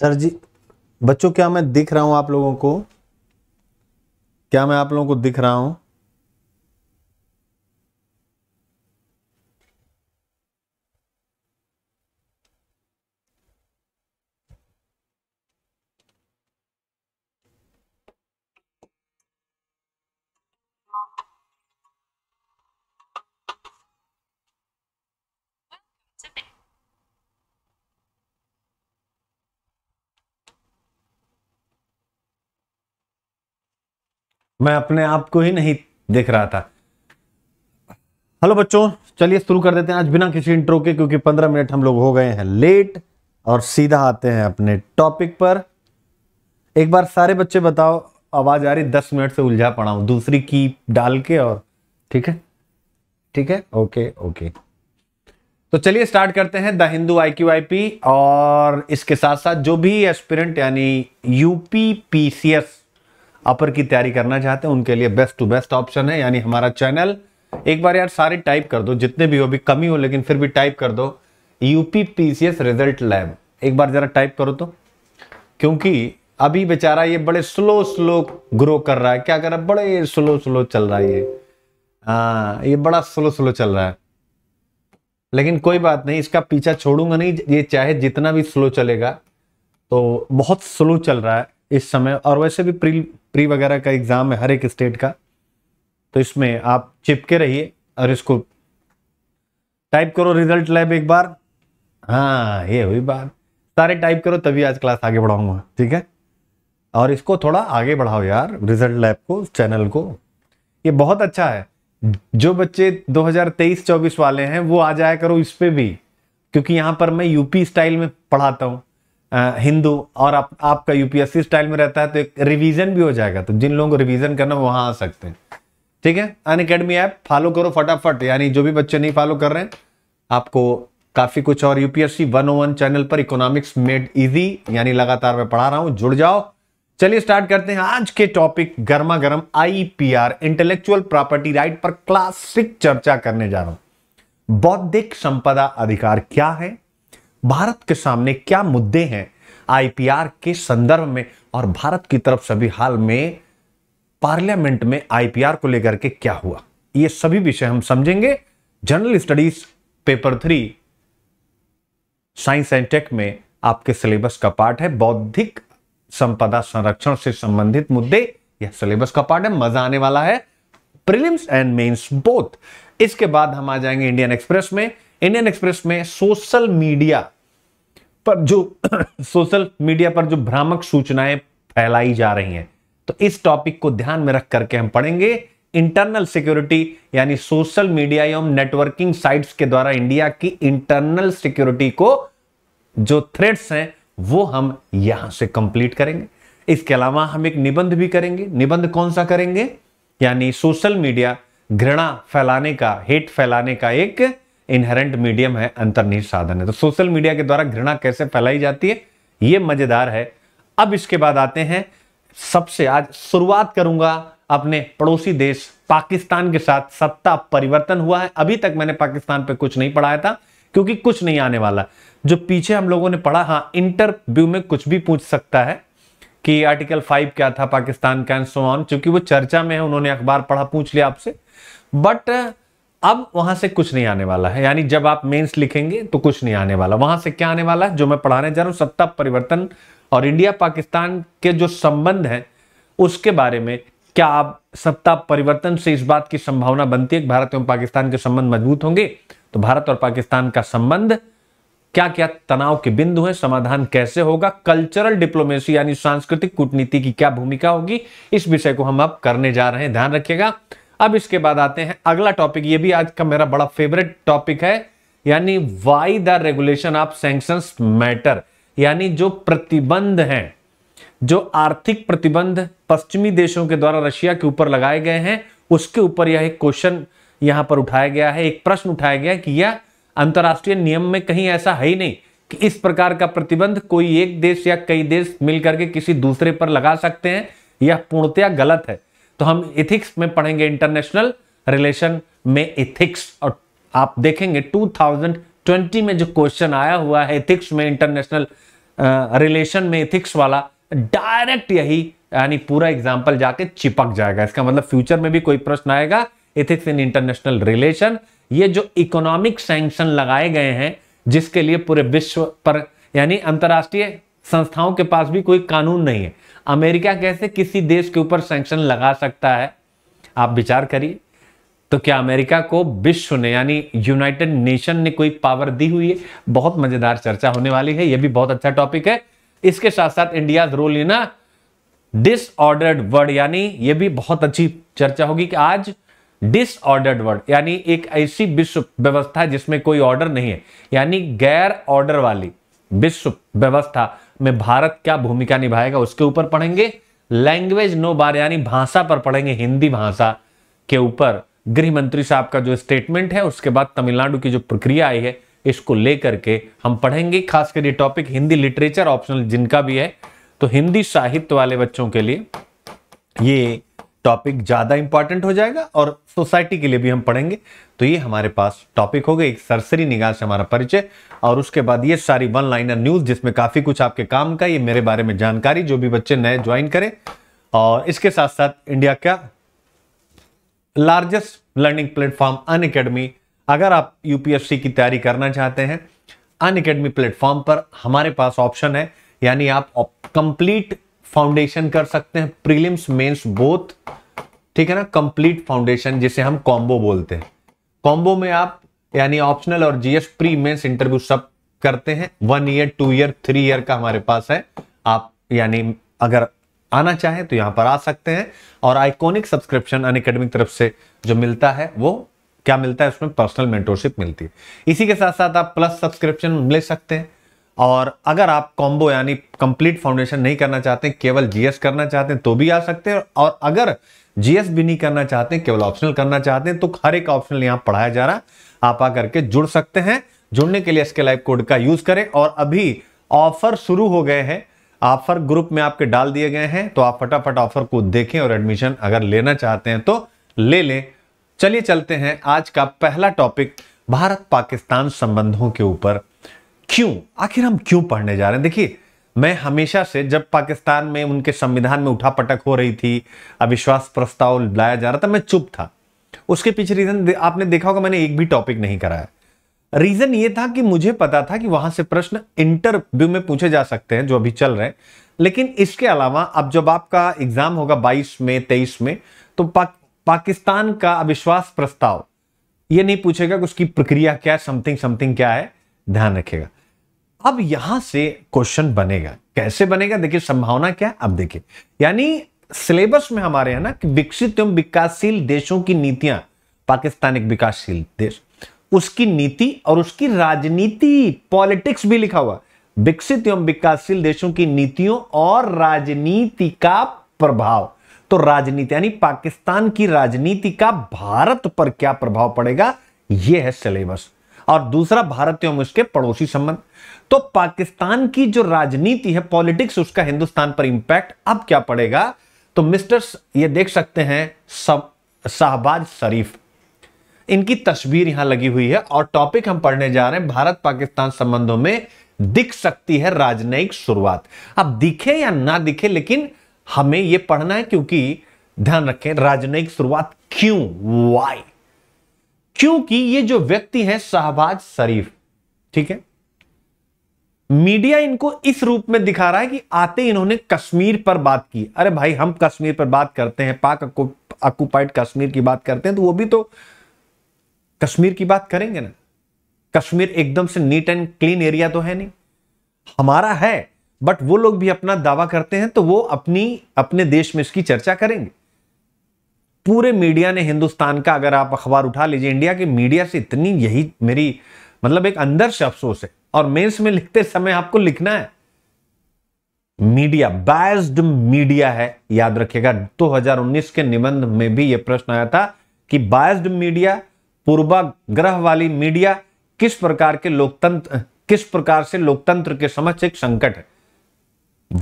sir जी बच्चों क्या मैं दिख रहा हूँ आप लोगों को क्या मैं आप लोगों को दिख रहा हूँ मैं अपने आप को ही नहीं देख रहा था हेलो बच्चों चलिए शुरू कर देते हैं आज बिना किसी इंट्रो के क्योंकि पंद्रह मिनट हम लोग हो गए हैं लेट और सीधा आते हैं अपने टॉपिक पर एक बार सारे बच्चे बताओ आवाज आ रही दस मिनट से उलझा पड़ा हूं दूसरी की डाल के और ठीक है ठीक है ओके ओके तो चलिए स्टार्ट करते हैं the Hindu I Q I P और इसके साथ साथ जो भी एस्पिरेंट यानी यूपी पीसीएस अपर की तैयारी करना चाहते हैं उनके लिए बेस्ट टू बेस्ट ऑप्शन है यानी हमारा चैनल एक बार यार सारे टाइप कर दो जितने भी हो अभी कमी हो लेकिन फिर भी टाइप कर दो यूपी पीसीएस रिजल्ट लैब एक बार जरा टाइप करो तो क्योंकि अभी बेचारा ये बड़े स्लो स्लो ग्रो कर रहा है क्या कर रहा है बड़े स्लो स्लो चल रहा है ये हाँ ये बड़ा स्लो स्लो चल रहा है लेकिन कोई बात नहीं इसका पीछा छोड़ूंगा नहीं ये चाहे जितना भी स्लो चलेगा तो बहुत स्लो चल रहा है इस समय और वैसे भी प्री प्री वगैरह का एग्ज़ाम है हर एक स्टेट का तो इसमें आप चिपके रहिए और इसको टाइप करो रिजल्ट लैब एक बार हाँ ये हुई बात सारे टाइप करो तभी आज क्लास आगे बढ़ाऊंगा ठीक है और इसको थोड़ा आगे बढ़ाओ यार रिजल्ट लैब को चैनल को ये बहुत अच्छा है जो बच्चे 2023-24 वाले हैं वो आ जाया करो इस पर भी क्योंकि यहाँ पर मैं यूपी स्टाइल में पढ़ाता हूँ हिंदू और आप, आपका यूपीएससी स्टाइल में रहता है तो एक रिवीजन भी हो जाएगा तो जिन लोगों को रिवीजन करना वहां आ सकते हैं ठीक है अन अकेडमी ऐप फॉलो करो फटाफट यानी जो भी बच्चे नहीं फॉलो कर रहे हैं आपको काफ़ी कुछ और UPSC one O one channel पर इकोनॉमिक्स मेड इजी यानी लगातार मैं पढ़ा रहा हूं जुड़ जाओ चलिए स्टार्ट करते हैं आज के टॉपिक गर्मा गर्म आईपीआर इंटेलेक्चुअल प्रॉपर्टी राइट पर क्लासिक चर्चा करने जा रहा हूं बौद्धिक संपदा अधिकार क्या है भारत के सामने क्या मुद्दे हैं आईपीआर के संदर्भ में और भारत की तरफ से भी हाल में पार्लियामेंट में आईपीआर को लेकर के क्या हुआ ये सभी विषय हम समझेंगे general studies paper three science and tech में आपके सिलेबस का पार्ट है बौद्धिक संपदा संरक्षण से संबंधित मुद्दे यह सिलेबस का पार्ट है मजा आने वाला है प्रीलिम्स एंड मेंस बोथ इसके बाद हम आ जाएंगे इंडियन एक्सप्रेस में इंडियन एक्सप्रेस में सोशल मीडिया पर जो सोशल मीडिया पर जो भ्रामक सूचनाएं फैलाई जा रही हैं तो इस टॉपिक को ध्यान में रख करके हम पढ़ेंगे इंटरनल सिक्योरिटी यानी सोशल मीडिया एवं नेटवर्किंग साइट्स के द्वारा इंडिया की इंटरनल सिक्योरिटी को जो थ्रेड्स हैं वो हम यहां से कंप्लीट करेंगे इसके अलावा हम एक निबंध भी करेंगे निबंध कौन सा करेंगे यानी सोशल मीडिया घृणा फैलाने का हेट फैलाने का एक इनहेरेंट मीडियम है अंतर्निहित साधन है तो सोशल मीडिया के द्वारा घृणा कैसे फैलाई जाती है यह मजेदार है अब इसके बाद आते हैं सबसे आज शुरुआत करूंगा अपने पड़ोसी देश पाकिस्तान के साथ सत्ता परिवर्तन हुआ है अभी तक मैंने पाकिस्तान पे कुछ नहीं पढ़ाया था क्योंकि कुछ नहीं आने वाला जो पीछे हम लोगों ने पढ़ा हाँ इंटरव्यू में कुछ भी पूछ सकता है कि आर्टिकल फाइव क्या था पाकिस्तान का एंड सो ऑन चूंकि वो चर्चा में है उन्होंने अखबार पढ़ा पूछ लिया आपसे बट अब वहां से कुछ नहीं आने वाला है यानी जब आप मेंस लिखेंगे तो कुछ नहीं आने वाला वहां से क्या आने वाला है जो मैं पढ़ाने जा रहा हूं सत्ता परिवर्तन और इंडिया पाकिस्तान के जो संबंध है उसके बारे में क्या आप सत्ता परिवर्तन से इस बात की संभावना बनती है भारत एवं पाकिस्तान के संबंध मजबूत होंगे तो भारत और पाकिस्तान का संबंध क्या क्या तनाव के बिंदु हैं समाधान कैसे होगा कल्चरल डिप्लोमेसी यानी सांस्कृतिक कूटनीति की क्या भूमिका होगी इस विषय को हम अब करने जा रहे हैं ध्यान रखिएगा अब इसके बाद आते हैं अगला टॉपिक ये भी आज का मेरा बड़ा फेवरेट टॉपिक है यानी why the regulation of sanction matter यानी जो प्रतिबंध हैं जो आर्थिक प्रतिबंध पश्चिमी देशों के द्वारा रशिया के ऊपर लगाए गए हैं उसके ऊपर यह एक क्वेश्चन यहां पर उठाया गया है एक प्रश्न उठाया गया कि यह अंतर्राष्ट्रीय नियम में कहीं ऐसा है ही नहीं कि इस प्रकार का प्रतिबंध कोई एक देश या कई देश मिलकर के किसी दूसरे पर लगा सकते हैं यह पूर्णतया गलत है तो हम इथिक्स में पढ़ेंगे इंटरनेशनल रिलेशन में इथिक्स और आप देखेंगे 2020 में जो क्वेश्चन आया हुआ है इथिक्स में इंटरनेशनल रिलेशन में इथिक्स वाला डायरेक्ट यही यानी पूरा एग्जाम्पल जाके चिपक जाएगा इसका मतलब फ्यूचर में भी कोई प्रश्न आएगा इथिक्स इन इंटरनेशनल रिलेशन ये जो इकोनॉमिक सैंक्शन लगाए गए हैं जिसके लिए पूरे विश्व पर यानी अंतरराष्ट्रीय संस्थाओं के पास भी कोई कानून नहीं है अमेरिका कैसे किसी देश के ऊपर सैंक्शन लगा सकता है आप विचार करिए तो क्या अमेरिका को विश्व ने यानी यूनाइटेड नेशन ने कोई पावर दी हुई है बहुत मजेदार चर्चा होने वाली है यह भी बहुत अच्छा टॉपिक है इसके साथ साथ India role in disordered world यानी यह भी बहुत अच्छी चर्चा होगी कि आज डिसऑर्डर्ड वर्ड यानी एक ऐसी विश्व व्यवस्था जिसमें कोई ऑर्डर नहीं है यानी गैर ऑर्डर वाली विश्व व्यवस्था में भारत क्या भूमिका निभाएगा उसके ऊपर पढ़ेंगे लैंग्वेज नो बार यानी भाषा पर पढ़ेंगे हिंदी भाषा के ऊपर गृह मंत्री साहब का जो स्टेटमेंट है उसके बाद तमिलनाडु की जो प्रक्रिया आई है इसको लेकर के हम पढ़ेंगे खासकर ये टॉपिक हिंदी लिटरेचर ऑप्शनल जिनका भी है तो हिंदी साहित्य वाले बच्चों के लिए ये टॉपिक ज़्यादा इंपॉर्टेंट हो जाएगा और सोसाइटी के लिए भी हम पढ़ेंगे तो ये हमारे पास टॉपिक हो गए एक सरसरी निगाह से हमारा परिचय और उसके बाद ये सारी वन लाइनर न्यूज़ जिसमें काफ़ी कुछ आपके काम का ये मेरे बारे में जानकारी जो भी बच्चे नए ज्वाइन करें और इसके साथ साथ इंडिया का largest learning platform Unacademy अगर आप यूपीएससी की तैयारी करना चाहते हैं अन अकेडमी प्लेटफॉर्म पर हमारे पास ऑप्शन है यानी आप कंप्लीट फाउंडेशन कर सकते हैं प्रीलिम्स मेंस बोथ ठीक है ना कंप्लीट फाउंडेशन जिसे हम कॉम्बो बोलते हैं कॉम्बो में आप यानी ऑप्शनल और जीएस प्री मेंस इंटरव्यू सब करते हैं one year two year three year का हमारे पास है आप यानी अगर आना चाहें तो यहां पर आ सकते हैं और आइकॉनिक सब्सक्रिप्शन अन अकेडमिक तरफ से जो मिलता है वो क्या मिलता है उसमें पर्सनल मेंटोरशिप मिलती है इसी के साथ साथ आप प्लस सब्सक्रिप्शन ले सकते हैं और अगर आप कॉम्बो यानी कंप्लीट फाउंडेशन नहीं करना चाहते केवल जीएस करना चाहते हैं तो भी आ सकते हैं और अगर जीएस भी नहीं करना चाहते केवल ऑप्शनल करना चाहते हैं तो हर एक ऑप्शनल यहाँ पढ़ाया जा रहा आप आकर के जुड़ सकते हैं जुड़ने के लिए इसके लाइव कोड का यूज करें और अभी ऑफर शुरू हो गए हैं ऑफर ग्रुप में आपके डाल दिए गए हैं तो आप फटाफट ऑफर को देखें और एडमिशन अगर लेना चाहते हैं तो ले लें चलिए चलते हैं आज का पहला टॉपिक भारत पाकिस्तान संबंधों के ऊपर क्यों आखिर हम क्यों पढ़ने जा रहे हैं देखिए मैं हमेशा से जब पाकिस्तान में उनके संविधान में उठा पटक हो रही थी अविश्वास प्रस्ताव लाया जा रहा था मैं चुप था उसके पीछे रीजन आपने देखा होगा मैंने एक भी टॉपिक नहीं कराया रीजन ये था कि मुझे पता था कि वहां से प्रश्न इंटरव्यू में पूछे जा सकते हैं जो अभी चल रहे हैं लेकिन इसके अलावा अब जब आपका एग्जाम होगा 22 में 23 में तो पा, पाकिस्तान का अविश्वास प्रस्ताव ये नहीं पूछेगा कि उसकी प्रक्रिया क्या है समथिंग समथिंग क्या है ध्यान रखेगा अब यहां से क्वेश्चन बनेगा कैसे बनेगा देखिए संभावना क्या अब देखिए यानी सिलेबस में हमारे है ना कि विकसित एवं विकासशील देशों की नीतियां पाकिस्तान एक विकासशील देश उसकी नीति और उसकी राजनीति पॉलिटिक्स भी लिखा हुआ विकसित एवं विकासशील देशों की नीतियों और राजनीति का प्रभाव तो राजनीति यानी पाकिस्तान की राजनीति का भारत पर क्या प्रभाव पड़ेगा यह है सिलेबस और दूसरा भारत एवं उसके पड़ोसी संबंध तो पाकिस्तान की जो राजनीति है पॉलिटिक्स उसका हिंदुस्तान पर इंपैक्ट अब क्या पड़ेगा तो मिस्टर ये देख सकते हैं शाहबाज शरीफ इनकी तस्वीर यहां लगी हुई है और टॉपिक हम पढ़ने जा रहे हैं भारत पाकिस्तान संबंधों में दिख सकती है राजनयिक शुरुआत अब दिखे या ना दिखे लेकिन हमें यह पढ़ना है क्योंकि ध्यान रखें राजनयिक शुरुआत क्यों वाई क्योंकि ये जो व्यक्ति हैं शाहबाज शरीफ ठीक है मीडिया इनको इस रूप में दिखा रहा है कि आते इन्होंने कश्मीर पर बात की अरे भाई हम कश्मीर पर बात करते हैं पाक ऑक्यूपाइड कश्मीर की बात करते हैं तो वो भी तो कश्मीर की बात करेंगे ना कश्मीर एकदम से नीट एंड क्लीन एरिया तो है नहीं हमारा है बट वो लोग भी अपना दावा करते हैं तो वो अपनी अपने देश में इसकी चर्चा करेंगे पूरे मीडिया ने हिंदुस्तान का अगर आप अखबार उठा लीजिए इंडिया के मीडिया से इतनी यही मेरी मतलब एक अंदर से अफसोस है और मेंस में लिखते समय आपको लिखना है मीडिया बैस्ड मीडिया है याद रखिएगा 2019 के निबंध में भी यह प्रश्न आया था कि बायस्ड मीडिया पूर्वाग्रह वाली मीडिया किस प्रकार के लोकतंत्र किस प्रकार से लोकतंत्र के समक्ष एक संकट है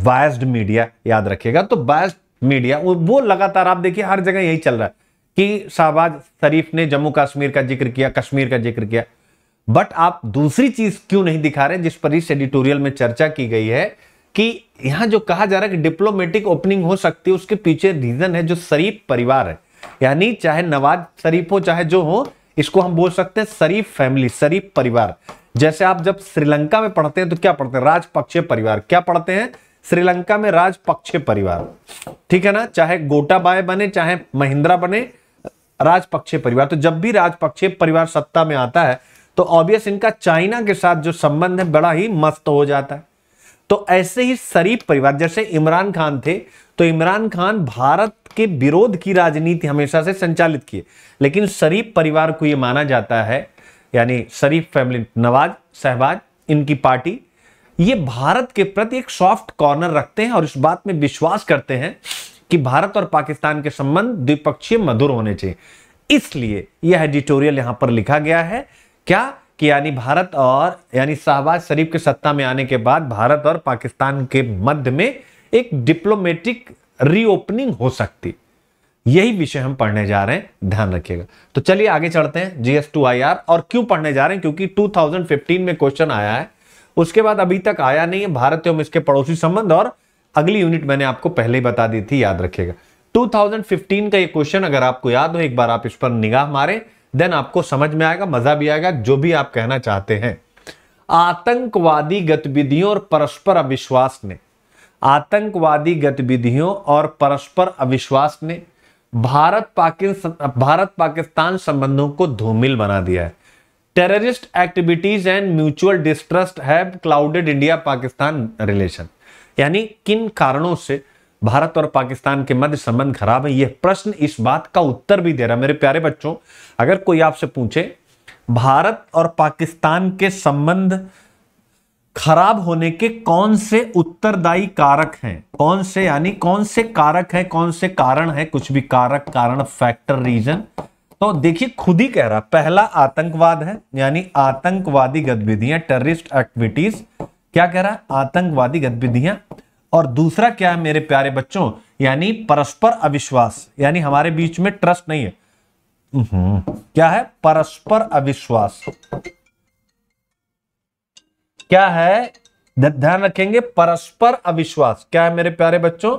बायस्ड मीडिया याद रखिएगा तो बायस्ड मीडिया वो लगातार आप देखिए हर जगह यही चल रहा है कि शाहबाज शरीफ ने जम्मू कश्मीर का जिक्र किया कश्मीर का जिक्र किया बट आप दूसरी चीज क्यों नहीं दिखा रहे जिस पर इस एडिटोरियल में चर्चा की गई है कि यहां जो कहा जा रहा है कि डिप्लोमेटिक ओपनिंग हो सकती है उसके पीछे रीजन है जो शरीफ परिवार है यानी चाहे नवाज शरीफ हो चाहे जो हो इसको हम बोल सकते हैं शरीफ फैमिली शरीफ परिवार जैसे आप जब श्रीलंका में पढ़ते हैं तो क्या पढ़ते हैं राजपक्षे परिवार क्या पढ़ते हैं श्रीलंका में राजपक्षे परिवार ठीक है ना चाहे गोटाबाय बने चाहे महिंद्रा बने राजपक्षे परिवार तो जब भी राजपक्षे परिवार सत्ता में आता है तो ऑब्वियस इनका चाइना के साथ जो संबंध है बड़ा ही मस्त हो जाता है तो ऐसे ही शरीफ परिवार जैसे इमरान खान थे तो इमरान खान भारत के विरोध की राजनीति हमेशा से संचालित किए लेकिन शरीफ परिवार को यह माना जाता है यानी शरीफ फैमिली नवाज शहबाज इनकी पार्टी ये भारत के प्रति एक सॉफ्ट कॉर्नर रखते हैं और इस बात में विश्वास करते हैं कि भारत और पाकिस्तान के संबंध द्विपक्षीय मधुर होने चाहिए इसलिए यह एडिटोरियल यहां पर लिखा गया है क्या कि यानी भारत और यानी शहबाज शरीफ के सत्ता में आने के बाद भारत और पाकिस्तान के मध्य में एक डिप्लोमेटिक रीओपनिंग हो सकती यही विषय हम पढ़ने जा रहे हैं ध्यान रखिएगा तो चलिए आगे चढ़ते हैं जीएस टू आई आर और क्यों पढ़ने जा रहे हैं क्योंकि 2015 में क्वेश्चन आया है उसके बाद अभी तक आया नहीं है भारत एवं इसके पड़ोसी संबंध और अगली यूनिट मैंने आपको पहले ही बता दी थी याद रखिएगा 2015 का ये क्वेश्चन अगर आपको याद हो एक बार आप इस पर निगाह मारें देन आपको समझ में आएगा मजा भी आएगा जो भी आप कहना चाहते हैं आतंकवादी गतिविधियों और परस्पर अविश्वास ने आतंकवादी गतिविधियों और परस्पर अविश्वास ने भारत पाकिस्तान भारत पाकिस्तान संबंधों को धूमिल बना दिया है terrorist activities and mutual distrust have clouded India Pakistan relation यानी किन कारणों से भारत और पाकिस्तान के मध्य संबंध खराब है यह प्रश्न इस बात का उत्तर भी दे रहा है मेरे प्यारे बच्चों अगर कोई आपसे पूछे भारत और पाकिस्तान के संबंध खराब होने के कौन से उत्तरदायी कारक हैं कौन से यानी कौन से कारक हैं कौन से कारण है कुछ भी कारक कारण फैक्टर रीजन तो देखिए खुद ही कह रहा पहला आतंकवाद है यानी आतंकवादी गतिविधियां टेररिस्ट एक्टिविटीज क्या कह रहा है आतंकवादी गतिविधियां और दूसरा क्या है मेरे प्यारे बच्चों यानी परस्पर अविश्वास यानी हमारे बीच में ट्रस्ट नहीं है क्या है परस्पर अविश्वास क्या है ध्यान रखेंगे परस्पर अविश्वास क्या है मेरे प्यारे बच्चों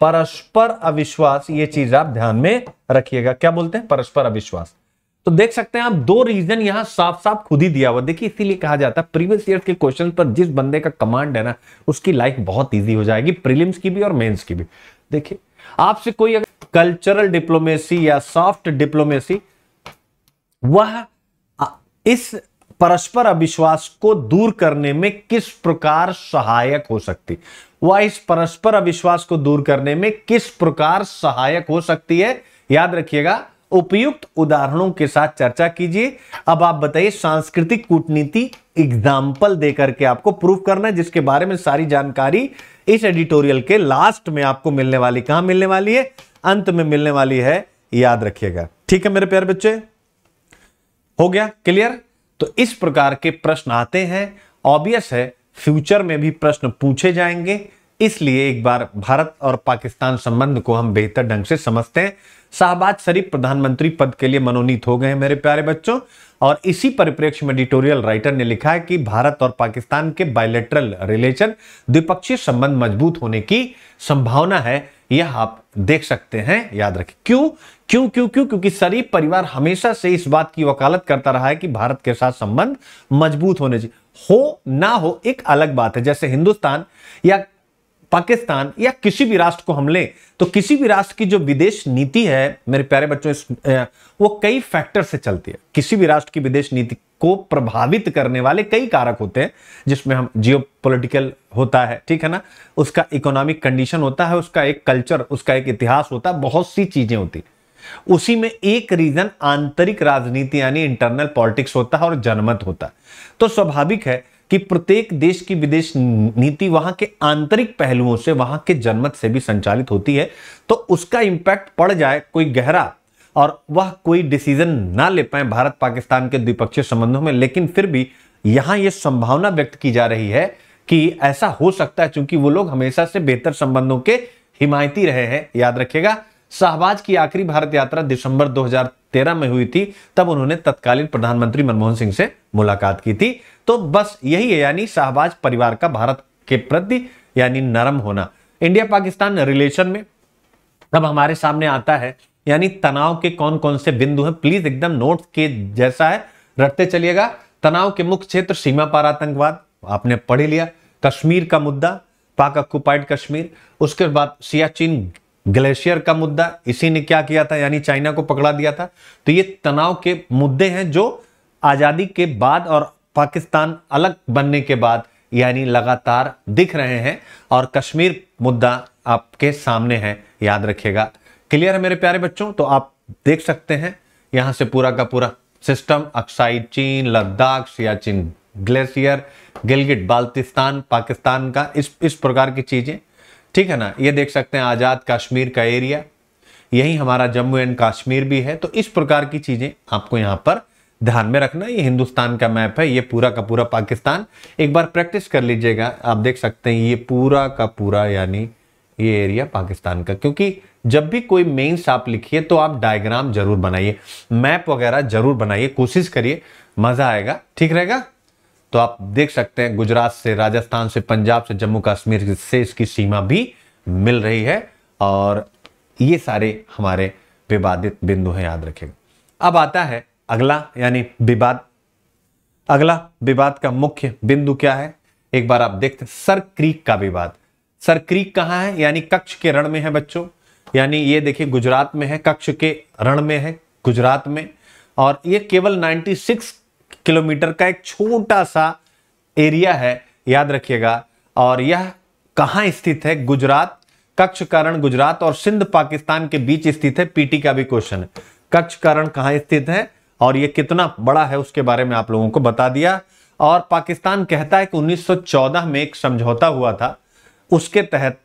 परस्पर अविश्वास ये चीज आप ध्यान में रखिएगा क्या बोलते हैं परस्पर अविश्वास तो देख सकते हैं आप दो रीजन यहां साफ साफ खुद ही दिया हुआ देखिए इसीलिए कहा जाता है प्रीवियस ईयर के क्वेश्चन पर जिस बंदे का कमांड है ना उसकी लाइफ बहुत ईजी हो जाएगी प्रिलिम्स की भी और मेन्स की भी देखिए आपसे कोई अगर कल्चरल डिप्लोमेसी या सॉफ्ट डिप्लोमेसी वह इस परस्पर अविश्वास को दूर करने में किस प्रकार सहायक हो सकती वह इस परस्पर अविश्वास को दूर करने में किस प्रकार सहायक हो सकती है याद रखिएगा उपयुक्त उदाहरणों के साथ चर्चा कीजिए अब आप बताइए सांस्कृतिक कूटनीति एग्जाम्पल देकर के आपको प्रूफ करना है जिसके बारे में सारी जानकारी इस एडिटोरियल के लास्ट में आपको मिलने वाली कहां मिलने वाली है अंत में मिलने वाली है याद रखिएगा ठीक है मेरे प्यार बच्चे हो गया क्लियर तो इस प्रकार के प्रश्न आते हैं ऑब्वियस है फ्यूचर में भी प्रश्न पूछे जाएंगे इसलिए एक बार भारत और पाकिस्तान संबंध को हम बेहतर ढंग से समझते हैं शाहबाज शरीफ प्रधानमंत्री पद के लिए मनोनीत हो गए हैं मेरे प्यारे बच्चों और इसी परिप्रेक्ष्य में एडिटोरियल राइटर ने लिखा है कि भारत और पाकिस्तान के बायोलेटरल रिलेशन द्विपक्षीय संबंध मजबूत होने की संभावना है यह आप देख सकते हैं याद रखें क्यों क्यों क्यों क्यों क्योंकि शरीफ परिवार हमेशा से इस बात की वकालत करता रहा है कि भारत के साथ संबंध मजबूत होने चाहिए हो ना हो एक अलग बात है जैसे हिंदुस्तान या पाकिस्तान या किसी भी राष्ट्र को हम ले तो किसी भी राष्ट्र की जो विदेश नीति है मेरे प्यारे बच्चों इस वो कई फैक्टर से चलती है किसी भी राष्ट्र की विदेश नीति को प्रभावित करने वाले कई कारक होते हैं जिसमें हम जियो होता है ठीक है ना उसका इकोनॉमिक कंडीशन होता है उसका एक कल्चर उसका एक इतिहास होता है बहुत सी चीजें होती उसी में एक रीजन आंतरिक राजनीति यानी इंटरनल पॉलिटिक्स होता है और जनमत होता है तो स्वाभाविक है कि प्रत्येक देश की विदेश नीति वहां के आंतरिक पहलुओं से वहां के जनमत से भी संचालित होती है तो उसका इंपैक्ट पड़ जाए कोई गहरा और वह कोई डिसीजन ना ले पाए भारत पाकिस्तान के द्विपक्षीय संबंधों में लेकिन फिर भी यहां यह संभावना व्यक्त की जा रही है कि ऐसा हो सकता है क्योंकि वो लोग हमेशा से बेहतर संबंधों के हिमायती रहे हैं याद रखिएगा शाहबाज की आखिरी भारत यात्रा दिसंबर 2013 में हुई थी तब उन्होंने तत्कालीन प्रधानमंत्री मनमोहन सिंह से मुलाकात की थी तो बस यही है यानी शाहबाज परिवार का भारत के प्रति यानी नरम होना इंडिया पाकिस्तान रिलेशन में अब हमारे सामने आता है यानी तनाव के कौन कौन से बिंदु हैं प्लीज एकदम नोट के जैसा है रटते चलिएगा तनाव के मुख्य क्षेत्र सीमा पार आतंकवाद आपने पढ़ लिया कश्मीर का मुद्दा पाक ऑक्यूपाइड कश्मीर उसके बाद सियाचिन ग्लेशियर का मुद्दा इसी ने क्या किया था यानी चाइना को पकड़ा दिया था तो ये तनाव के मुद्दे हैं जो आज़ादी के बाद और पाकिस्तान अलग बनने के बाद यानी लगातार दिख रहे हैं और कश्मीर मुद्दा आपके सामने है याद रखिएगा क्लियर है मेरे प्यारे बच्चों तो आप देख सकते हैं यहाँ से पूरा का पूरा सिस्टम अक्साई चीन लद्दाख सियाचिन ग्लेशियर गिलगिट बाल्तिस्तान पाकिस्तान का इस इस प्रकार की चीज़ें ठीक है ना ये देख सकते हैं आज़ाद कश्मीर का एरिया यही हमारा जम्मू एंड कश्मीर भी है तो इस प्रकार की चीज़ें आपको यहाँ पर ध्यान में रखना ये हिंदुस्तान का मैप है ये पूरा का पूरा पाकिस्तान एक बार प्रैक्टिस कर लीजिएगा आप देख सकते हैं ये पूरा का पूरा यानी ये एरिया पाकिस्तान का क्योंकि जब भी कोई मेन्स आप लिखिए तो आप डायग्राम जरूर बनाइए मैप वगैरह जरूर बनाइए कोशिश करिए मज़ा आएगा ठीक रहेगा तो आप देख सकते हैं गुजरात से राजस्थान से पंजाब से जम्मू कश्मीर से इसकी सीमा भी मिल रही है और ये सारे हमारे विवादित बिंदु हैं याद रखेगा अब आता है अगला यानी विवाद अगला विवाद का मुख्य बिंदु क्या है एक बार आप देखते सर क्रीक का विवाद सर क्रीक कहाँ है यानी कक्ष के रण में है बच्चों यानी ये देखिए गुजरात में है कक्ष के रण में है गुजरात में और ये केवल 96 किलोमीटर का एक छोटा सा एरिया है याद रखिएगा और यह कहाँ स्थित है गुजरात कक्ष कारण गुजरात और सिंध पाकिस्तान के बीच स्थित है पीटी का भी क्वेश्चन कक्ष कारण कहाँ स्थित है और ये कितना बड़ा है उसके बारे में आप लोगों को बता दिया और पाकिस्तान कहता है कि 1914 में एक समझौता हुआ था उसके तहत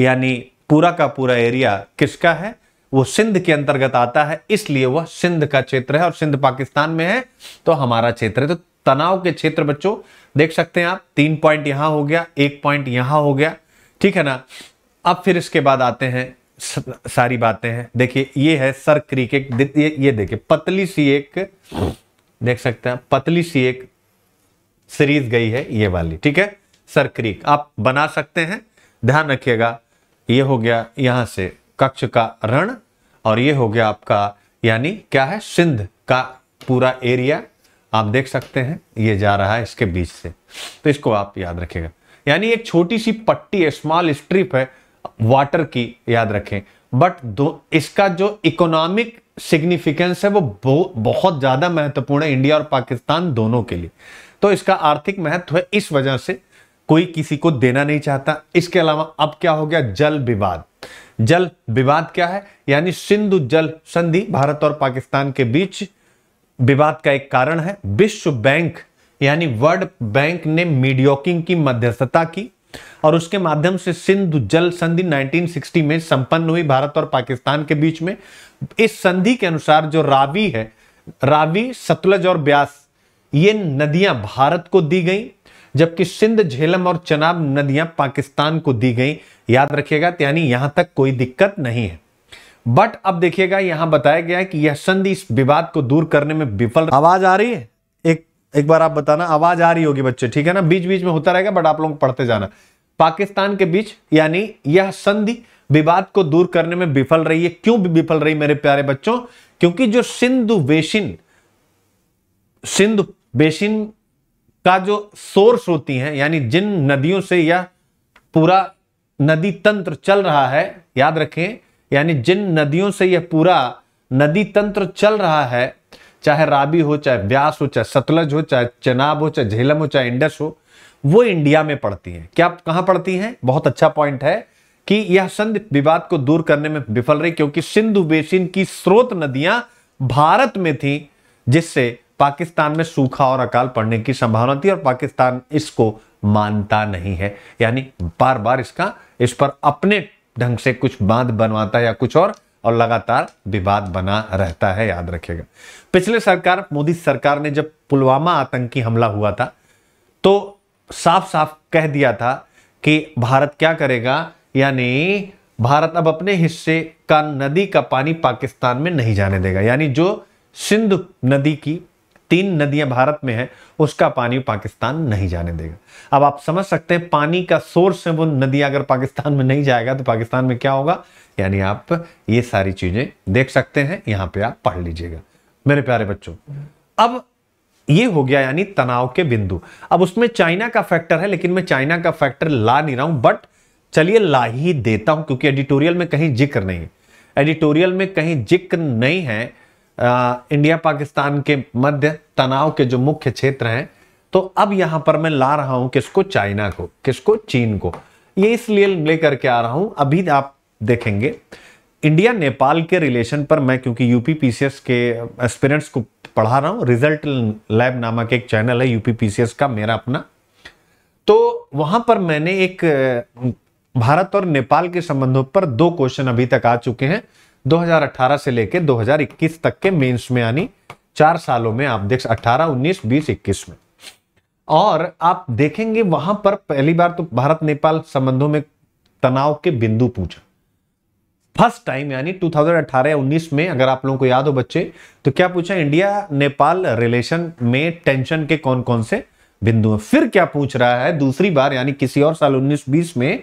यानी पूरा का पूरा एरिया किसका है वो सिंध के अंतर्गत आता है इसलिए वह सिंध का क्षेत्र है और सिंध पाकिस्तान में है तो हमारा क्षेत्र है तो तनाव के क्षेत्र बच्चों देख सकते हैं आप तीन पॉइंट यहां हो गया एक पॉइंट यहां हो गया ठीक है ना अब फिर इसके बाद आते हैं सारी बातें हैं देखिए ये है सर क्रिक एक ये, ये देखिए पतली सी एक देख सकते हैं पतली सी एक सीरीज गई है ये वाली ठीक है सर क्रिक आप बना सकते हैं ध्यान रखिएगा ये हो गया यहां से कक्ष का रण और ये हो गया आपका यानी क्या है सिंध का पूरा एरिया आप देख सकते हैं ये जा रहा है इसके बीच से तो इसको आप याद रखेगा यानी एक छोटी सी पट्टी स्मॉल स्ट्रिप है वाटर की याद रखें बट दो इसका जो इकोनॉमिक सिग्निफिकेंस है वो बहुत ज़्यादा महत्वपूर्ण है इंडिया और पाकिस्तान दोनों के लिए तो इसका आर्थिक महत्व है इस वजह से कोई किसी को देना नहीं चाहता इसके अलावा अब क्या हो गया जल विवाद जल विवाद क्या है यानी सिंधु जल संधि भारत और पाकिस्तान के बीच विवाद का एक कारण है विश्व बैंक यानी वर्ल्ड बैंक ने मीडियोकिंग की मध्यस्थता की और उसके माध्यम से सिंधु जल संधि 1960 में संपन्न हुई भारत और पाकिस्तान के बीच में इस संधि के अनुसार जो रावी है रावी सतलज और ब्यास ये नदियां भारत को दी गई जबकि सिंध झेलम और चनाब नदियां पाकिस्तान को दी गई याद रखिएगा यानी यहां तक कोई दिक्कत नहीं है बट अब देखिएगा यहां बताया गया है कि यह संधि इस विवाद को दूर करने में विफल आवाज आ रही है एक एक बार आप बताना आवाज आ रही होगी बच्चे ठीक है ना बीच बीच में होता रहेगा बट आप लोग पढ़ते जाना पाकिस्तान के बीच यानी यह संधि विवाद को दूर करने में विफल रही है क्यों विफल रही मेरे प्यारे बच्चों क्योंकि जो सिंधु बेसिन सिंधु बेसिन का जो सोर्स होती हैं यानी जिन नदियों से यह पूरा नदी तंत्र चल रहा है याद रखें यानी जिन नदियों से यह पूरा नदी तंत्र चल रहा है चाहे राबी हो चाहे व्यास हो चाहे सतलज हो चाहे चनाब हो चाहे झेलम हो चाहे इंडस हो वो इंडिया में पड़ती हैं क्या कहाँ पड़ती हैं बहुत अच्छा पॉइंट है कि यह संधि विवाद को दूर करने में विफल रही क्योंकि सिंधु बेसिन की स्रोत नदियां भारत में थी जिससे पाकिस्तान में सूखा और अकाल पड़ने की संभावना थी और पाकिस्तान इसको मानता नहीं है यानी बार बार इसका इस पर अपने ढंग से कुछ बांध बनवाता है या कुछ और और लगातार विवाद बना रहता है याद रखेगा पिछले सरकार मोदी सरकार ने जब पुलवामा आतंकी हमला हुआ था तो साफ साफ कह दिया था कि भारत क्या करेगा यानी भारत अब अपने हिस्से का नदी का पानी पाकिस्तान में नहीं जाने देगा यानी जो सिंधु नदी की तीन नदियां भारत में है उसका पानी पाकिस्तान नहीं जाने देगा अब आप समझ सकते हैं पानी का सोर्स है वो नदियां अगर पाकिस्तान में नहीं जाएगा तो पाकिस्तान में क्या होगा यानी आप ये सारी चीजें देख सकते हैं यहां पे आप पढ़ लीजिएगा मेरे प्यारे बच्चों अब ये हो गया यानी तनाव के बिंदु अब उसमें चाइना का फैक्टर है लेकिन मैं चाइना का फैक्टर ला नहीं रहा हूं बट चलिए ला ही देता हूं क्योंकि एडिटोरियल में कहीं जिक्र नहीं है एडिटोरियल में कहीं जिक्र नहीं है इंडिया पाकिस्तान के मध्य तनाव के जो मुख्य क्षेत्र हैं तो अब यहां पर मैं ला रहा हूं किसको चाइना को किसको चीन को ये इसलिए लेकर के आ रहा हूं अभी आप देखेंगे इंडिया नेपाल के रिलेशन पर मैं क्योंकि यूपी पीसीएस के एस्पिरेंट्स को पढ़ा रहा हूं रिजल्ट लैब नामक एक चैनल है यूपी पीसीएस का मेरा अपना तो वहां पर मैंने एक भारत और नेपाल के संबंधों पर दो क्वेश्चन अभी तक आ चुके हैं 2018 से लेकर 2021 तक के मेंस में यानी चार सालों में आप देख अठारह उन्नीस बीस इक्कीस में और आप देखेंगे वहां पर पहली बार तो भारत नेपाल संबंधों में तनाव के बिंदु पूछा फर्स्ट टाइम यानी 2018 या 19 में अगर आप लोगों को याद हो बच्चे तो क्या पूछा इंडिया नेपाल रिलेशन में टेंशन के कौन कौन से बिंदु हैं फिर क्या पूछ रहा है दूसरी बार यानी किसी और साल 19-20 में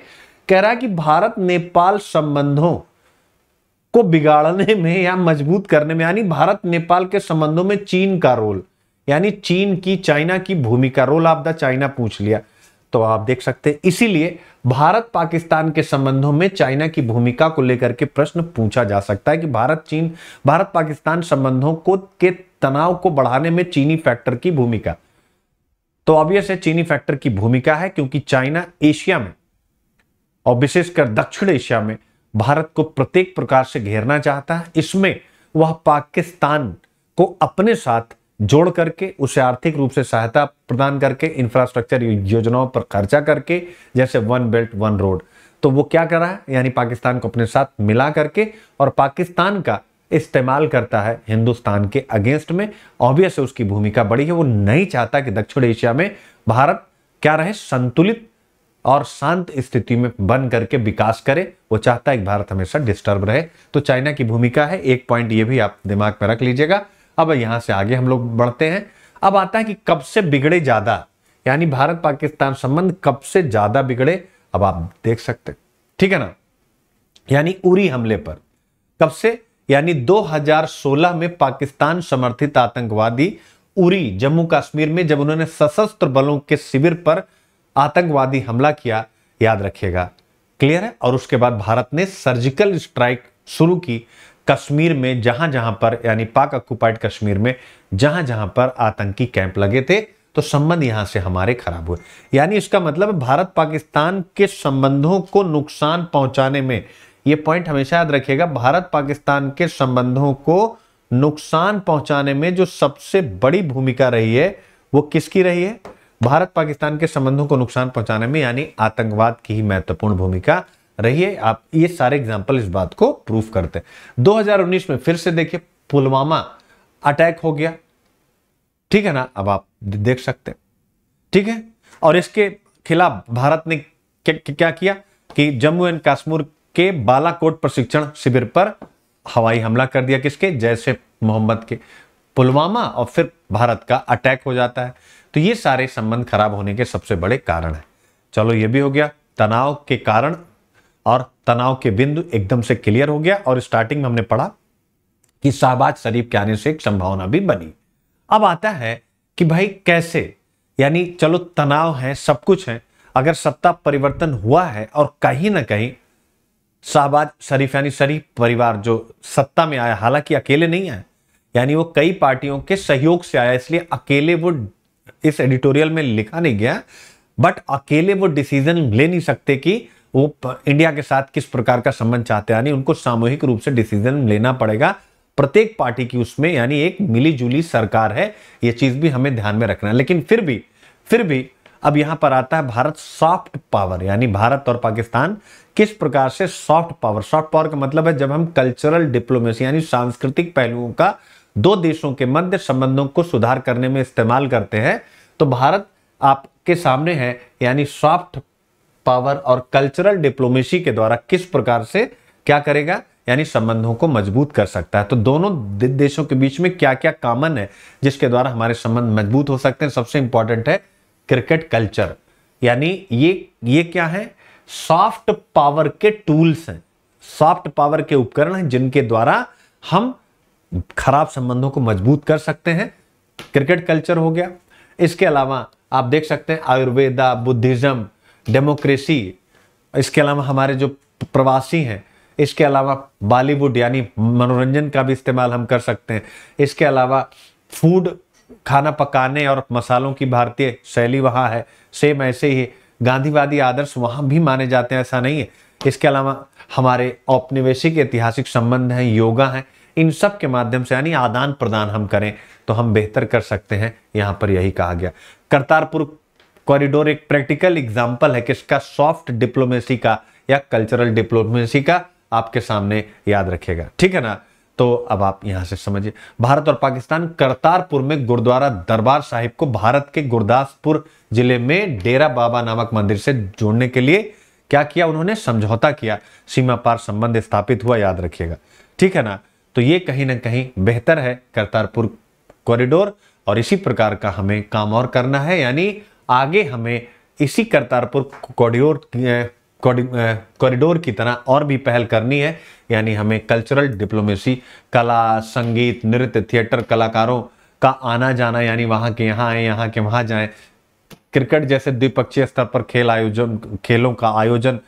कह रहा है कि भारत नेपाल संबंधों को बिगाड़ने में या मजबूत करने में यानी भारत नेपाल के संबंधों में चीन का रोल यानी चीन की चाइना की भूमिका रोल ऑफ द चाइना पूछ लिया तो आप देख सकते हैं इसीलिए भारत पाकिस्तान के संबंधों में चाइना की भूमिका को लेकर के प्रश्न पूछा जा सकता है कि भारत चीन भारत पाकिस्तान संबंधों को के तनाव को बढ़ाने में चीनी फैक्टर की भूमिका तो ऑब्वियस है चीनी फैक्टर की भूमिका है क्योंकि चाइना एशिया में और विशेषकर दक्षिण एशिया में भारत को प्रत्येक प्रकार से घेरना चाहता है इसमें वह पाकिस्तान को अपने साथ जोड़ करके उसे आर्थिक रूप से सहायता प्रदान करके इंफ्रास्ट्रक्चर योजनाओं पर खर्चा करके जैसे वन बेल्ट वन रोड तो वो क्या कर रहा है यानी पाकिस्तान को अपने साथ मिला करके और पाकिस्तान का इस्तेमाल करता है हिंदुस्तान के अगेंस्ट में ऑब्वियस उसकी भूमिका बड़ी है वो नहीं चाहता कि दक्षिण एशिया में भारत क्या रहे संतुलित और शांत स्थिति में बन करके विकास करे वो चाहता है कि भारत हमेशा डिस्टर्ब रहे तो चाइना की भूमिका है एक पॉइंट ये भी आप दिमाग में रख लीजिएगा अब यहां से आगे हम लोग बढ़ते हैं अब आता है कि कब से बिगड़े ज़्यादा यानी भारत पाकिस्तान संबंध कब से ज़्यादा बिगड़े अब आप देख सकते ठीक है ना यानी उरी हमले पर कब से यानी 2016 में पाकिस्तान समर्थित आतंकवादी उरी जम्मू कश्मीर में जब उन्होंने सशस्त्र बलों के शिविर पर आतंकवादी हमला किया याद रखिएगा क्लियर है और उसके बाद भारत ने सर्जिकल स्ट्राइक शुरू की कश्मीर में जहां जहां पर यानी पाक ऑक्यूपाइड कश्मीर में जहां जहां पर आतंकी कैंप लगे थे तो संबंध यहां से हमारे खराब हुए यानी इसका मतलब भारत पाकिस्तान के संबंधों को नुकसान पहुंचाने में यह पॉइंट हमेशा याद रखिएगा भारत पाकिस्तान के संबंधों को नुकसान पहुंचाने में जो सबसे बड़ी भूमिका रही है वो किसकी रही है भारत पाकिस्तान के संबंधों को नुकसान पहुंचाने में यानी आतंकवाद की ही महत्वपूर्ण भूमिका रही है आप ये सारे एग्जाम्पल इस बात को प्रूफ करते हैं दो में फिर से देखिए पुलवामा अटैक हो गया ठीक है ना अब आप देख सकते हैं ठीक है और इसके खिलाफ भारत ने क्या किया कि जम्मू एंड कश्मीर के बालाकोट प्रशिक्षण शिविर पर हवाई हमला कर दिया किसके जैसे मोहम्मद के पुलवामा और फिर भारत का अटैक हो जाता है तो ये सारे संबंध खराब होने के सबसे बड़े कारण है चलो ये भी हो गया तनाव के कारण और तनाव के बिंदु एकदम से क्लियर हो गया और स्टार्टिंग में हमने पढ़ा कि शाहबाज शरीफ के आने से एक संभावना भी बनी अब आता है कि भाई कैसे यानी चलो तनाव है सब कुछ है अगर सत्ता परिवर्तन हुआ है और कहीं ना कहीं शाहबाज शरीफ यानी शरीफ परिवार जो सत्ता में आया हालांकि अकेले नहीं आए यानी वो कई पार्टियों के सहयोग से आया इसलिए अकेले वो इस एडिटोरियल में लिखा नहीं गया बट अकेले वो डिसीजन ले नहीं सकते कि वो इंडिया के साथ किस प्रकार का संबंध चाहते हैं यानी उनको सामूहिक रूप से डिसीजन लेना पड़ेगा प्रत्येक पार्टी की उसमें यानी एक मिलीजुली सरकार है ये चीज़ भी हमें ध्यान में रखना है लेकिन फिर भी फिर भी अब यहां पर आता है भारत सॉफ्ट पावर यानी भारत और पाकिस्तान किस प्रकार से सॉफ्ट पावर सॉफ्ट पावर का मतलब है जब हम कल्चरल डिप्लोमेसी यानी सांस्कृतिक पहलुओं का दो देशों के मध्य संबंधों को सुधार करने में इस्तेमाल करते हैं तो भारत आपके सामने है यानी सॉफ्ट पावर और कल्चरल डिप्लोमेसी के द्वारा किस प्रकार से क्या करेगा यानी संबंधों को मजबूत कर सकता है तो दोनों देशों के बीच में क्या क्या कॉमन है जिसके द्वारा हमारे संबंध मजबूत हो सकते हैं सबसे इंपॉर्टेंट है क्रिकेट कल्चर यानी ये ये क्या है सॉफ्ट पावर के टूल्स हैं सॉफ्ट पावर के उपकरण हैं जिनके द्वारा हम खराब संबंधों को मजबूत कर सकते हैं क्रिकेट कल्चर हो गया इसके अलावा आप देख सकते हैं आयुर्वेदा बुद्धिज़्म डेमोक्रेसी इसके अलावा हमारे जो प्रवासी हैं इसके अलावा बॉलीवुड यानी मनोरंजन का भी इस्तेमाल हम कर सकते हैं इसके अलावा फूड खाना पकाने और मसालों की भारतीय शैली वहाँ है सेम ऐसे ही गांधीवादी आदर्श वहाँ भी माने जाते हैं ऐसा नहीं है इसके अलावा हमारे औपनिवेशिक ऐतिहासिक संबंध हैं योगा हैं इन सब के माध्यम से यानी आदान प्रदान हम करें तो हम बेहतर कर सकते हैं यहां पर यही कहा गया करतारपुर कॉरिडोर एक प्रैक्टिकल एग्जाम्पल है किसका सॉफ्ट डिप्लोमेसी का या कल्चरल डिप्लोमेसी का आपके सामने याद रखेगा ठीक है ना तो अब आप यहां से समझिए भारत और पाकिस्तान करतारपुर में गुरुद्वारा दरबार साहिब को भारत के गुरदासपुर जिले में डेरा बाबा नामक मंदिर से जोड़ने के लिए क्या किया उन्होंने समझौता किया सीमा पार संबंध स्थापित हुआ याद रखिएगा ठीक है ना तो ये कहीं ना कहीं बेहतर है करतारपुर कॉरिडोर और इसी प्रकार का हमें काम और करना है यानी आगे हमें इसी करतारपुर कॉरिडोर कॉरिडोर की तरह और भी पहल करनी है यानी हमें कल्चरल डिप्लोमेसी कला संगीत नृत्य थिएटर कलाकारों का आना जाना यानी वहाँ के यहाँ आए यहाँ के वहाँ जाएँ क्रिकेट जैसे द्विपक्षीय स्तर पर खेल आयोजन खेलों का आयोजन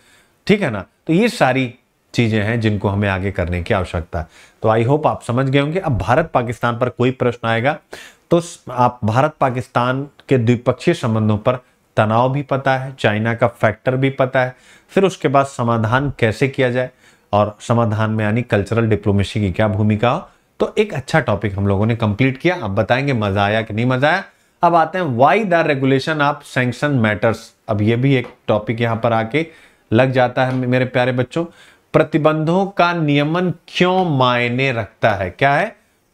ठीक है ना तो ये सारी चीज़ें हैं जिनको हमें आगे करने की आवश्यकता है तो आई होप आप समझ गए होंगे अब भारत पाकिस्तान पर कोई प्रश्न आएगा तो आप भारत पाकिस्तान के द्विपक्षीय संबंधों पर तनाव भी पता है चाइना का फैक्टर भी पता है फिर उसके बाद समाधान कैसे किया जाए और समाधान में यानी कल्चरल डिप्लोमेसी की क्या भूमिका हो तो एक अच्छा टॉपिक हम लोगों ने कंप्लीट किया आप बताएंगे मजा आया कि नहीं मजा आया अब आते हैं why the regulation of sanction matters अब ये भी एक टॉपिक यहाँ पर आके लग जाता है मेरे प्यारे बच्चों प्रतिबंधों का नियमन क्यों मायने रखता है क्या है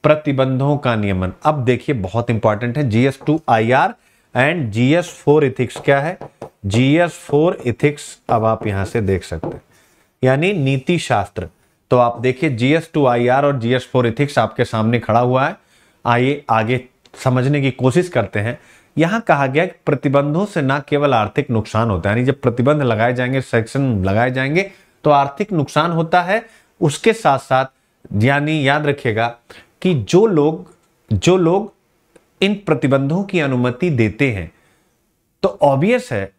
प्रतिबंधों का नियमन अब देखिए बहुत इंपॉर्टेंट है GS two I R and GS four ethics क्या है जीएस फोर इथिक्स अब आप यहां से देख सकते हैं यानी नीति शास्त्र तो आप देखिए जीएस टू आई आर और जीएस फोर इथिक्स आपके सामने खड़ा हुआ है आइए आगे समझने की कोशिश करते हैं यहां कहा गया कि प्रतिबंधों से ना केवल आर्थिक नुकसान होता है यानी जब प्रतिबंध लगाए जाएंगे सेक्शन लगाए जाएंगे तो आर्थिक नुकसान होता है उसके साथ साथ यानी याद रखिएगा कि जो लोग जो लोग इन प्रतिबंधों की अनुमति देते हैं तो ऑब्वियस है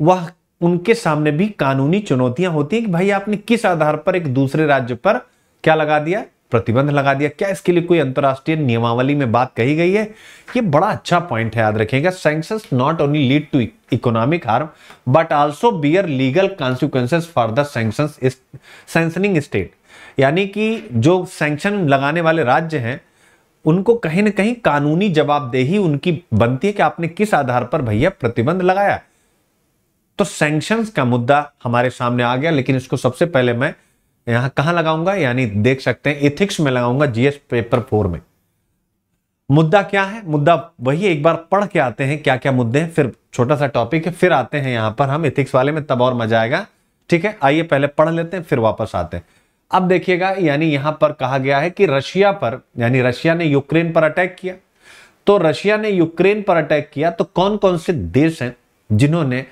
वह उनके सामने भी कानूनी चुनौतियां होती हैं कि भाई आपने किस आधार पर एक दूसरे राज्य पर क्या लगा दिया प्रतिबंध लगा दिया क्या इसके लिए कोई अंतर्राष्ट्रीय नियमावली में बात कही गई है ये बड़ा अच्छा पॉइंट है याद रखेगा sanction not only lead to economic harm but also bear legal consequences for the sanctions state यानी कि जो सेंक्शन लगाने वाले राज्य हैं उनको कहीं ना कहीं कानूनी जवाबदेही उनकी बनती है कि आपने किस आधार पर भैया प्रतिबंध लगाया तो सैंक्शंस का मुद्दा हमारे सामने आ गया लेकिन इसको सबसे पहले मैं यहां कहां लगाऊंगा यानी देख सकते हैं इथिक्स में लगाऊंगा जीएस पेपर फोर में मुद्दा क्या है मुद्दा वही एक बार पढ़ के आते हैं क्या क्या मुद्दे हैं फिर छोटा सा टॉपिक है फिर आते हैं यहां पर हम इथिक्स वाले में तब और मजा आएगा ठीक है आइए पहले पढ़ लेते हैं फिर वापस आते हैं अब देखिएगा यानी यहां पर कहा गया है कि रशिया पर यानी रशिया ने यूक्रेन पर अटैक किया तो रशिया ने यूक्रेन पर अटैक किया तो कौन कौन से देश हैं जिन्होंने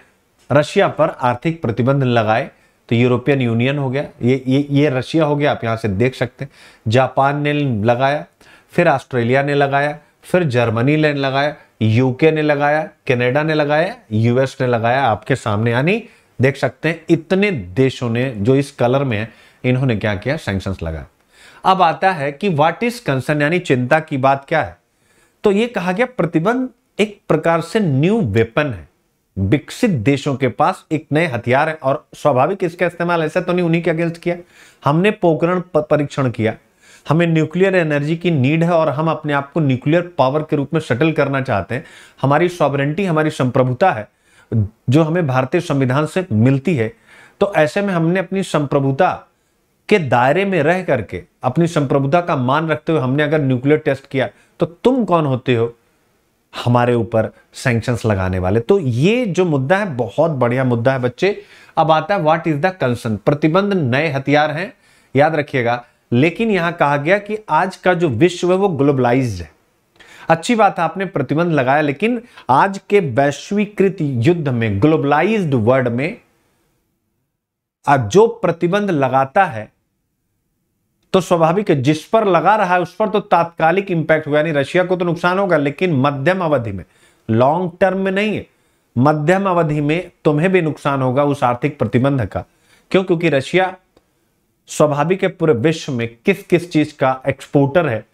रशिया पर आर्थिक प्रतिबंध लगाए तो यूरोपियन यूनियन हो गया ये ये ये रशिया हो गया आप यहाँ से देख सकते हैं जापान ने लगाया फिर ऑस्ट्रेलिया ने लगाया फिर जर्मनी ने लगाया यूके ने लगाया कनाडा ने लगाया यूएस ने लगाया आपके सामने यानी देख सकते हैं इतने देशों ने जो इस कलर में है इन्होंने क्या किया सैंक्शंस लगाया अब आता है कि वाट इज कंसर्न यानी चिंता की बात क्या है तो ये कहा गया प्रतिबंध एक प्रकार से न्यू वेपन है विकसित देशों के पास एक नए हथियार है और स्वाभाविक इसका इस्तेमाल ऐसा तो नहीं उन्हीं के अगेंस्ट किया हमने पोकरण परीक्षण किया हमें न्यूक्लियर एनर्जी की नीड है और हम अपने आप को न्यूक्लियर पावर के रूप में सेटल करना चाहते हैं हमारी सॉबरेंटी हमारी संप्रभुता है जो हमें भारतीय संविधान से मिलती है तो ऐसे में हमने अपनी संप्रभुता के दायरे में रह करके अपनी संप्रभुता का मान रखते हुए हमने अगर न्यूक्लियर टेस्ट किया तो तुम कौन होते हो हमारे ऊपर सैंक्शंस लगाने वाले तो ये जो मुद्दा है बहुत बढ़िया मुद्दा है बच्चे अब आता है व्हाट इज द कंसर्न प्रतिबंध नए हथियार हैं याद रखिएगा लेकिन यहां कहा गया कि आज का जो विश्व है वो ग्लोबलाइज है अच्छी बात है आपने प्रतिबंध लगाया लेकिन आज के वैश्वीकृत युद्ध में ग्लोबलाइज्ड वर्ल्ड में जो प्रतिबंध लगाता है तो स्वाभाविक है जिस पर लगा रहा है उस पर तो तात्कालिक इंपैक्ट हुआ यानी रशिया को तो नुकसान होगा लेकिन मध्यम अवधि में लॉन्ग टर्म में नहीं है मध्यम अवधि में तुम्हें भी नुकसान होगा उस आर्थिक प्रतिबंध का क्यों क्योंकि रशिया स्वाभाविक है पूरे विश्व में किस किस चीज का एक्सपोर्टर है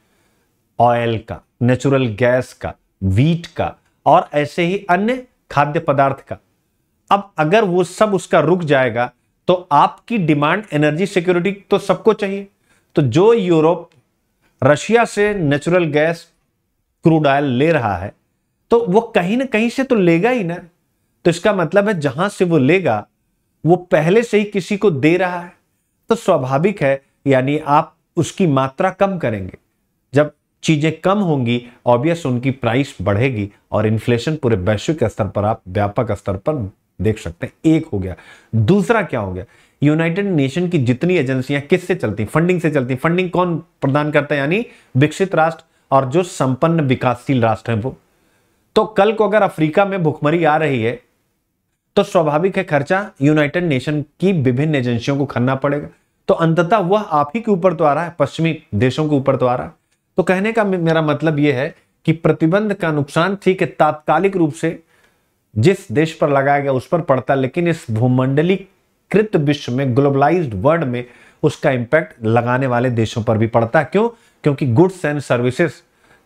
ऑयल का नेचुरल गैस का वीट का और ऐसे ही अन्य खाद्य पदार्थ का अब अगर वो सब उसका रुक जाएगा तो आपकी डिमांड एनर्जी सिक्योरिटी तो सबको चाहिए तो जो यूरोप रशिया से नेचुरल गैस क्रूड ऑयल ले रहा है तो वो कहीं ना कहीं से तो लेगा ही ना तो इसका मतलब है जहां से वो लेगा वो पहले से ही किसी को दे रहा है तो स्वाभाविक है यानी आप उसकी मात्रा कम करेंगे जब चीजें कम होंगी ऑब्वियस उनकी प्राइस बढ़ेगी और इन्फ्लेशन पूरे वैश्विक स्तर पर आप व्यापक स्तर पर देख सकते हैं एक हो गया दूसरा क्या हो गया यूनाइटेड नेशन की जितनी एजेंसियां किससे चलती फंडिंग से चलती फंडिंग कौन प्रदान करता है यानी विकसित राष्ट्र और जो संपन्न विकासशील राष्ट्र है वो तो कल को अगर अफ्रीका में भुखमरी आ रही है तो स्वाभाविक है खर्चा यूनाइटेड नेशन की विभिन्न एजेंसियों को करना पड़ेगा तो अंततः वह आप ही के ऊपर तो आ रहा है पश्चिमी देशों के ऊपर तो आ रहा है तो कहने का मेरा मतलब यह है कि प्रतिबंध का नुकसान ठीक है तात्कालिक रूप से जिस देश पर लगाया गया उस पर पड़ता लेकिन इस भूमंडली कृत विश्व में ग्लोबलाइज्ड वर्ल्ड में उसका इंपैक्ट लगाने वाले देशों पर भी पड़ता है क्यों क्योंकि गुड्स एंड सर्विसेज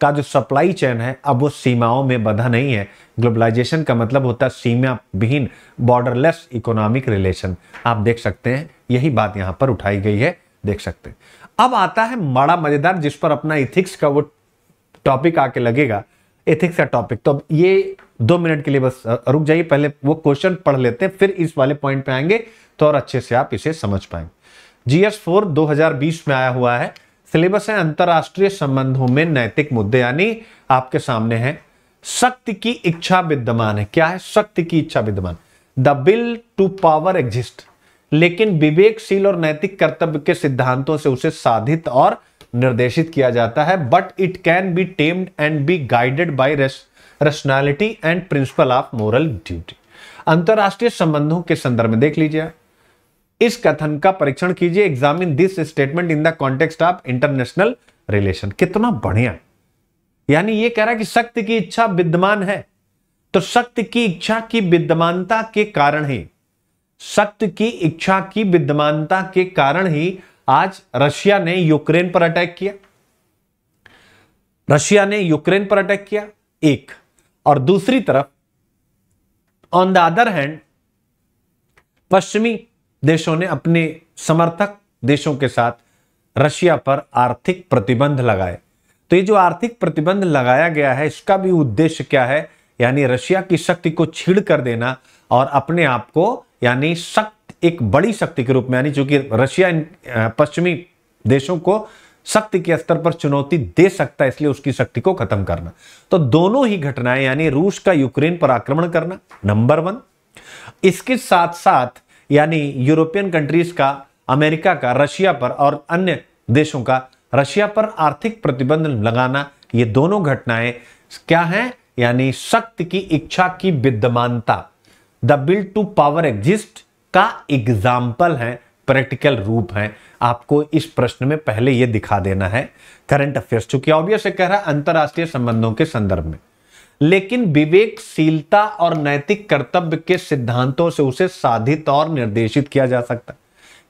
का जो सप्लाई चेन है अब वो सीमाओं में बंधा नहीं है ग्लोबलाइजेशन का मतलब होता है सीमा विहीन बॉर्डरलेस इकोनॉमिक रिलेशन आप देख सकते हैं यही बात यहां पर उठाई गई है देख सकते हैं अब आता है बड़ा मजेदार जिस पर अपना इथिक्स का वो टॉपिक आके लगेगा एथिक्स का टॉपिक तो ये दो मिनट के लिए बस रुक जाइए पहले वो क्वेश्चन पढ़ लेते हैं फिर इस वाले पॉइंट पे आएंगे तो और अच्छे से आप इसे समझ पाएंगे जीएस फोर दो में आया हुआ है सिलेबस है अंतरराष्ट्रीय संबंधों में नैतिक मुद्दे यानी आपके सामने है शक्ति की इच्छा विद्यमान है क्या है शक्ति की इच्छा विद्यमान the will to power exist लेकिन विवेकशील और नैतिक कर्तव्य के सिद्धांतों से उसे साधित और निर्देशित किया जाता है but it can be tamed and be guided by rest rationality and principle of moral duty अंतरराष्ट्रीय संबंधों के संदर्भ में देख लीजिए इस कथन का परीक्षण कीजिए examine this statement in the context of international relation कितना बढ़िया यानी ये कह रहा है कि शक्ति की इच्छा विद्यमान है तो शक्ति की इच्छा की विद्यमानता के कारण ही शक्ति की इच्छा की विद्यमानता के कारण ही आज रशिया ने यूक्रेन पर अटैक किया रशिया ने यूक्रेन पर अटैक किया एक और दूसरी तरफ ऑन द अदर हैंड पश्चिमी देशों ने अपने समर्थक देशों के साथ रशिया पर आर्थिक प्रतिबंध लगाए तो ये जो आर्थिक प्रतिबंध लगाया गया है इसका भी उद्देश्य क्या है यानी रशिया की शक्ति को छीड़ कर देना और अपने आप को यानी शक्त एक बड़ी शक्ति के रूप में यानी चूंकि रशिया पश्चिमी देशों को शक्ति के स्तर पर चुनौती दे सकता है इसलिए उसकी शक्ति को खत्म करना तो दोनों ही घटनाएं यानी रूस का यूक्रेन पर आक्रमण करना नंबर वन इसके साथ साथ यानी यूरोपियन कंट्रीज का अमेरिका का रशिया पर और अन्य देशों का रशिया पर आर्थिक प्रतिबंध लगाना ये दोनों घटनाएं क्या हैं यानी शक्ति की इच्छा की विद्यमानता the will to power exist का एग्जाम्पल है प्रैक्टिकल रूप हैं आपको इस प्रश्न में पहले यह दिखा देना है करंट अफेयर्स चूंकि ऑब्वियस कह रहा है अंतर्राष्ट्रीय संबंधों के संदर्भ में लेकिन विवेकशीलता और नैतिक कर्तव्य के सिद्धांतों से उसे साधित और निर्देशित किया जा सकता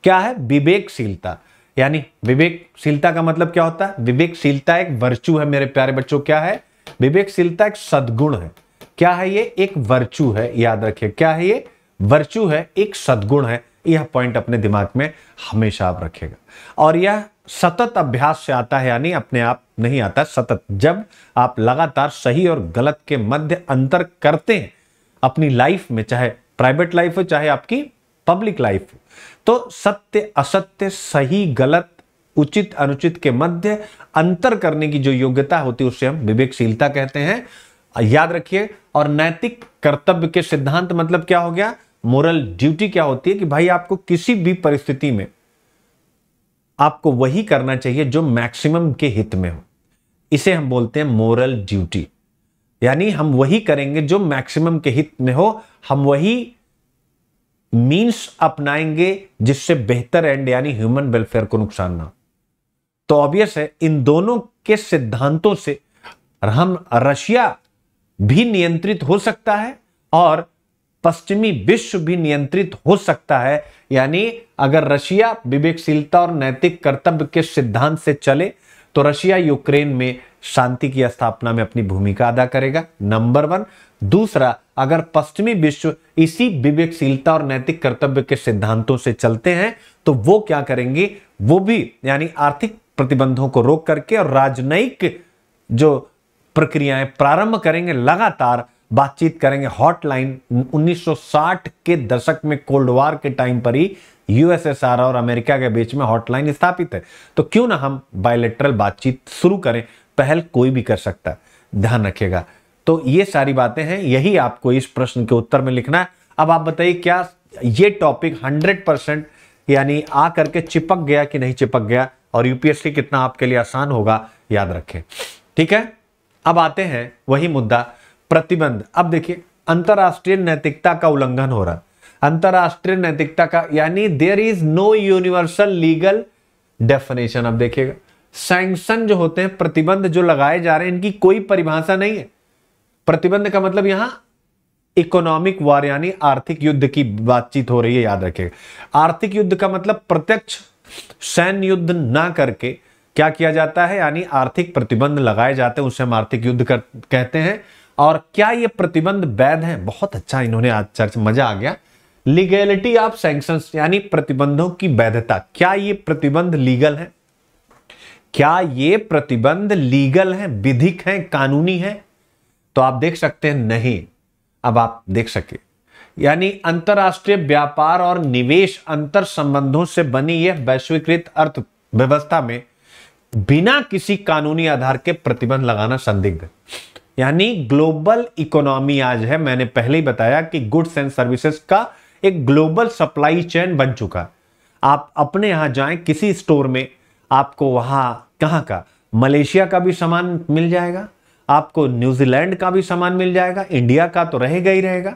क्या है विवेकशीलता यानी विवेकशीलता का मतलब क्या होता है विवेकशीलता एक वर्चू है मेरे प्यारे बच्चों क्या है विवेकशीलता एक सदगुण है क्या है ये एक वर्चू है याद रखिए क्या है ये वर्चू है एक सदगुण है यह पॉइंट अपने दिमाग में हमेशा आप रखेगा और यह सतत अभ्यास से आता है यानी अपने आप नहीं आता सतत जब आप लगातार सही और गलत के मध्य अंतर करते हैं अपनी लाइफ में चाहे प्राइवेट लाइफ हो चाहे आपकी पब्लिक लाइफ हो तो सत्य असत्य सही गलत उचित अनुचित के मध्य अंतर करने की जो योग्यता होती है उसे हम विवेकशीलता कहते हैं याद रखिए और नैतिक कर्तव्य के सिद्धांत मतलब क्या हो गया मोरल ड्यूटी क्या होती है कि भाई आपको किसी भी परिस्थिति में आपको वही करना चाहिए जो मैक्सिमम के हित में हो इसे हम बोलते हैं मोरल ड्यूटी यानी हम वही करेंगे जो मैक्सिमम के हित में हो हम वही मींस अपनाएंगे जिससे बेहतर एंड यानी ह्यूमन वेलफेयर को नुकसान ना तो ऑब्वियस है इन दोनों के सिद्धांतों से हम रशिया भी नियंत्रित हो सकता है और पश्चिमी विश्व भी नियंत्रित हो सकता है यानी अगर रशिया विवेकशीलता और नैतिक कर्तव्य के सिद्धांत से चले तो रशिया यूक्रेन में शांति की स्थापना में अपनी भूमिका अदा करेगा नंबर वन दूसरा अगर पश्चिमी विश्व इसी विवेकशीलता और नैतिक कर्तव्य के सिद्धांतों से चलते हैं तो वो क्या करेंगे वो भी यानी आर्थिक प्रतिबंधों को रोक करके और राजनयिक जो प्रक्रियाएं प्रारंभ करेंगे लगातार बातचीत करेंगे हॉटलाइन 1960 के दशक में कोल्ड वार के टाइम पर ही यूएसएसआर और अमेरिका के बीच में हॉटलाइन स्थापित है तो क्यों ना हम बायोलेट्रल बातचीत शुरू करें पहल कोई भी कर सकता है ध्यान रखिएगा तो ये सारी बातें हैं यही आपको इस प्रश्न के उत्तर में लिखना है अब आप बताइए क्या ये टॉपिक हंड्रेड परसेंट यानी आ करके चिपक गया कि नहीं चिपक गया और यूपीएससी कितना आपके लिए आसान होगा याद रखें ठीक है अब आते हैं वही मुद्दा प्रतिबंध अब देखिए अंतरराष्ट्रीय नैतिकता का उल्लंघन हो रहा अंतरराष्ट्रीय नैतिकता का यानी there is no universal legal definition अब देखिएगा सैंक्शन जो होते हैं प्रतिबंध जो लगाए जा रहे हैं इनकी कोई परिभाषा नहीं है प्रतिबंध का मतलब यहां इकोनॉमिक वॉर यानी आर्थिक युद्ध की बातचीत हो रही है याद रखिएगा आर्थिक युद्ध का मतलब प्रत्यक्ष सैन्य युद्ध ना करके क्या किया जाता है यानी आर्थिक प्रतिबंध लगाए जाते हैं उसे हम आर्थिक युद्ध कहते हैं और क्या ये प्रतिबंध वैध हैं बहुत अच्छा इन्होंने आज चर्च मजा आ गया लीगैलिटी ऑफ सैंक्शन यानी प्रतिबंधों की वैधता क्या ये प्रतिबंध लीगल है क्या ये प्रतिबंध लीगल है विधिक है कानूनी है तो आप देख सकते हैं नहीं अब आप देख सके यानी अंतरराष्ट्रीय व्यापार और निवेश अंतर संबंधों से बनी यह वैश्वीकृत अर्थव्यवस्था में बिना किसी कानूनी आधार के प्रतिबंध लगाना संदिग्ध यानी ग्लोबल इकोनॉमी आज है मैंने पहले ही बताया कि गुड्स एंड सर्विसेज का एक ग्लोबल सप्लाई चेन बन चुका आप अपने यहां जाएं किसी स्टोर में आपको वहां कहां का मलेशिया का भी सामान मिल जाएगा आपको न्यूजीलैंड का भी सामान मिल जाएगा इंडिया का तो रहेगा ही रहेगा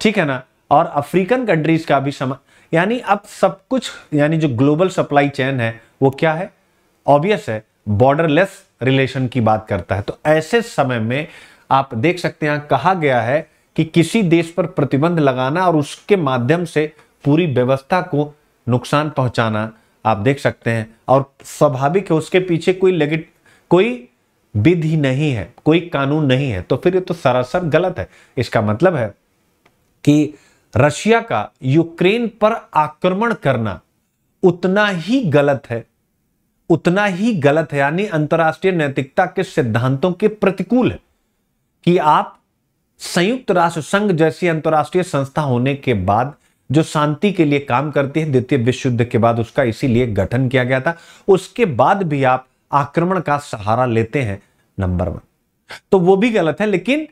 ठीक है ना और अफ्रीकन कंट्रीज का भी सामान यानी अब सब कुछ यानी जो ग्लोबल सप्लाई चेन है वो क्या है ऑब्वियस है बॉर्डरलेस रिलेशन की बात करता है तो ऐसे समय में आप देख सकते हैं कहा गया है कि किसी देश पर प्रतिबंध लगाना और उसके माध्यम से पूरी व्यवस्था को नुकसान पहुंचाना आप देख सकते हैं और स्वाभाविक है उसके पीछे कोई लेगिट कोई विधि नहीं है कोई कानून नहीं है तो फिर ये तो सरासर गलत है इसका मतलब है कि रशिया का यूक्रेन पर आक्रमण करना उतना ही गलत है उतना ही गलत है यानी अंतर्राष्ट्रीय नैतिकता के सिद्धांतों के प्रतिकूल है कि आप संयुक्त राष्ट्र संघ जैसी अंतर्राष्ट्रीय संस्था होने के बाद जो शांति के लिए काम करती है द्वितीय विश्व युद्ध के बाद उसका इसीलिए गठन किया गया था उसके बाद भी आप आक्रमण का सहारा लेते हैं नंबर वन तो वो भी गलत है लेकिन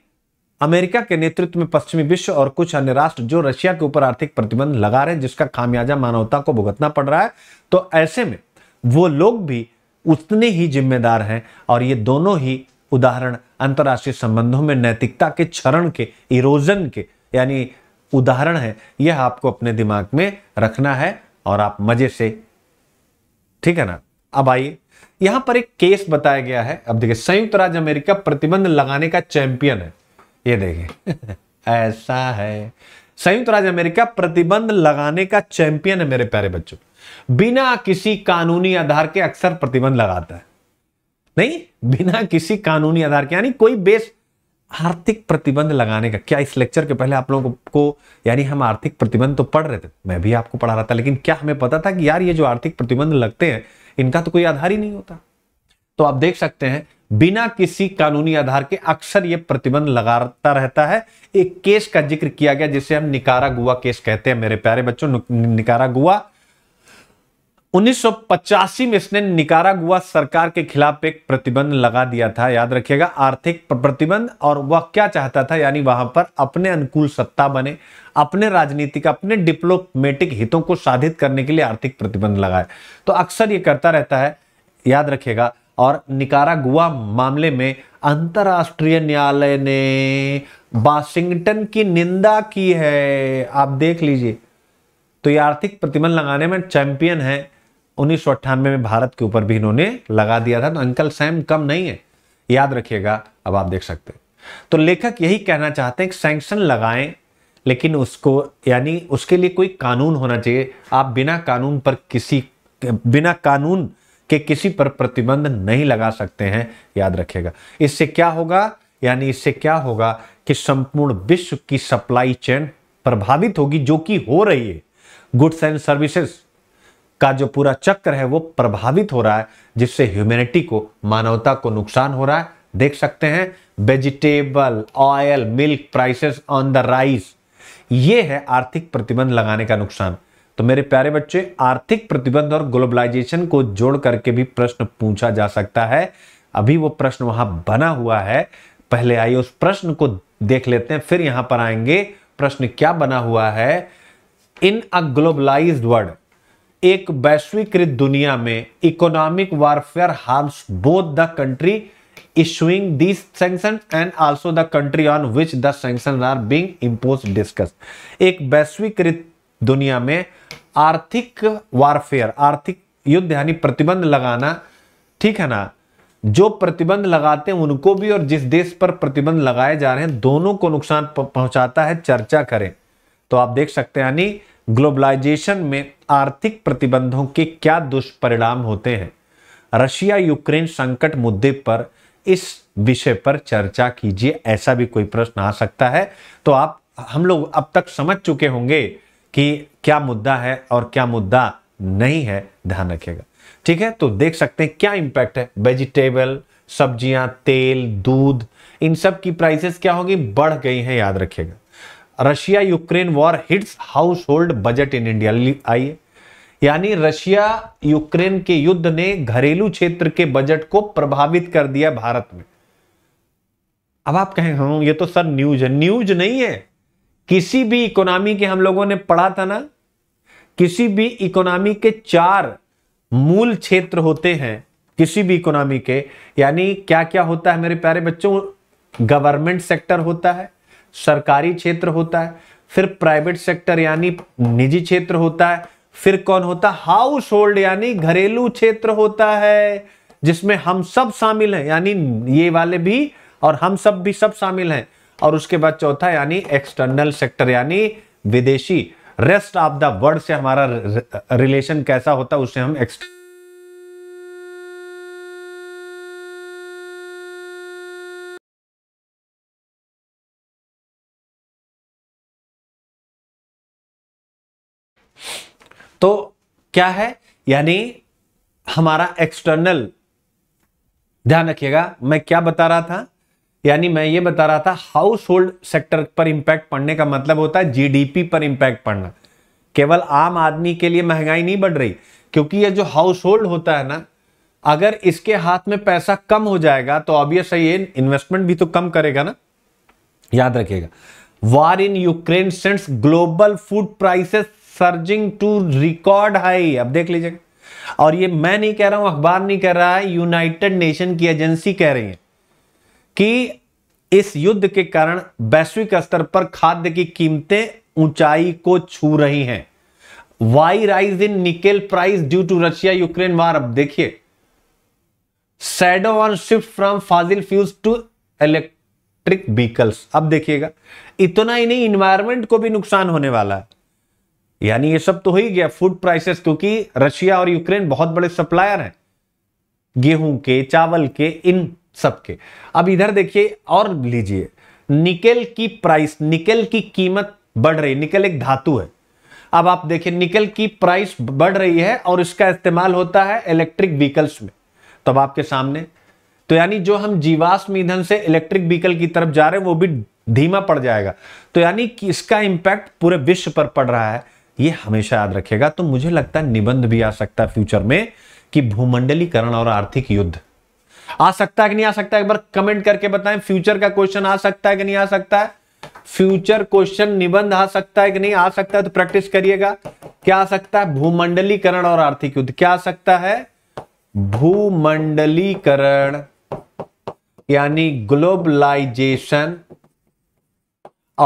अमेरिका के नेतृत्व में पश्चिमी विश्व और कुछ अन्य राष्ट्र जो रशिया के ऊपर आर्थिक प्रतिबंध लगा रहे हैं जिसका खामियाजा मानवता को भुगतना पड़ रहा है तो ऐसे में वो लोग भी उतने ही जिम्मेदार हैं और ये दोनों ही उदाहरण अंतर्राष्ट्रीय संबंधों में नैतिकता के क्षरण के इरोजन के यानी उदाहरण है यह आपको अपने दिमाग में रखना है और आप मजे से ठीक है ना अब आइए यहां पर एक केस बताया गया है अब देखिए संयुक्त राज्य अमेरिका प्रतिबंध लगाने का चैंपियन है ये देखिए ऐसा है संयुक्त राज्य अमेरिका प्रतिबंध लगाने का चैंपियन है मेरे प्यारे बच्चों बिना किसी कानूनी आधार के अक्सर प्रतिबंध लगाता है नहीं बिना किसी कानूनी आधार के यानी कोई बेस आर्थिक प्रतिबंध लगाने का क्या इस लेक्चर के पहले आप लोगों को यानी हम आर्थिक प्रतिबंध तो पढ़ रहे थे मैं भी आपको पढ़ा रहा था लेकिन क्या हमें पता था कि यार ये जो आर्थिक प्रतिबंध लगते हैं इनका तो कोई आधार ही नहीं होता तो आप देख सकते हैं बिना किसी कानूनी आधार के अक्सर ये प्रतिबंध लगाता रहता है एक केस का जिक्र किया गया जिसे हम निकारा गुआ केस कहते हैं मेरे प्यारे बच्चों निकारा गुआ 1985 में इसने निकारागुआ सरकार के खिलाफ एक प्रतिबंध लगा दिया था याद रखिएगा आर्थिक प्रतिबंध और वह क्या चाहता था यानी वहां पर अपने अनुकूल सत्ता बने अपने राजनीतिक अपने डिप्लोमेटिक हितों को साधित करने के लिए आर्थिक प्रतिबंध लगाए तो अक्सर ये करता रहता है याद रखिएगा और निकारागुआ मामले में अंतर्राष्ट्रीय न्यायालय ने वाशिंगटन की निंदा की है आप देख लीजिए तो ये आर्थिक प्रतिबंध लगाने में चैंपियन है उन्नीस में भारत के ऊपर भी इन्होंने लगा दिया था तो अंकल सैम कम नहीं है याद रखिएगा अब आप देख सकते हैं तो लेखक यही कहना चाहते हैं कि सैंक्शन लगाएं लेकिन उसको यानी उसके लिए कोई कानून होना चाहिए आप बिना कानून पर किसी बिना कानून के किसी पर प्रतिबंध नहीं लगा सकते हैं याद रखिएगा इससे क्या होगा यानी इससे क्या होगा कि संपूर्ण विश्व की सप्लाई चेन प्रभावित होगी जो कि हो रही है गुड्स एंड सर्विसेज का जो पूरा चक्र है वो प्रभावित हो रहा है जिससे ह्यूमैनिटी को मानवता को नुकसान हो रहा है देख सकते हैं vegetable oil milk prices on the rise ये है आर्थिक प्रतिबंध लगाने का नुकसान तो मेरे प्यारे बच्चे आर्थिक प्रतिबंध और ग्लोबलाइजेशन को जोड़ करके भी प्रश्न पूछा जा सकता है अभी वो प्रश्न वहां बना हुआ है पहले आइए उस प्रश्न को देख लेते हैं फिर यहां पर आएंगे प्रश्न क्या बना हुआ है इन अ ग्लोबलाइज्ड वर्ल्ड एक वैश्वीकृत दुनिया में economic warfare harms both the country issuing this sanction and also the country on which the sanction are being imposed discuss एक वैश्वीकृत दुनिया में आर्थिक वारफेयर आर्थिक युद्ध यानी प्रतिबंध लगाना ठीक है ना जो प्रतिबंध लगाते हैं उनको भी और जिस देश पर प्रतिबंध लगाए जा रहे हैं दोनों को नुकसान पहुंचाता है चर्चा करें तो आप देख सकते हैं यानी ग्लोबलाइजेशन में आर्थिक प्रतिबंधों के क्या दुष्परिणाम होते हैं रशिया यूक्रेन संकट मुद्दे पर इस विषय पर चर्चा कीजिए ऐसा भी कोई प्रश्न आ सकता है तो आप हम लोग अब तक समझ चुके होंगे कि क्या मुद्दा है और क्या मुद्दा नहीं है ध्यान रखिएगा ठीक है तो देख सकते हैं क्या इंपैक्ट है वेजिटेबल सब्जियां तेल दूध इन सब की प्राइसेस क्या होगी बढ़ गई हैं याद रखिएगा Russia Ukraine war hits household budget in India आइए यानी रशिया यूक्रेन के युद्ध ने घरेलू क्षेत्र के बजट को प्रभावित कर दिया भारत में अब आप कहें हाँ ये तो सर न्यूज है न्यूज नहीं है किसी भी इकोनॉमी के हम लोगों ने पढ़ा था ना किसी भी इकोनॉमी के चार मूल क्षेत्र होते हैं किसी भी इकोनॉमी के यानी क्या क्या होता है मेरे प्यारे बच्चों गवर्नमेंट सेक्टर होता है सरकारी क्षेत्र होता है फिर प्राइवेट सेक्टर यानी निजी क्षेत्र होता है फिर कौन होता है हाउस होल्ड यानी घरेलू क्षेत्र होता है जिसमें हम सब शामिल हैं यानी ये वाले भी और हम सब भी सब शामिल हैं और उसके बाद चौथा यानी एक्सटर्नल सेक्टर यानी विदेशी रेस्ट ऑफ द वर्ल्ड से हमारा रिलेशन कैसा होता है उसे हम एक्सटर्नल तो क्या है यानी हमारा एक्सटर्नल ध्यान रखिएगा मैं क्या बता रहा था यानी मैं ये बता रहा था हाउस होल्ड सेक्टर पर इंपैक्ट पड़ने का मतलब होता है जीडीपी पर इंपैक्ट पड़ना केवल आम आदमी के लिए महंगाई नहीं बढ़ रही क्योंकि ये जो हाउस होल्ड होता है ना अगर इसके हाथ में पैसा कम हो जाएगा तो ऑब्वियस है ये इन्वेस्टमेंट भी तो कम करेगा ना याद रखिएगा war in Ukraine sends global food prices surging to record high अब देख लीजिएगा और ये मैं नहीं कह रहा हूं अखबार नहीं कह रहा है यूनाइटेड नेशन की एजेंसी कह रही है कि इस युद्ध के कारण वैश्विक स्तर पर खाद्य की कीमतें ऊंचाई को छू रही हैं why rise in nickel price due to Russia Ukraine war अब देखिए shadow on shift from fossil fuels to electric vehicles अब देखिएगा इतना ही नहीं इन्वायरमेंट को भी नुकसान होने वाला है यानी ये सब तो हो ही गया फूड प्राइसेस क्योंकि रशिया और यूक्रेन बहुत बड़े सप्लायर हैं गेहूं के चावल के इन सब के अब इधर देखिए और लीजिए निकेल की प्राइस निकेल की कीमत बढ़ रही निकेल एक धातु है अब आप देखिए निकेल की प्राइस बढ़ रही है और इसका इस्तेमाल होता है इलेक्ट्रिक व्हीकल्स में तब तो आपके सामने तो यानी जो हम जीवाश्म ईंधन से इलेक्ट्रिक व्हीकल की तरफ जा रहे हैं वो भी धीमा पड़ जाएगा तो यानी कि इसका इंपैक्ट पूरे विश्व पर पड़ रहा है ये हमेशा याद रखेगा तो मुझे लगता है निबंध भी आ सकता है फ्यूचर में कि भूमंडलीकरण और आर्थिक युद्ध आ सकता है कि नहीं आ सकता एक बार कमेंट करके बताएं फ्यूचर का क्वेश्चन आ सकता है कि नहीं आ सकता है फ्यूचर क्वेश्चन निबंध आ सकता है कि नहीं आ सकता है तो प्रैक्टिस करिएगा क्या आ सकता है भूमंडलीकरण और आर्थिक युद्ध क्या आ सकता है भूमंडलीकरण यानी ग्लोबलाइजेशन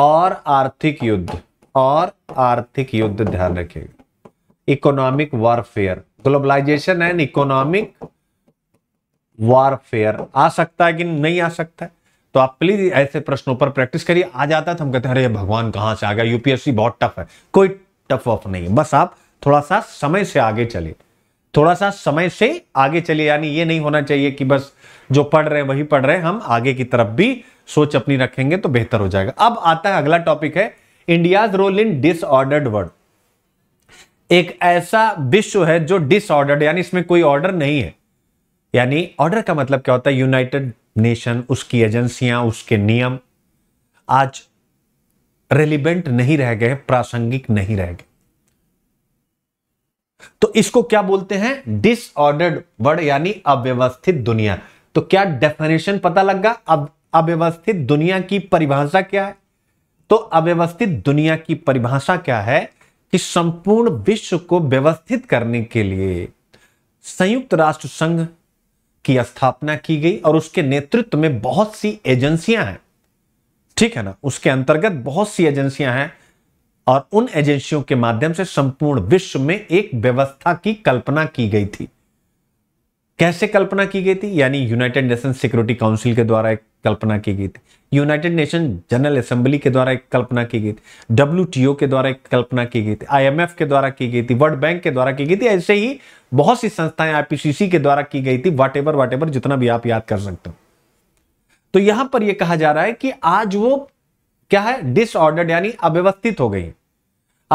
और आर्थिक युद्ध और आर्थिक युद्ध ध्यान रखिएगा economic warfare globalization and economic warfare आ सकता है कि नहीं आ सकता है तो आप प्लीज ऐसे प्रश्नों पर प्रैक्टिस करिए आ जाता है तो हम कहते हैं अरे भगवान कहां से आ गया यूपीएससी बहुत टफ है कोई टफ ऑफ नहीं है बस आप थोड़ा सा समय से आगे चलिए थोड़ा सा समय से आगे चलिए यानी ये नहीं होना चाहिए कि बस जो पढ़ रहे हैं वही पढ़ रहे हैं हम आगे की तरफ भी सोच अपनी रखेंगे तो बेहतर हो जाएगा अब आता है अगला टॉपिक है India's role in disordered world एक ऐसा विश्व है जो डिसऑर्डर्ड यानी इसमें कोई ऑर्डर नहीं है यानी ऑर्डर का मतलब क्या होता है यूनाइटेड नेशन उसकी एजेंसियां उसके नियम आज रेलिवेंट नहीं रह गए प्रासंगिक नहीं रह गए तो इसको क्या बोलते हैं डिसऑर्डर्ड वर्ड यानी अव्यवस्थित दुनिया तो क्या डेफिनेशन पता लग गया अब अव्यवस्थित दुनिया की परिभाषा क्या है तो अव्यवस्थित दुनिया की परिभाषा क्या है कि संपूर्ण विश्व को व्यवस्थित करने के लिए संयुक्त राष्ट्र संघ की स्थापना की गई और उसके नेतृत्व में बहुत सी एजेंसियां हैं ठीक है ना उसके अंतर्गत बहुत सी एजेंसियां हैं और उन एजेंसियों के माध्यम से संपूर्ण विश्व में एक व्यवस्था की कल्पना की गई थी कैसे कल्पना की गई थी यानी यूनाइटेड नेशन सिक्योरिटी काउंसिल के द्वारा एक कल्पना की गई थी यूनाइटेड नेशन जनरल असेंबली के द्वारा एक कल्पना की गई थी डब्ल्यू के द्वारा एक कल्पना की गई थी आईएमएफ के द्वारा की गई थी वर्ल्ड बैंक के द्वारा की गई थी ऐसे ही बहुत सी संस्थाएं आईपीसीसी के द्वारा की गई थी वाट एवर वाट एवर जितना भी आप याद कर सकते हो तो यहां पर यह कहा जा रहा है कि आज वो क्या है डिसऑर्डर्ड यानी अव्यवस्थित हो गई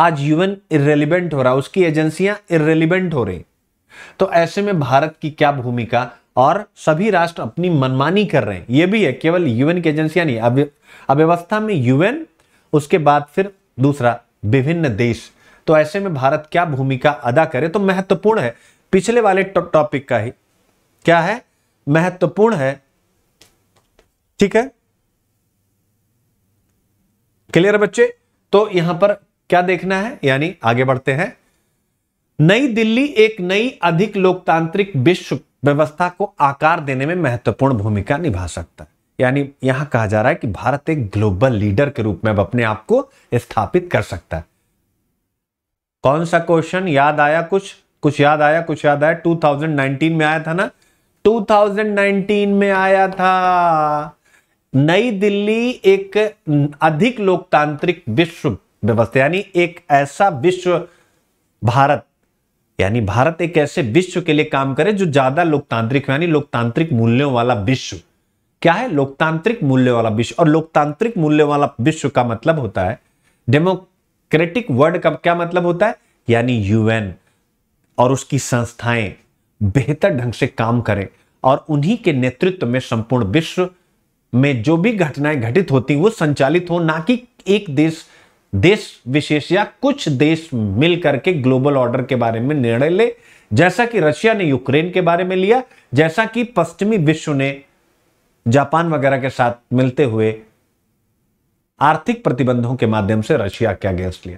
आज यूएन इरेलीवेंट हो रहा उसकी एजेंसियां इरेलीवेंट हो रही तो ऐसे में भारत की क्या भूमिका और सभी राष्ट्र अपनी मनमानी कर रहे हैं यह भी है केवल यूएन की एजेंसियां नहीं अव्यवस्था में यूएन उसके बाद फिर दूसरा विभिन्न देश तो ऐसे में भारत क्या भूमिका अदा करे तो महत्वपूर्ण है पिछले वाले टॉपिक का ही क्या है महत्वपूर्ण है ठीक है क्लियर बच्चे तो यहां पर क्या देखना है यानी आगे बढ़ते हैं नई दिल्ली एक नई अधिक लोकतांत्रिक विश्व व्यवस्था को आकार देने में महत्वपूर्ण भूमिका निभा सकता है यानी यहां कहा जा रहा है कि भारत एक ग्लोबल लीडर के रूप में अब अपने आप को स्थापित कर सकता है कौन सा क्वेश्चन याद आया कुछ कुछ याद आया कुछ याद आया 2019 में आया था ना 2019 में आया था नई दिल्ली एक अधिक लोकतांत्रिक विश्व व्यवस्था यानी एक ऐसा विश्व भारत यानी भारत एक ऐसे विश्व के लिए काम करे जो ज्यादा लोकतांत्रिक यानी लोकतांत्रिक मूल्यों वाला विश्व क्या है लोकतांत्रिक मूल्य वाला विश्व और लोकतांत्रिक मूल्य वाला विश्व का मतलब होता है डेमोक्रेटिक वर्ल्ड का क्या मतलब होता है यानी यूएन और उसकी संस्थाएं बेहतर ढंग से काम करें और उन्हीं के नेतृत्व में संपूर्ण विश्व में जो भी घटनाएं घटित होती वो संचालित हो ना कि एक देश देश विशेष या कुछ देश मिलकर के ग्लोबल ऑर्डर के बारे में निर्णय ले जैसा कि रशिया ने यूक्रेन के बारे में लिया जैसा कि पश्चिमी विश्व ने जापान वगैरह के साथ मिलते हुए आर्थिक प्रतिबंधों के माध्यम से रशिया के अगेंस्ट लिया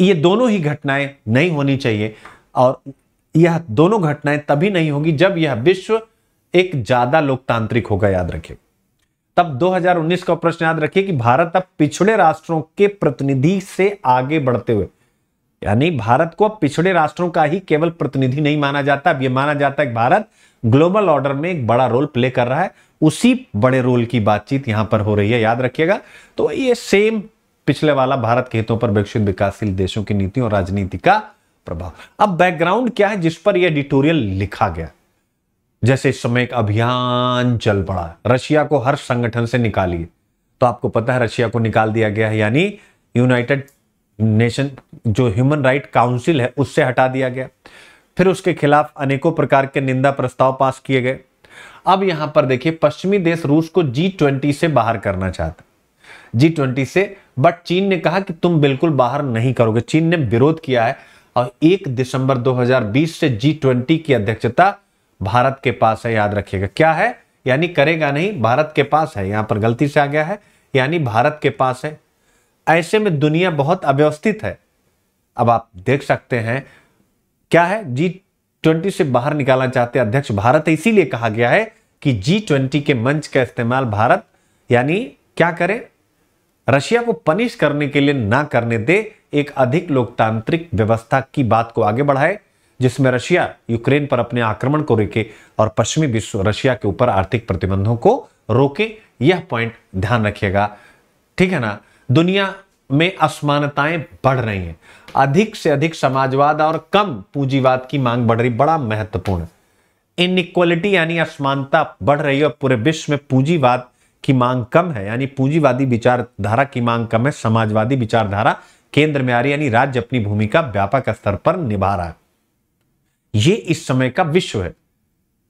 ये दोनों ही घटनाएं नहीं होनी चाहिए और यह दोनों घटनाएं तभी नहीं होगी जब यह विश्व एक ज्यादा लोकतांत्रिक होगा याद रखेगा तब 2019 का प्रश्न याद रखिए कि भारत अब पिछड़े राष्ट्रों के प्रतिनिधि से आगे बढ़ते हुए यानी भारत को अब पिछड़े राष्ट्रों का ही केवल प्रतिनिधि नहीं माना जाता अब यह माना जाता है कि भारत ग्लोबल ऑर्डर में एक बड़ा रोल प्ले कर रहा है उसी बड़े रोल की बातचीत यहां पर हो रही है याद रखिएगा तो ये सेम पिछले वाला भारत के हितों पर विकसित विकासशील देशों की नीतियों और राजनीति का प्रभाव अब बैकग्राउंड क्या है जिस पर यह एडिटोरियल लिखा गया जैसे इस समय एक अभियान चल पड़ा रशिया को हर संगठन से निकालिए तो आपको पता है रशिया को निकाल दिया गया है यानी यूनाइटेड नेशन जो ह्यूमन राइट काउंसिल है उससे हटा दिया गया फिर उसके खिलाफ अनेकों प्रकार के निंदा प्रस्ताव पास किए गए अब यहां पर देखिए पश्चिमी देश रूस को जी ट्वेंटी से बाहर करना चाहता जी ट्वेंटी से बट चीन ने कहा कि तुम बिल्कुल बाहर नहीं करोगे चीन ने विरोध किया है और 1 दिसंबर 2020 से जी ट्वेंटी की अध्यक्षता भारत के पास है याद रखिएगा क्या है यानी करेगा नहीं भारत के पास है यहां पर गलती से आ गया है यानी भारत के पास है ऐसे में दुनिया बहुत अव्यवस्थित है अब आप देख सकते हैं क्या है जी ट्वेंटी से बाहर निकालना चाहते अध्यक्ष भारत इसीलिए कहा गया है कि जी ट्वेंटी के मंच का इस्तेमाल भारत यानी क्या करे रशिया को पनिश करने के लिए ना करने दे एक अधिक लोकतांत्रिक व्यवस्था की बात को आगे बढ़ाए जिसमें रशिया यूक्रेन पर अपने आक्रमण को रोके और पश्चिमी विश्व रशिया के ऊपर आर्थिक प्रतिबंधों को रोके यह पॉइंट ध्यान रखिएगा ठीक है ना दुनिया में असमानताएं बढ़ रही हैं अधिक से अधिक समाजवाद और कम पूंजीवाद की मांग बढ़ रही बड़ा महत्वपूर्ण इनइक्वलिटी यानी असमानता बढ़ रही है और पूरे विश्व में पूंजीवाद की मांग कम है यानी पूंजीवादी विचारधारा की मांग कम है समाजवादी विचारधारा केंद्र में आ रही यानी राज्य अपनी भूमिका व्यापक स्तर पर निभा रहा है ये इस समय का विश्व है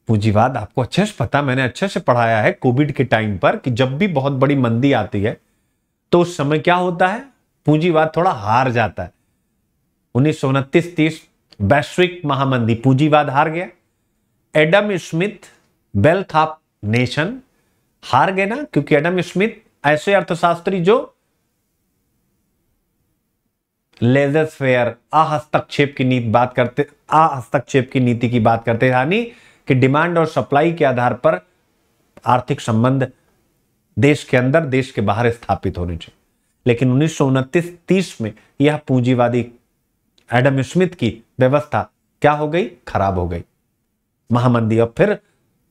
पूंजीवाद आपको अच्छे से पता मैंने अच्छे से पढ़ाया है कोविड के टाइम पर कि जब भी बहुत बड़ी मंदी आती है तो उस समय क्या होता है पूंजीवाद थोड़ा हार जाता है उन्नीस सौ उनतीस तीस वैश्विक महामंदी पूंजीवाद हार गया Adam Smith wealth of nation हार गए ना क्योंकि एडम स्मिथ ऐसे अर्थशास्त्री जो लेजर आ अहस्तक्षेप की नीति बात करते अहस्तक्षेप की नीति की बात करते यानी कि डिमांड और सप्लाई के आधार पर आर्थिक संबंध देश के अंदर देश के बाहर स्थापित होने चाहिए लेकिन उन्नीस सौ में यह पूंजीवादी एडम स्मिथ की व्यवस्था क्या हो गई खराब हो गई महामंदी और फिर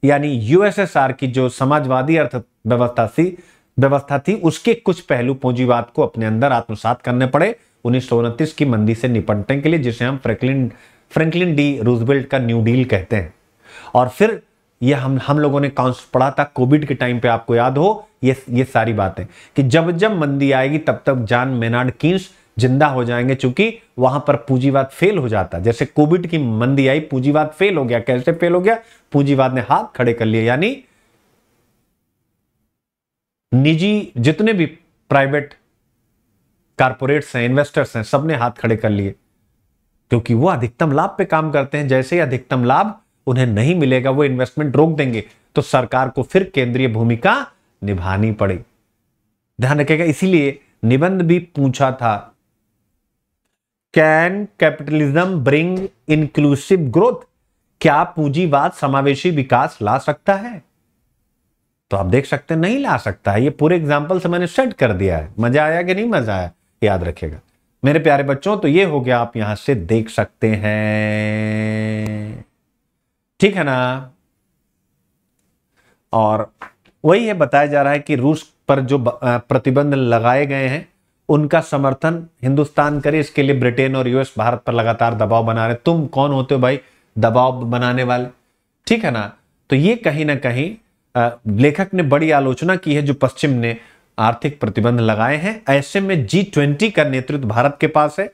यानी यूएसएसआर की जो समाजवादी अर्थव्यवस्था थी व्यवस्था थी उसके कुछ पहलू पूंजीवाद को अपने अंदर आत्मसात करने पड़े उन्नीस की मंदी से निपटने के लिए जिसे हम फ्रैंकलिन फ्रैंकलिन डी रूजबेल्ट का न्यू डील कहते हैं और फिर ये हम हम लोगों ने कॉन्स पढ़ा था कोविड के टाइम पे आपको याद हो ये ये सारी बातें कि जब जब मंदी आएगी तब तक जान मेनाड किन्स जिंदा हो जाएंगे चूंकि वहां पर पूंजीवाद फेल हो जाता जैसे कोविड की मंदी आई पूंजीवाद फेल हो गया कैसे फेल हो गया पूंजीवाद ने हाथ खड़े कर लिए यानी निजी जितने भी प्राइवेट कारपोरेट्स हैं इन्वेस्टर्स हैं सबने हाथ खड़े कर लिए क्योंकि वो अधिकतम लाभ पे काम करते हैं जैसे ही अधिकतम लाभ उन्हें नहीं मिलेगा वो इन्वेस्टमेंट रोक देंगे तो सरकार को फिर केंद्रीय भूमिका निभानी पड़ेगी ध्यान रखेगा इसीलिए निबंध भी पूछा था can capitalism bring inclusive growth क्या पूंजीवाद समावेशी विकास ला सकता है तो आप देख सकते हैं नहीं ला सकता है ये पूरे एग्जाम्पल से मैंने सेट कर दिया है मजा आया कि नहीं मजा आया याद रखेगा मेरे प्यारे बच्चों तो ये हो गया आप यहां से देख सकते हैं ठीक है ना और वही है बताया जा रहा है कि रूस पर जो प्रतिबंध लगाए गए हैं उनका समर्थन हिंदुस्तान करे इसके लिए ब्रिटेन और यूएस भारत पर लगातार दबाव बना रहे तुम कौन होते हो भाई दबाव बनाने वाले ठीक है ना तो ये कहीं ना कहीं लेखक ने बड़ी आलोचना की है जो पश्चिम ने आर्थिक प्रतिबंध लगाए हैं ऐसे में जी ट्वेंटी का नेतृत्व भारत के पास है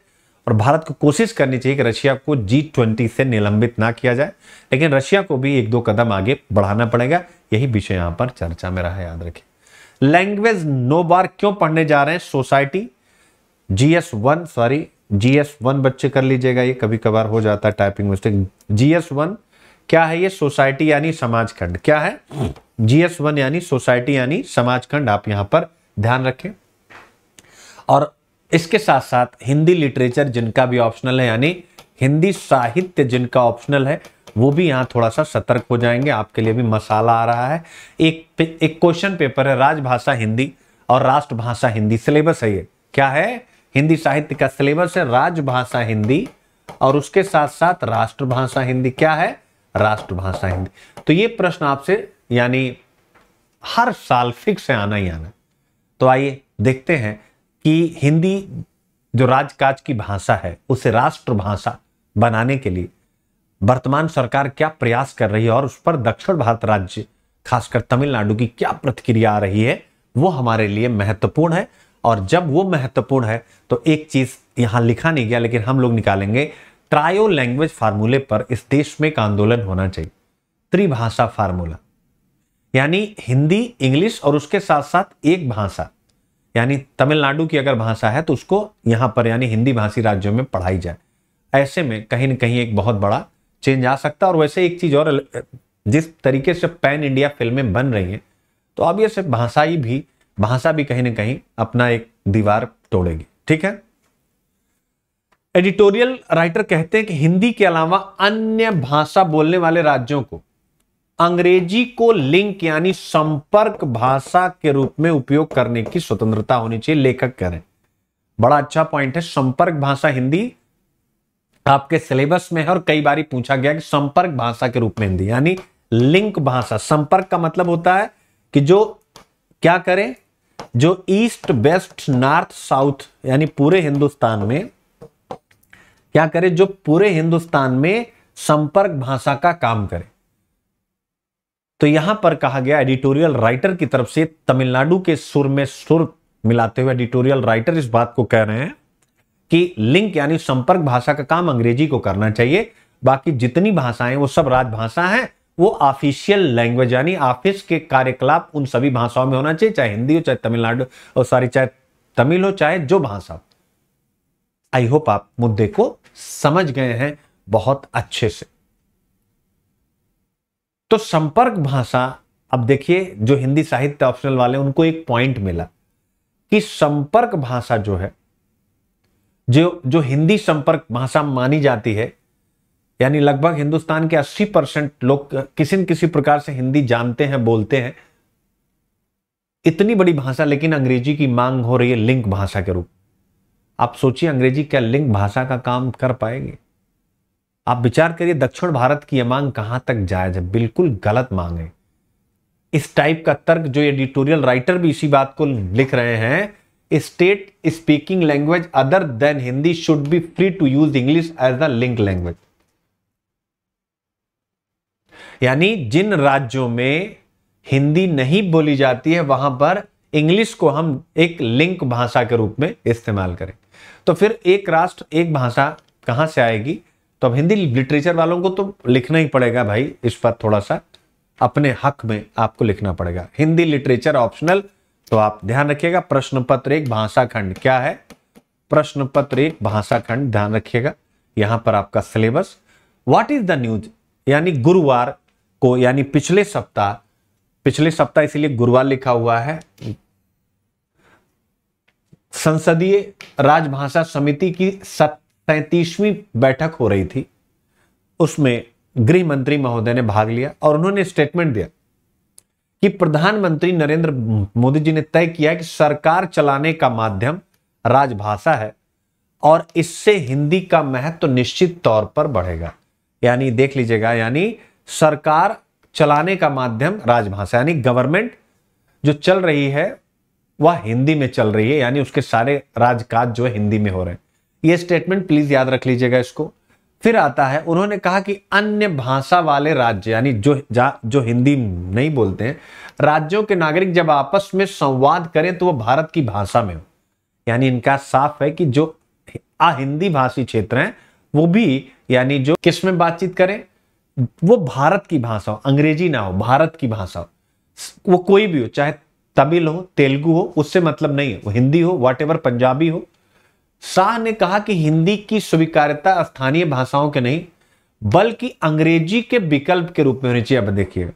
और भारत को कोशिश करनी चाहिए कि रशिया को जी ट्वेंटी से निलंबित ना किया जाए लेकिन रशिया को भी एक दो कदम आगे बढ़ाना पड़ेगा यही विषय यहां पर चर्चा में रहा याद रखें लैंग्वेज नो बार क्यों पढ़ने जा रहे हैं society G S one sorry G S one बच्चे कर लीजिएगा ये कभी कभार हो जाता है typing mistake G S one क्या है ये सोसाइटी यानी समाज खंड क्या है जीएस वन यानी सोसाइटी यानी समाजखंड आप यहां पर ध्यान रखें और इसके साथ साथ हिंदी लिटरेचर जिनका भी ऑप्शनल है यानी हिंदी साहित्य जिनका ऑप्शनल है वो भी यहां थोड़ा सा सतर्क हो जाएंगे आपके लिए भी मसाला आ रहा है एक एक क्वेश्चन पेपर है राजभाषा हिंदी और राष्ट्रभाषा हिंदी सिलेबस है ये क्या है हिंदी साहित्य का सिलेबस है राजभाषा हिंदी और उसके साथ साथ राष्ट्रभाषा हिंदी क्या है राष्ट्रभाषा हिंदी तो ये प्रश्न आपसे यानी हर साल फिक्स है आना ही आना तो आइए देखते हैं कि हिंदी जो राजकाज की भाषा है उसे राष्ट्रभाषा बनाने के लिए वर्तमान सरकार क्या प्रयास कर रही है और उस पर दक्षिण भारत राज्य खासकर तमिलनाडु की क्या प्रतिक्रिया आ रही है वो हमारे लिए महत्वपूर्ण है और जब वो महत्वपूर्ण है तो एक चीज यहाँ लिखा नहीं गया लेकिन हम लोग निकालेंगे ट्रायो लैंग्वेज फार्मूले पर इस देश में एक आंदोलन होना चाहिए त्रिभाषा फार्मूला यानी हिंदी इंग्लिश और उसके साथ साथ एक भाषा यानी तमिलनाडु की अगर भाषा है तो उसको यहाँ पर यानी हिंदी भाषी राज्यों में पढ़ाई जाए ऐसे में कहीं ना कहीं एक बहुत बड़ा चेंज आ सकता है और वैसे एक चीज़ और जिस तरीके से पैन इंडिया फिल्में बन रही हैं तो अब ये सिर्फ भाषाई भी भाषा भी कहीं ना कहीं अपना एक दीवार तोड़ेगी ठीक है एडिटोरियल राइटर कहते हैं कि हिंदी के अलावा अन्य भाषा बोलने वाले राज्यों को अंग्रेजी को लिंक यानी संपर्क भाषा के रूप में उपयोग करने की स्वतंत्रता होनी चाहिए लेखक कह रहे हैं बड़ा अच्छा पॉइंट है संपर्क भाषा हिंदी आपके सिलेबस में है और कई बार पूछा गया कि संपर्क भाषा के रूप में हिंदी यानी लिंक भाषा संपर्क का मतलब होता है कि जो क्या करें जो ईस्ट वेस्ट नॉर्थ साउथ यानी पूरे हिंदुस्तान में क्या करे जो पूरे हिंदुस्तान में संपर्क भाषा का काम करे तो यहां पर कहा गया एडिटोरियल राइटर की तरफ से तमिलनाडु के सुर में सुर मिलाते हुए एडिटोरियल राइटर इस बात को कह रहे हैं कि लिंक यानी संपर्क भाषा का काम अंग्रेजी को करना चाहिए बाकी जितनी भाषाएं वो सब राजभाषा हैं वो ऑफिशियल लैंग्वेज यानी ऑफिस के कार्यकलाप उन सभी भाषाओं में होना चाहिए चाहे हिंदी हो चाहे तमिलनाडु और सॉरी चाहे तमिल हो चाहे जो भाषा हो आई होप आप मुद्दे को समझ गए हैं बहुत अच्छे से तो संपर्क भाषा अब देखिए जो हिंदी साहित्य ऑप्शनल वाले उनको एक पॉइंट मिला कि संपर्क भाषा जो है जो जो हिंदी संपर्क भाषा मानी जाती है यानी लगभग हिंदुस्तान के 80 परसेंट लोग किसी न किसी प्रकार से हिंदी जानते हैं बोलते हैं इतनी बड़ी भाषा लेकिन अंग्रेजी की मांग हो रही है लिंक भाषा के रूप आप सोचिए अंग्रेजी क्या लिंक भाषा का काम कर पाएंगे आप विचार करिए दक्षिण भारत की यह मांग कहां तक जायज है बिल्कुल गलत मांग है इस टाइप का तर्क जो एडिटोरियल राइटर भी इसी बात को लिख रहे हैं state speaking language other than Hindi should be free to use English as the link language यानी जिन राज्यों में हिंदी नहीं बोली जाती है वहां पर इंग्लिश को हम एक लिंक भाषा के रूप में इस्तेमाल करें तो फिर एक राष्ट्र एक भाषा कहां से आएगी तो अब हिंदी लिटरेचर वालों को तो लिखना ही पड़ेगा भाई इस पर थोड़ा सा अपने हक में आपको लिखना पड़ेगा हिंदी लिटरेचर ऑप्शनल तो आप ध्यान रखिएगा प्रश्न पत्र एक भाषा खंड क्या है प्रश्न पत्र एक भाषा खंड ध्यान रखिएगा यहां पर आपका syllabus what is the news यानी गुरुवार को यानी पिछले सप्ताह पिछले सप्ताह इसीलिए गुरुवार लिखा हुआ है संसदीय राजभाषा समिति की सत तैतीसवीं बैठक हो रही थी उसमें गृह मंत्री महोदय ने भाग लिया और उन्होंने स्टेटमेंट दिया कि प्रधानमंत्री नरेंद्र मोदी जी ने तय किया कि सरकार चलाने का माध्यम राजभाषा है और इससे हिंदी का महत्व तो निश्चित तौर पर बढ़ेगा यानी देख लीजिएगा यानी सरकार चलाने का माध्यम राजभाषा यानी गवर्नमेंट जो चल रही है वह हिंदी में चल रही है यानी उसके सारे राजकाज जो है हिंदी में हो रहे हैं ये स्टेटमेंट प्लीज याद रख लीजिएगा इसको फिर आता है उन्होंने कहा कि अन्य भाषा वाले राज्य यानी जो जो हिंदी नहीं बोलते हैं राज्यों के नागरिक जब आपस में संवाद करें तो वह भारत की भाषा में हो यानी इनका साफ है कि जो अहिंदी भाषी क्षेत्र हैं वो भी यानी जो किस में बातचीत करें वो भारत की भाषा हो अंग्रेजी ना हो भारत की भाषा हो वो कोई भी हो चाहे तमिल हो तेलुगु हो उससे मतलब नहीं है वो हिंदी हो वॉट पंजाबी हो शाह ने कहा कि हिंदी की स्वीकार्यता स्थानीय भाषाओं के नहीं बल्कि अंग्रेजी के विकल्प के रूप में होनी चाहिए अब देखिए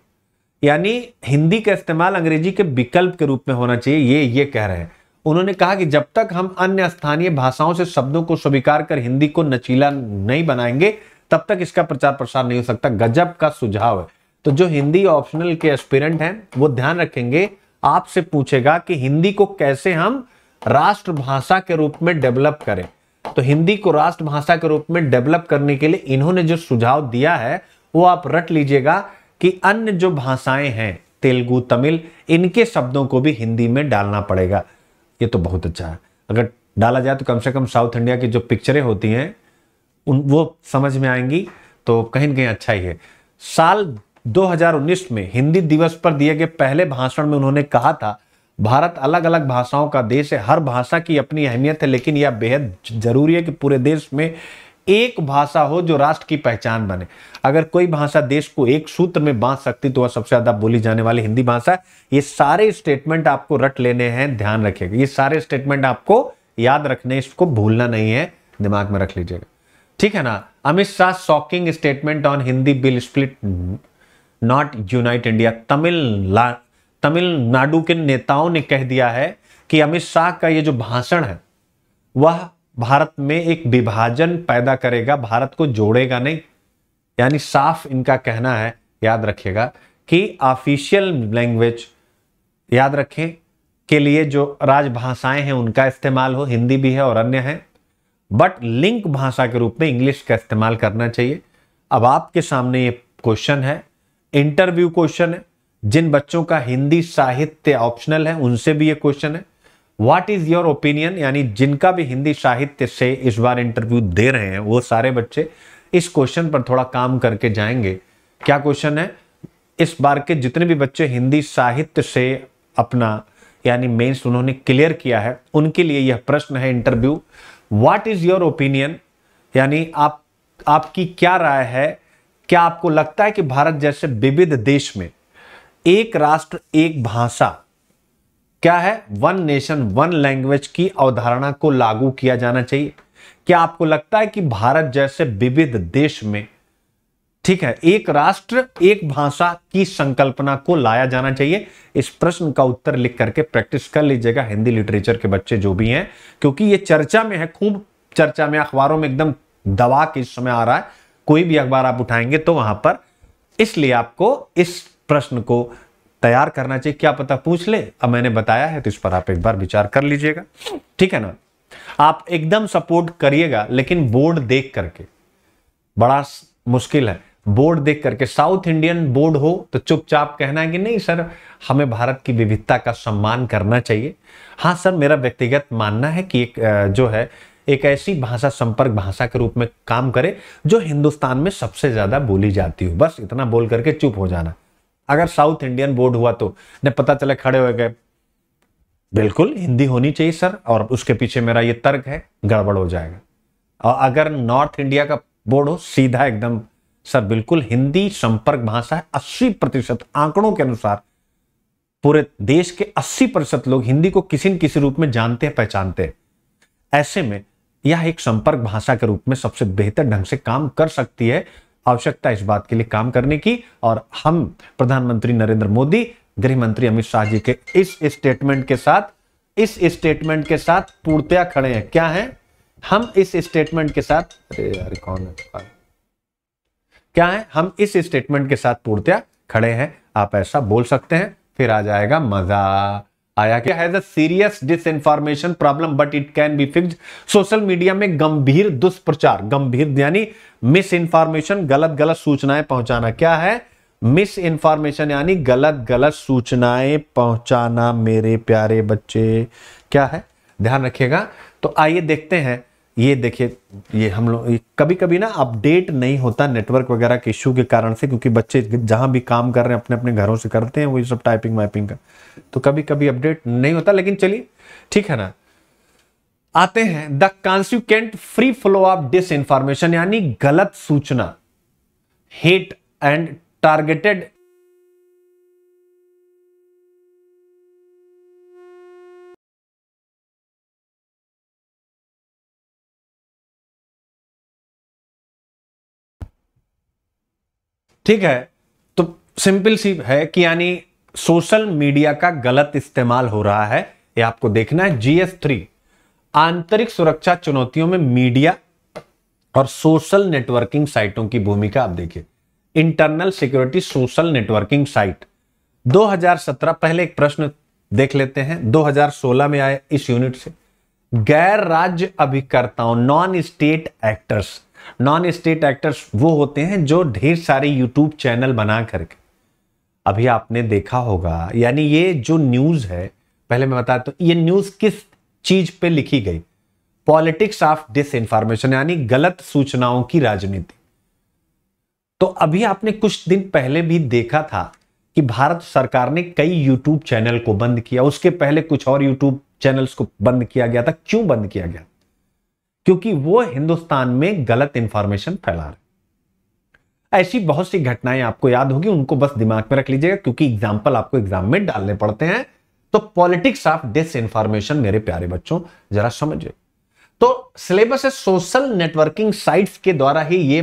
यानी हिंदी का इस्तेमाल अंग्रेजी के विकल्प के रूप में होना चाहिए ये ये कह रहे हैं उन्होंने कहा कि जब तक हम अन्य स्थानीय भाषाओं से शब्दों को स्वीकार कर हिंदी को नचीला नहीं बनाएंगे तब तक इसका प्रचार प्रसार नहीं हो सकता गजब का सुझाव है तो जो हिंदी ऑप्शनल के एस्पिरेंट हैं वो ध्यान रखेंगे आपसे पूछेगा कि हिंदी को कैसे हम राष्ट्रभाषा के रूप में डेवलप करें तो हिंदी को राष्ट्रभाषा के रूप में डेवलप करने के लिए इन्होंने जो सुझाव दिया है वो आप रट लीजिएगा कि अन्य जो भाषाएं हैं तेलुगु तमिल इनके शब्दों को भी हिंदी में डालना पड़ेगा ये तो बहुत अच्छा है अगर डाला जाए तो कम से कम साउथ इंडिया की जो पिक्चरें होती हैं उन वो समझ में आएंगी तो कहीं ना कहीं अच्छा ही है साल 2019 में हिंदी दिवस पर दिए गए पहले भाषण में उन्होंने कहा था भारत अलग अलग भाषाओं का देश है हर भाषा की अपनी अहमियत है लेकिन यह बेहद जरूरी है कि पूरे देश में एक भाषा हो जो राष्ट्र की पहचान बने अगर कोई भाषा देश को एक सूत्र में बांध सकती तो वह सबसे ज्यादा बोली जाने वाली हिंदी भाषा ये सारे स्टेटमेंट आपको रट लेने हैं ध्यान रखिएगा ये सारे स्टेटमेंट आपको याद रखने इसको भूलना नहीं है दिमाग में रख लीजिएगा ठीक है ना Amit Shah shocking statement on Hindi bill split not unite India Tamil Tamil Nadu के नेताओं ने कह दिया है कि अमित शाह का ये जो भाषण है वह भारत में एक विभाजन पैदा करेगा भारत को जोड़ेगा नहीं यानी साफ इनका कहना है याद रखिएगा कि ऑफिशियल लैंग्वेज याद रखें के लिए जो राजभाषाएं हैं उनका इस्तेमाल हो हिंदी भी है और अन्य है बट लिंक भाषा के रूप में इंग्लिश का इस्तेमाल करना चाहिए अब आपके सामने ये क्वेश्चन है इंटरव्यू क्वेश्चन है जिन बच्चों का हिंदी साहित्य ऑप्शनल है उनसे भी ये क्वेश्चन है व्हाट इज योर ओपिनियन यानी जिनका भी हिंदी साहित्य से इस बार इंटरव्यू दे रहे हैं वो सारे बच्चे इस क्वेश्चन पर थोड़ा काम करके जाएंगे क्या क्वेश्चन है इस बार के जितने भी बच्चे हिंदी साहित्य से अपना यानी मेंस उन्होंने क्लियर किया है उनके लिए यह प्रश्न है interview what is your opinion यानी आप आपकी क्या राय है क्या आपको लगता है कि भारत जैसे विविध देश में एक राष्ट्र एक भाषा क्या है वन नेशन वन लैंग्वेज की अवधारणा को लागू किया जाना चाहिए क्या आपको लगता है कि भारत जैसे विविध देश में ठीक है एक राष्ट्र एक भाषा की संकल्पना को लाया जाना चाहिए इस प्रश्न का उत्तर लिख करके प्रैक्टिस कर लीजिएगा हिंदी लिटरेचर के बच्चे जो भी हैं क्योंकि ये चर्चा में है खूब चर्चा में अखबारों में एकदम दबा के इस समय आ रहा है कोई भी अखबार आप उठाएंगे तो वहां पर इसलिए आपको इस प्रश्न को तैयार करना चाहिए क्या पता पूछ ले अब मैंने बताया है तो इस पर आप एक बार विचार कर लीजिएगा ठीक है ना आप एकदम सपोर्ट करिएगा लेकिन बोर्ड देख करके बड़ा मुश्किल है बोर्ड देख करके साउथ इंडियन बोर्ड हो तो चुपचाप कहना है कि नहीं सर हमें भारत की विविधता का सम्मान करना चाहिए हाँ सर मेरा व्यक्तिगत मानना है कि एक जो है एक ऐसी भाषा संपर्क भाषा के रूप में काम करे जो हिंदुस्तान में सबसे ज्यादा बोली जाती हो बस इतना बोल करके चुप हो जाना अगर साउथ इंडियन बोर्ड हुआ तो ने पता चले खड़े हो गए बिल्कुल हिंदी होनी चाहिए सर और उसके पीछे मेरा ये तर्क है गड़बड़ हो जाएगा और अगर नॉर्थ इंडिया का बोर्ड हो सीधा एकदम सर बिल्कुल हिंदी संपर्क भाषा है अस्सी प्रतिशत आंकड़ों के अनुसार पूरे देश के अस्सी प्रतिशत लोग हिंदी को किसी न किसी रूप में जानते हैं पहचानते हैं ऐसे में यह एक संपर्क भाषा के रूप में सबसे बेहतर ढंग से काम कर सकती है आवश्यकता इस बात के लिए काम करने की और हम प्रधानमंत्री नरेंद्र मोदी गृह मंत्री अमित शाह जी के इस स्टेटमेंट के साथ इस स्टेटमेंट के साथ पूर्तया खड़े हैं क्या है हम इस स्टेटमेंट के साथ अरे यार कौन है क्या है हम इस स्टेटमेंट के साथ पूर्तया खड़े हैं आप ऐसा बोल सकते हैं फिर आ जाएगा मजा आया has a serious disinformation problem but it can be fix social media में गंभीर दुष्प्रचार गंभीर यानी मिस इन्फॉर्मेशन गलत गलत सूचनाएं पहुंचाना क्या है मिस इन्फॉर्मेशन यानी गलत गलत सूचनाएं पहुंचाना मेरे प्यारे बच्चे क्या है ध्यान रखिएगा तो आइए देखते हैं ये देखिए ये हम लोग कभी कभी ना अपडेट नहीं होता नेटवर्क वगैरह के इशू के कारण से क्योंकि बच्चे जहाँ भी काम कर रहे हैं अपने अपने घरों से करते हैं वो ये सब टाइपिंग वाइपिंग का तो कभी कभी अपडेट नहीं होता लेकिन चलिए ठीक है ना आते हैं the consequent free flow of disinformation यानी गलत सूचना हेट एंड टारगेटेड ठीक है तो सिंपल सी है कि यानी सोशल मीडिया का गलत इस्तेमाल हो रहा है ये आपको देखना है जीएस थ्री आंतरिक सुरक्षा चुनौतियों में मीडिया और सोशल नेटवर्किंग साइटों की भूमिका आप देखिए internal security social networking site 2017 पहले एक प्रश्न देख लेते हैं 2016 में आए इस यूनिट से गैर राज्य अभिकर्ताओं non state actors non state actors वो होते हैं जो ढेर सारे यूट्यूब चैनल बना करके अभी आपने देखा होगा यानी ये जो न्यूज़ है पहले मैं बताता तो ये न्यूज़ किस चीज़ पे लिखी गई पॉलिटिक्स ऑफ डिस इन्फॉर्मेशन यानी गलत सूचनाओं की राजनीति तो अभी आपने कुछ दिन पहले भी देखा था कि भारत सरकार ने कई यूट्यूब चैनल को बंद किया उसके पहले कुछ और यूट्यूब चैनल्स को बंद किया गया था क्यों बंद किया गया क्योंकि वो हिंदुस्तान में गलत इंफॉर्मेशन फैला रहे ऐसी बहुत सी घटनाएं आपको याद होगी उनको बस दिमाग में रख लीजिएगा क्योंकि एग्जाम्पल आपको एग्जाम में डालने पड़ते हैं तो पॉलिटिक्स ऑफ डिस इंफॉर्मेशन मेरे प्यारे बच्चों जरा समझिए तो सिलेबस है सोशल नेटवर्किंग साइट्स के द्वारा ही ये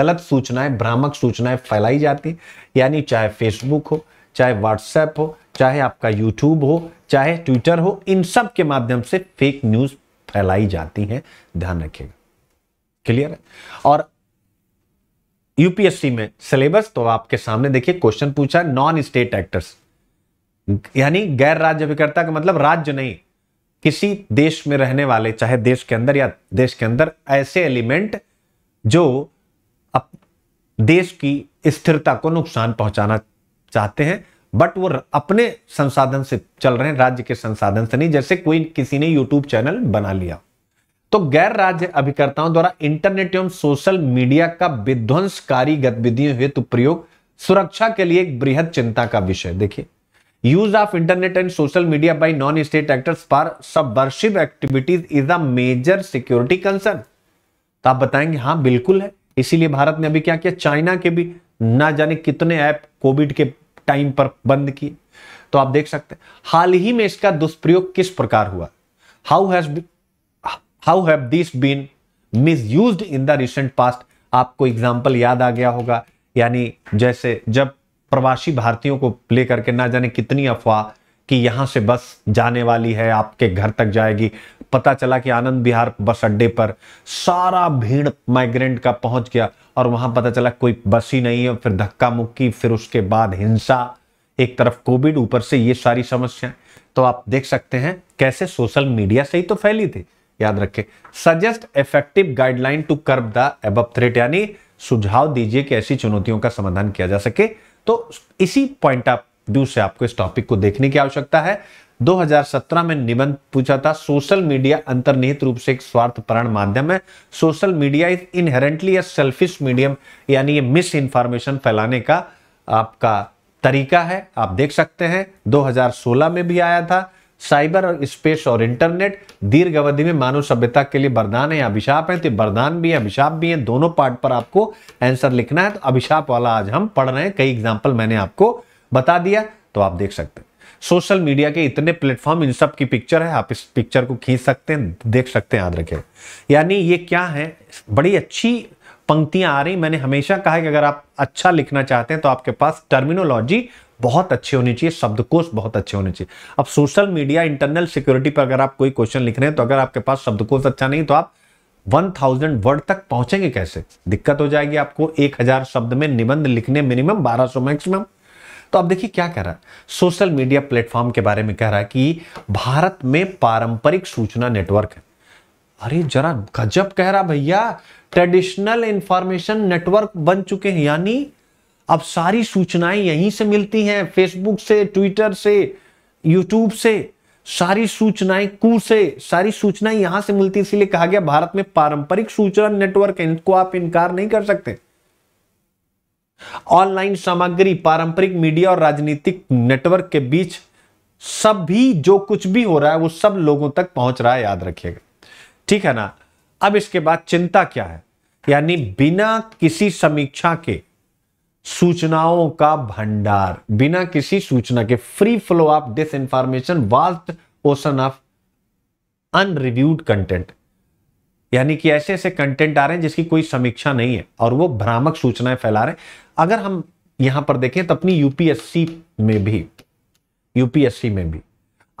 गलत सूचनाएं भ्रामक सूचनाएं फैलाई जाती यानी चाहे फेसबुक हो चाहे व्हाट्सएप हो चाहे आपका यूट्यूब हो चाहे ट्विटर हो इन सब के माध्यम से फेक न्यूज फैलाई जाती हैं ध्यान रखिएगा क्लियर है और यूपीएससी में सिलेबस तो आपके सामने देखिए क्वेश्चन पूछा नॉन स्टेट एक्टर्स यानी गैर राज्य अभिकर्ता का मतलब राज्य नहीं किसी देश में रहने वाले चाहे देश के अंदर या देश के अंदर ऐसे एलिमेंट जो देश की स्थिरता को नुकसान पहुंचाना चाहते हैं बट वो अपने संसाधन से चल रहे हैं राज्य के संसाधन से नहीं जैसे कोई किसी ने यूट्यूब चैनल बना लिया तो गैर राज्य अभिकर्ताओं द्वारा इंटरनेट एवं सोशल मीडिया का विध्वंसकारी गतिविधियों हेतु प्रयोग सुरक्षा के लिए एक बृहद चिंता का विषय देखिए use of internet and social media by non state actors for subversive activities is a major security concern तो आप बताएंगे हाँ बिल्कुल है इसीलिए भारत ने अभी क्या किया चाइना के भी ना जाने कितने ऐप कोविड के टाइम पर बंद किए तो आप देख सकते हैं हाल ही में इसका दुष्प्रयोग किस प्रकार हुआ how has how have this been misuse in the recent past आपको एग्जाम्पल याद आ गया होगा यानी जैसे जब प्रवासी भारतीयों को लेकर के ना जाने कितनी अफवाह कि यहां से बस जाने वाली है आपके घर तक जाएगी पता चला कि आनंद बिहार बस अड्डे पर सारा भीड़ माइग्रेंट का पहुंच गया और वहां पता चला कोई बस ही नहीं है फिर धक्का मुक्की फिर उसके बाद हिंसा एक तरफ कोविड ऊपर से ये सारी समस्या तो आप देख सकते हैं कैसे सोशल मीडिया से ही तो फैली थी याद रखें suggest effective guideline to curb the एब थ्रेट यानी सुझाव दीजिए कि ऐसी चुनौतियों का समाधान किया जा सके तो इसी पॉइंट ऑफ व्यू से आपको इस टॉपिक को देखने की आवश्यकता है 2017 में निबंध पूछा था सोशल मीडिया अंतर्निहित रूप से एक स्वार्थपरण माध्यम है social media is inherently a selfish medium यानी ये मिस इन्फॉर्मेशन फैलाने का आपका तरीका है आप देख सकते हैं 2016 में भी आया था साइबर और स्पेस और इंटरनेट दीर्घ अवधि में मानव सभ्यता के लिए वरदान है अभिशाप है तो वरदान भी है अभिशाप भी है दोनों पार्ट पर आपको आंसर लिखना है तो अभिशाप वाला आज हम पढ़ रहे हैं कई एग्जाम्पल मैंने आपको बता दिया तो आप देख सकते हैं सोशल मीडिया के इतने प्लेटफॉर्म इन सब की पिक्चर है आप इस पिक्चर को खींच सकते हैं देख सकते हैं याद रखें यानी ये क्या है बड़ी अच्छी पंक्तियां आ रही मैंने हमेशा कहा है कि अगर आप अच्छा लिखना चाहते हैं तो आपके पास टर्मिनोलॉजी बहुत अच्छी होनी चाहिए शब्दकोश बहुत अच्छे होने चाहिए अब सोशल मीडिया इंटरनल सिक्योरिटी पर अगर आप कोई क्वेश्चन लिख रहे हैं तो अगर आपके पास शब्दकोश अच्छा नहीं तो आप 1000 वर्ड तक पहुंचेंगे कैसे दिक्कत हो जाएगी आपको 1000 शब्द में निबंध लिखने मिनिमम 1200 मैक्सिमम तो आप देखिए क्या कह रहा है सोशल मीडिया प्लेटफॉर्म के बारे में कह रहा है कि भारत में पारंपरिक सूचना नेटवर्क है अरे जरा गजब कह रहा भैया ट्रेडिशनल इंफॉर्मेशन नेटवर्क बन चुके हैं यानी अब सारी सूचनाएं यहीं से मिलती हैं फेसबुक से ट्विटर से यूट्यूब से सारी सूचनाएं कू से सारी सूचनाएं यहां से मिलती इसीलिए कहा गया भारत में पारंपरिक सूचना नेटवर्क इनको आप इनकार नहीं कर सकते ऑनलाइन सामग्री पारंपरिक मीडिया और राजनीतिक नेटवर्क के बीच सब भी जो कुछ भी हो रहा है वो सब लोगों तक पहुंच रहा है याद रखिएगा ठीक है ना अब इसके बाद चिंता क्या है यानी बिना किसी समीक्षा के सूचनाओं का भंडार बिना किसी सूचना के free flow of disinformation vast ocean of unreviewed content यानी कि ऐसे ऐसे कंटेंट आ रहे हैं जिसकी कोई समीक्षा नहीं है और वो भ्रामक सूचनाएं फैला रहे हैं अगर हम यहां पर देखें तो अपनी यूपीएससी में भी यूपीएससी में भी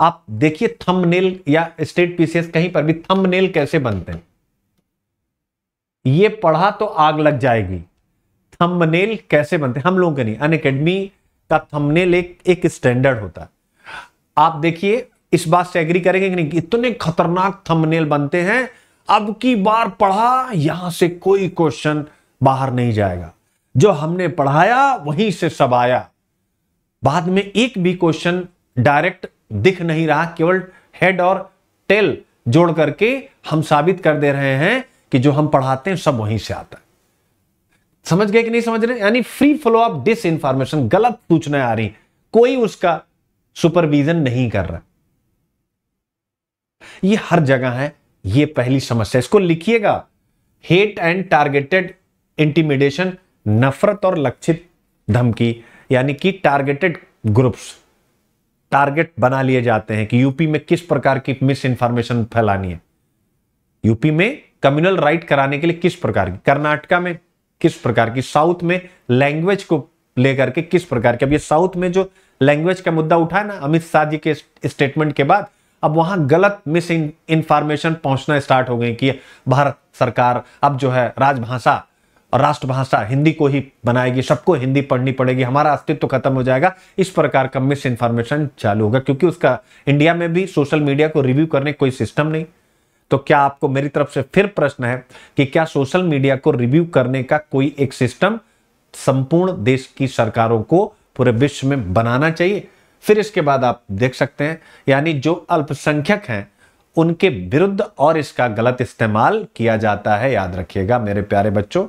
आप देखिए थंबनेल या स्टेट पीसीएस कहीं पर भी थंबनेल कैसे बनते हैं ये पढ़ा तो आग लग जाएगी थंबनेल कैसे बनते हैं हम लोगों के नहीं अन अकेडमी का थंबनेल एक एक स्टैंडर्ड होता है आप देखिए इस बात से एग्री करेंगे कि नहीं इतने खतरनाक थंबनेल बनते हैं अब की बार पढ़ा यहां से कोई क्वेश्चन बाहर नहीं जाएगा जो हमने पढ़ाया वहीं से सब आया बाद में एक भी क्वेश्चन डायरेक्ट दिख नहीं रहा केवल हेड और टेल जोड़ करके हम साबित कर दे रहे हैं कि जो हम पढ़ाते हैं सब वहीं से आता है समझ गए कि नहीं समझ रहे यानी free flow of disinformation गलत सूचनाएं आ रही कोई उसका सुपरविजन नहीं कर रहा यह हर जगह है ये पहली समस्या इसको लिखिएगा हेट एंड टारगेटेड इंटीमिडेशन नफरत और लक्षित धमकी यानी कि टारगेटेड ग्रुप्स टारगेट बना लिए जाते हैं कि यूपी में किस प्रकार की मिस इंफॉर्मेशन फैलानी है यूपी में कम्युनल राइट कराने के लिए किस प्रकार की कर्नाटका में किस प्रकार की साउथ में लैंग्वेज को लेकर के किस प्रकार की अब ये साउथ में जो लैंग्वेज का मुद्दा उठा ना अमित शाह जी के स्टेटमेंट के बाद अब वहां गलत मिस इंफॉर्मेशन पहुंचना स्टार्ट हो गई कि भारत सरकार अब जो है राजभाषा और राष्ट्रभाषा हिंदी को ही बनाएगी सबको हिंदी पढ़नी पड़ेगी हमारा अस्तित्व खत्म हो जाएगा इस प्रकार का मिस इन्फॉर्मेशन चालू होगा क्योंकि उसका इंडिया में भी सोशल मीडिया को रिव्यू करने कोई सिस्टम नहीं तो क्या आपको मेरी तरफ से फिर प्रश्न है कि क्या सोशल मीडिया को रिव्यू करने का कोई एक सिस्टम संपूर्ण देश की सरकारों को पूरे विश्व में बनाना चाहिए फिर इसके बाद आप देख सकते हैं यानी जो अल्पसंख्यक हैं उनके विरुद्ध और इसका गलत इस्तेमाल किया जाता है याद रखिएगा मेरे प्यारे बच्चों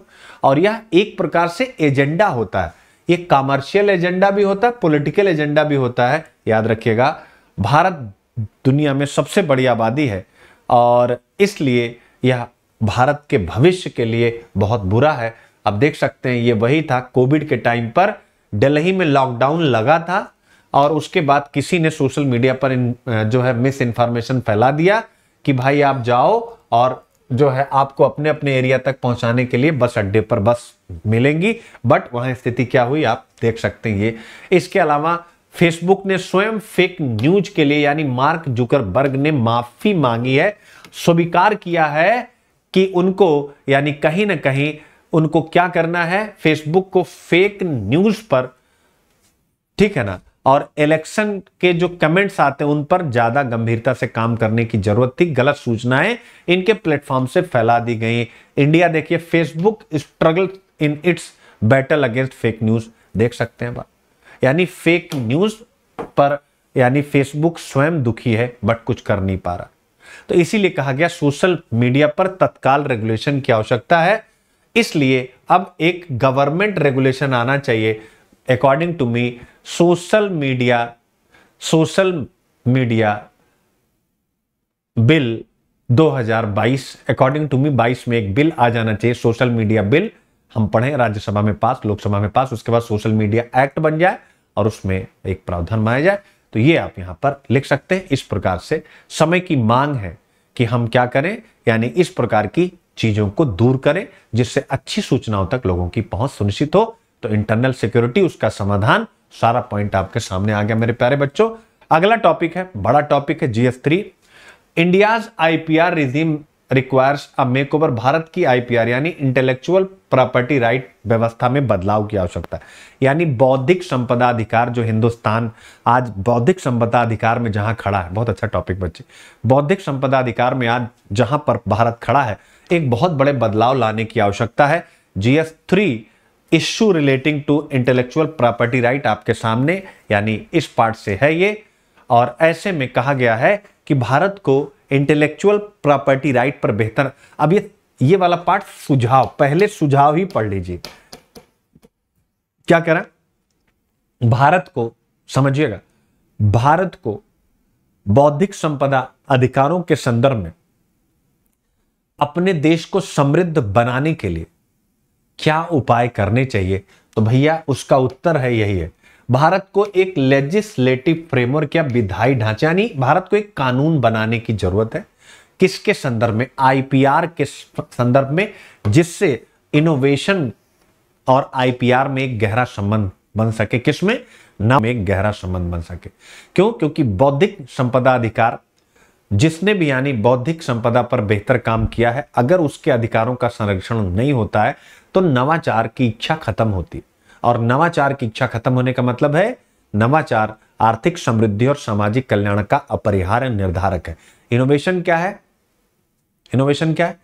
और यह एक प्रकार से एजेंडा होता है ये कॉमर्शियल एजेंडा भी होता है पॉलिटिकल एजेंडा भी होता है याद रखिएगा भारत दुनिया में सबसे बड़ी आबादी है और इसलिए यह भारत के भविष्य के लिए बहुत बुरा है आप देख सकते हैं ये वही था कोविड के टाइम पर दिल्ली में लॉकडाउन लगा था और उसके बाद किसी ने सोशल मीडिया पर इन, जो है मिस इन्फॉर्मेशन फैला दिया कि भाई आप जाओ और जो है आपको अपने अपने एरिया तक पहुंचाने के लिए बस अड्डे पर बस मिलेंगी बट वहां स्थिति क्या हुई आप देख सकते हैं ये इसके अलावा फेसबुक ने स्वयं फेक न्यूज के लिए यानी मार्क जुकरबर्ग ने माफी मांगी है स्वीकार किया है कि उनको यानी कहीं ना कहीं उनको क्या करना है फेसबुक को फेक न्यूज पर ठीक है ना और इलेक्शन के जो कमेंट्स आते हैं उन पर ज्यादा गंभीरता से काम करने की जरूरत थी गलत सूचनाएं इनके प्लेटफॉर्म से फैला दी गई इंडिया देखिए Facebook struggle in its battle against fake news देख सकते हैं यानी फेक न्यूज पर यानी फेसबुक स्वयं दुखी है बट कुछ कर नहीं पा रहा तो इसीलिए कहा गया सोशल मीडिया पर तत्काल रेगुलेशन की आवश्यकता है इसलिए अब एक गवर्नमेंट रेगुलेशन आना चाहिए according to me social media social media bill 2022 according to me 22 में एक बिल आ जाना चाहिए सोशल मीडिया बिल हम पढ़े राज्यसभा में पास लोकसभा में पास उसके बाद सोशल मीडिया एक्ट बन जाए और उसमें एक प्रावधान बनाया जाए तो ये आप यहां पर लिख सकते हैं इस प्रकार से समय की मांग है कि हम क्या करें यानी इस प्रकार की चीजों को दूर करें जिससे अच्छी सूचनाओं तक लोगों की पहुंच सुनिश्चित हो तो इंटरनल सिक्योरिटी उसका समाधान सारा पॉइंट आपके सामने आ गया मेरे प्यारे बच्चों अगला टॉपिक है बड़ा टॉपिक है GS three India's IPR regime requires a makeover भारत की आईपीआर यानी इंटेलेक्चुअल प्रॉपर्टी राइट व्यवस्था में बदलाव की आवश्यकता है यानी बौद्धिक संपदा अधिकार जो हिंदुस्तान आज बौद्धिक संपदा अधिकार में जहां खड़ा है बहुत अच्छा टॉपिक बच्चे बौद्धिक संपदा अधिकार में आज जहां पर भारत खड़ा है एक बहुत बड़े बदलाव लाने की आवश्यकता है GS three issue relating to intellectual property right आपके सामने यानी इस पार्ट से है ये और ऐसे में कहा गया है कि भारत को इंटेलेक्चुअल प्रॉपर्टी राइट पर बेहतर अब ये ये वाला पार्ट सुझाव पहले सुझाव ही पढ़ लीजिए क्या कह रहा भारत को समझिएगा भारत को बौद्धिक संपदा अधिकारों के संदर्भ में अपने देश को समृद्ध बनाने के लिए क्या उपाय करने चाहिए तो भैया उसका उत्तर है यही है भारत को एक लेजिस्लेटिव फ्रेमवर्क या विधायी ढांचा यानी भारत को एक कानून बनाने की जरूरत है किसके संदर्भ में आईपीआर के संदर्भ में जिससे इनोवेशन और आईपीआर में एक गहरा संबंध बन सके किसमें नाम एक गहरा संबंध बन सके क्यों क्योंकि बौद्धिक संपदा अधिकार जिसने भी यानी बौद्धिक संपदा पर बेहतर काम किया है अगर उसके अधिकारों का संरक्षण नहीं होता है तो नवाचार की इच्छा खत्म होती और नवाचार की इच्छा खत्म होने का मतलब है नवाचार आर्थिक समृद्धि और सामाजिक कल्याण का अपरिहार्य निर्धारक है इनोवेशन क्या है इनोवेशन क्या है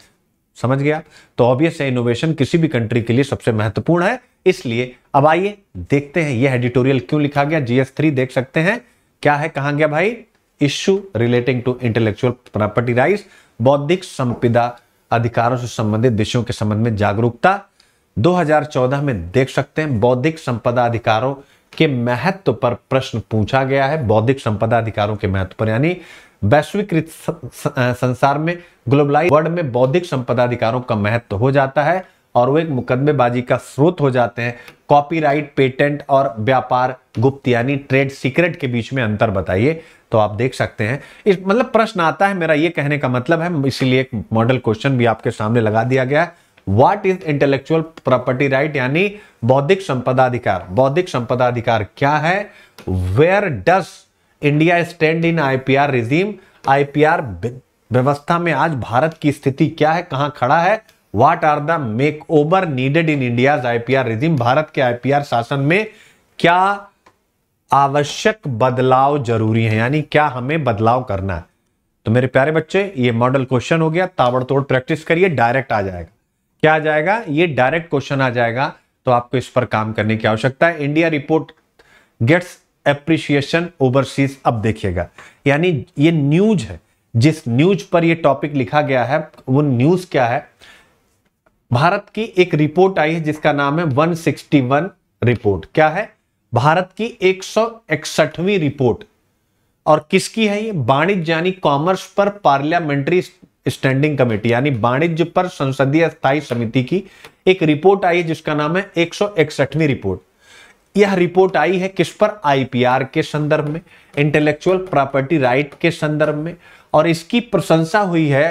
समझ गया तो ऑब्वियस है इनोवेशन किसी भी कंट्री के लिए सबसे महत्वपूर्ण है इसलिए अब आइए देखते हैं यह एडिटोरियल क्यों लिखा गया जीएस थ्री देख सकते हैं क्या है कहा गया भाई issue relating to intellectual property right बौद्धिक संपदा अधिकारों से संबंधित विषयों के संबंध में जागरूकता 2014 में देख सकते हैं बौद्धिक संपदा अधिकारों के महत्व पर प्रश्न पूछा गया है बौद्धिक संपदा अधिकारों के महत्व पर यानी वैश्विक संसार में ग्लोबलाइज वर्ल्ड में बौद्धिक संपदा अधिकारों का महत्व हो जाता है और वो एक मुकदमेबाजी का स्रोत हो जाते हैं कॉपीराइट पेटेंट और व्यापार गुप्त यानी ट्रेड सीक्रेट के बीच में अंतर बताइए तो आप देख सकते हैं इस मतलब प्रश्न आता है मेरा ये कहने का मतलब है इसीलिए एक मॉडल क्वेश्चन भी आपके सामने लगा दिया गया है what is intellectual property right यानी बौद्धिक संपदा अधिकार बौद्धिक संपदा अधिकार क्या है where does India stand in IPR regime IPR व्यवस्था में आज भारत की स्थिति क्या है कहां खड़ा है what are the makeover needed in India IPR regime भारत के आईपीआर शासन में क्या आवश्यक बदलाव जरूरी है यानी क्या हमें बदलाव करना है तो मेरे प्यारे बच्चे ये मॉडल क्वेश्चन हो गया ताबड़तोड़ प्रैक्टिस करिए डायरेक्ट आ जाएगा क्या आ जाएगा ये डायरेक्ट क्वेश्चन आ जाएगा तो आपको इस पर काम करने की आवश्यकता है India report gets appreciation overseas अब देखिएगा यानी ये न्यूज है जिस न्यूज पर यह टॉपिक लिखा गया है वो न्यूज क्या है भारत की एक रिपोर्ट आई है जिसका नाम है 161 रिपोर्ट क्या है भारत की एक रिपोर्ट और किसकी है ये वाणिज्य यानी कॉमर्स पर पार्लियामेंट्री स्टैंडिंग कमेटी यानी वाणिज्य पर संसदीय स्थायी समिति की एक रिपोर्ट आई है जिसका नाम है एक रिपोर्ट यह रिपोर्ट आई है किस पर आईपीआर के संदर्भ में इंटेलेक्चुअल प्रॉपर्टी राइट के संदर्भ में और इसकी प्रशंसा हुई है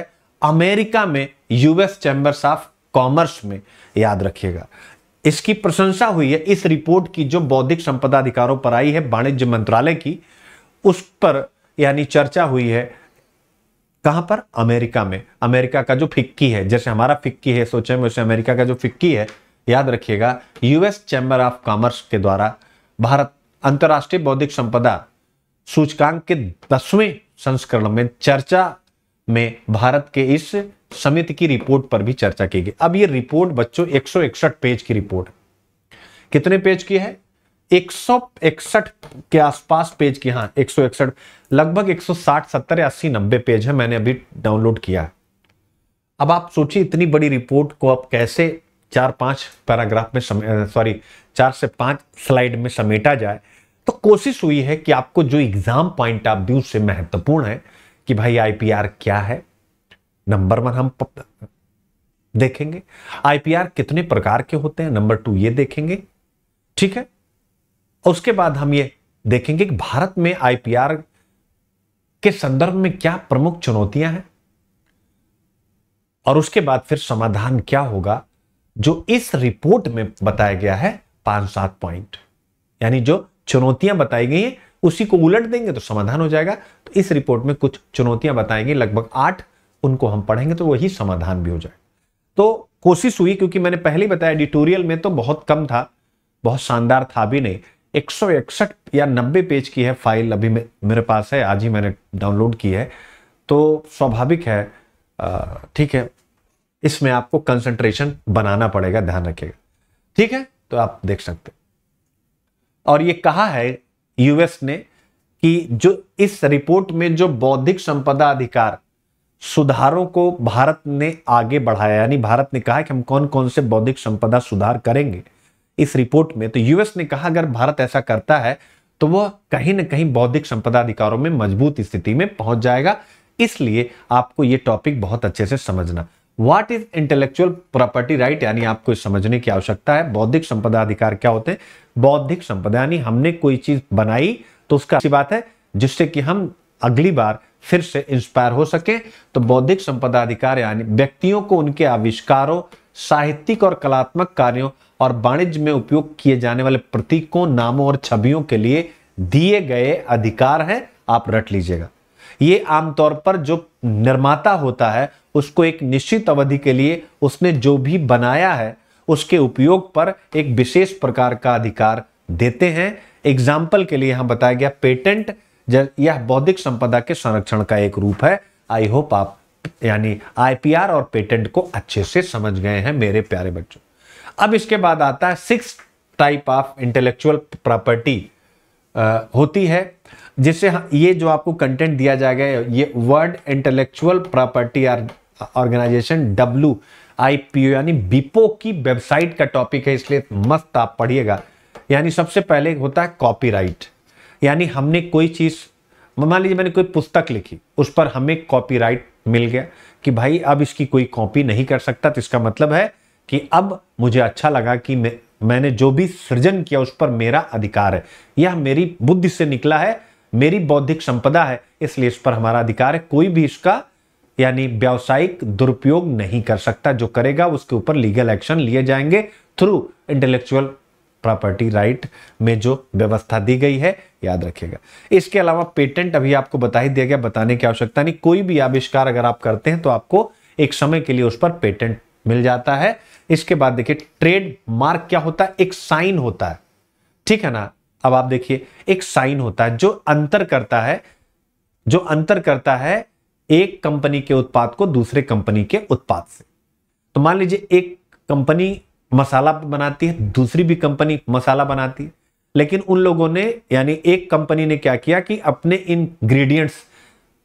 अमेरिका में यूएस चैम्बर्स ऑफ कॉमर्स में याद रखिएगा इसकी प्रशंसा हुई है इस रिपोर्ट की जो बौद्धिक संपदा अधिकारों पर आई है वाणिज्य मंत्रालय की उस पर यानी चर्चा हुई है कहां पर अमेरिका में अमेरिका का जो फिक्की है जैसे हमारा फिक्की है सोचे में उसे अमेरिका का जो फिक्की है याद रखिएगा यूएस चैंबर ऑफ कॉमर्स के द्वारा भारत अंतर्राष्ट्रीय बौद्धिक संपदा सूचकांक के दसवें संस्करण में चर्चा में भारत के इस समिति की रिपोर्ट पर भी चर्चा की गई अब ये रिपोर्ट बच्चों एक पेज की रिपोर्ट कितने पेज की है एक के आसपास पेज की हाँ एक लगभग 160 70 80 90 पेज है मैंने अभी डाउनलोड किया अब आप सोचिए इतनी बड़ी रिपोर्ट को आप कैसे चार पांच पैराग्राफ में सॉरी चार से पांच स्लाइड में समेटा जाए तो कोशिश हुई है कि आपको जो एग्जाम पॉइंट ऑफ व्यू से महत्वपूर्ण है कि भाई आईपीआर क्या है नंबर वन हम देखेंगे आईपीआर कितने प्रकार के होते हैं नंबर टू ये देखेंगे ठीक है उसके बाद हम ये देखेंगे कि भारत में आईपीआर के संदर्भ में क्या प्रमुख चुनौतियां हैं और उसके बाद फिर समाधान क्या होगा जो इस रिपोर्ट में बताया गया है पांच सात पॉइंट यानी जो चुनौतियां बताई गई हैं उसी को उलट देंगे तो समाधान हो जाएगा तो इस रिपोर्ट में कुछ चुनौतियां बताई गई लगभग आठ उनको हम पढ़ेंगे तो वही समाधान भी हो जाए तो कोशिश हुई क्योंकि मैंने पहले बताया एडिटोरियल में तो बहुत कम था बहुत शानदार था भी नहीं 161 या 90 पेज की है फाइल अभी मेरे पास है आज ही मैंने डाउनलोड की है तो स्वाभाविक है ठीक है इसमें आपको कंसंट्रेशन बनाना पड़ेगा ध्यान रखिएगा ठीक है तो आप देख सकते और ये कहा है यूएस ने कि जो इस रिपोर्ट में जो बौद्धिक संपदा अधिकार सुधारों को भारत ने आगे बढ़ाया यानी भारत ने कहा कि हम कौन कौन से बौद्धिक संपदा सुधार करेंगे इस रिपोर्ट में तो यूएस ने कहा अगर भारत ऐसा करता है तो वह कहीं ना कहीं बौद्धिक संपदा अधिकारों में मजबूत स्थिति में पहुंच जाएगा इसलिए आपको यह टॉपिक बहुत अच्छे से समझना what is intellectual property right यानी आपको समझने की आवश्यकता है बौद्धिक संपदा अधिकार क्या होते हैं बौद्धिक संपदा यानी हमने कोई चीज बनाई तो उसका अच्छी बात है जिससे कि हम अगली बार फिर से इंस्पायर हो सके तो बौद्धिक संपदा अधिकार यानी व्यक्तियों को उनके आविष्कारों साहित्यिक और कलात्मक कार्यों और वाणिज्य में उपयोग किए जाने वाले प्रतीकों नामों और छवियों के लिए दिए गए अधिकार हैं आप रट लीजिएगा ये आमतौर पर जो निर्माता होता है उसको एक निश्चित अवधि के लिए उसने जो भी बनाया है उसके उपयोग पर एक विशेष प्रकार का अधिकार देते हैं एग्जाम्पल के लिए यहां बताया गया पेटेंट यह बौद्धिक संपदा के संरक्षण का एक रूप है आई होप आप यानी आईपीआर और पेटेंट को अच्छे से समझ गए हैं मेरे प्यारे बच्चों अब इसके बाद आता है six type of intellectual property होती है जिससे ये जो आपको कंटेंट दिया जाएगा ये world intellectual property organization W I P O यानी बीपो की वेबसाइट का टॉपिक है इसलिए मस्त आप पढ़िएगा यानी सबसे पहले होता है कॉपीराइट यानी हमने कोई चीज़ मान लीजिए मैंने कोई पुस्तक लिखी उस पर हमें कॉपीराइट मिल गया कि भाई अब इसकी कोई कॉपी नहीं कर सकता तो इसका मतलब है कि अब मुझे अच्छा लगा कि मैं मैंने जो भी सृजन किया उस पर मेरा अधिकार है यह मेरी बुद्धि से निकला है मेरी बौद्धिक संपदा है इसलिए इस पर हमारा अधिकार है कोई भी इसका यानी व्यावसायिक दुरुपयोग नहीं कर सकता जो करेगा उसके ऊपर लीगल एक्शन लिए जाएंगे थ्रू इंटेलेक्चुअल प्रॉपर्टी राइट में जो व्यवस्था दी गई है याद रखिएगा इसके अलावा पेटेंट अभी आपको बता ही दिया गया बताने की आवश्यकता नहीं कोई भी आविष्कार अगर आप करते हैं तो आपको एक समय के लिए उस पर पेटेंट मिल जाता है इसके बाद देखिए ट्रेड मार्क क्या होता है एक साइन होता है ठीक है ना अब आप देखिए एक साइन होता है जो अंतर करता है जो अंतर करता है एक कंपनी के उत्पाद को दूसरे कंपनी के उत्पाद से तो मान लीजिए एक कंपनी मसाला बनाती है दूसरी भी कंपनी मसाला बनाती है लेकिन उन लोगों ने यानी एक कंपनी ने क्या किया कि अपने इनग्रीडियंट्स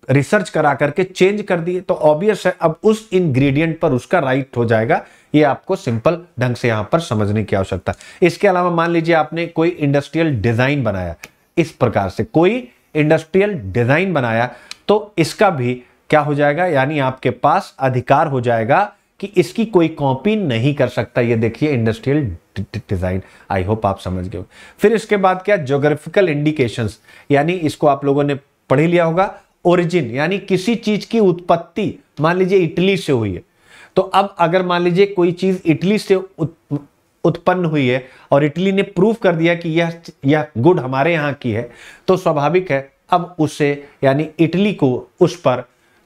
रिसर्च करा करके चेंज कर दिए तो ऑब्वियस है अब उस इनग्रीडियंट पर उसका राइट हो जाएगा ये आपको सिंपल ढंग से यहां पर समझने की आवश्यकता है इसके अलावा मान लीजिए आपने कोई इंडस्ट्रियल डिजाइन बनाया इस प्रकार से कोई इंडस्ट्रियल डिजाइन बनाया तो इसका भी क्या हो जाएगा यानी आपके पास अधिकार हो जाएगा कि इसकी कोई कॉपी नहीं कर सकता ये देखिए इंडस्ट्रियल डिजाइन आई होप आप समझ गए फिर इसके बाद क्या जोग्राफिकल इंडिकेशंस यानी इसको आप लोगों ने पढ़ लिया होगा ओरिजिन यानी किसी चीज की उत्पत्ति मान लीजिए इटली से हुई है तो अब अगर मान लीजिए कोई चीज इटली से उत्पन्न हुई है और इटली ने प्रूव कर दिया कि यह यह गुड हमारे यहां की है तो स्वाभाविक है अब उसे यानी इटली को उस पर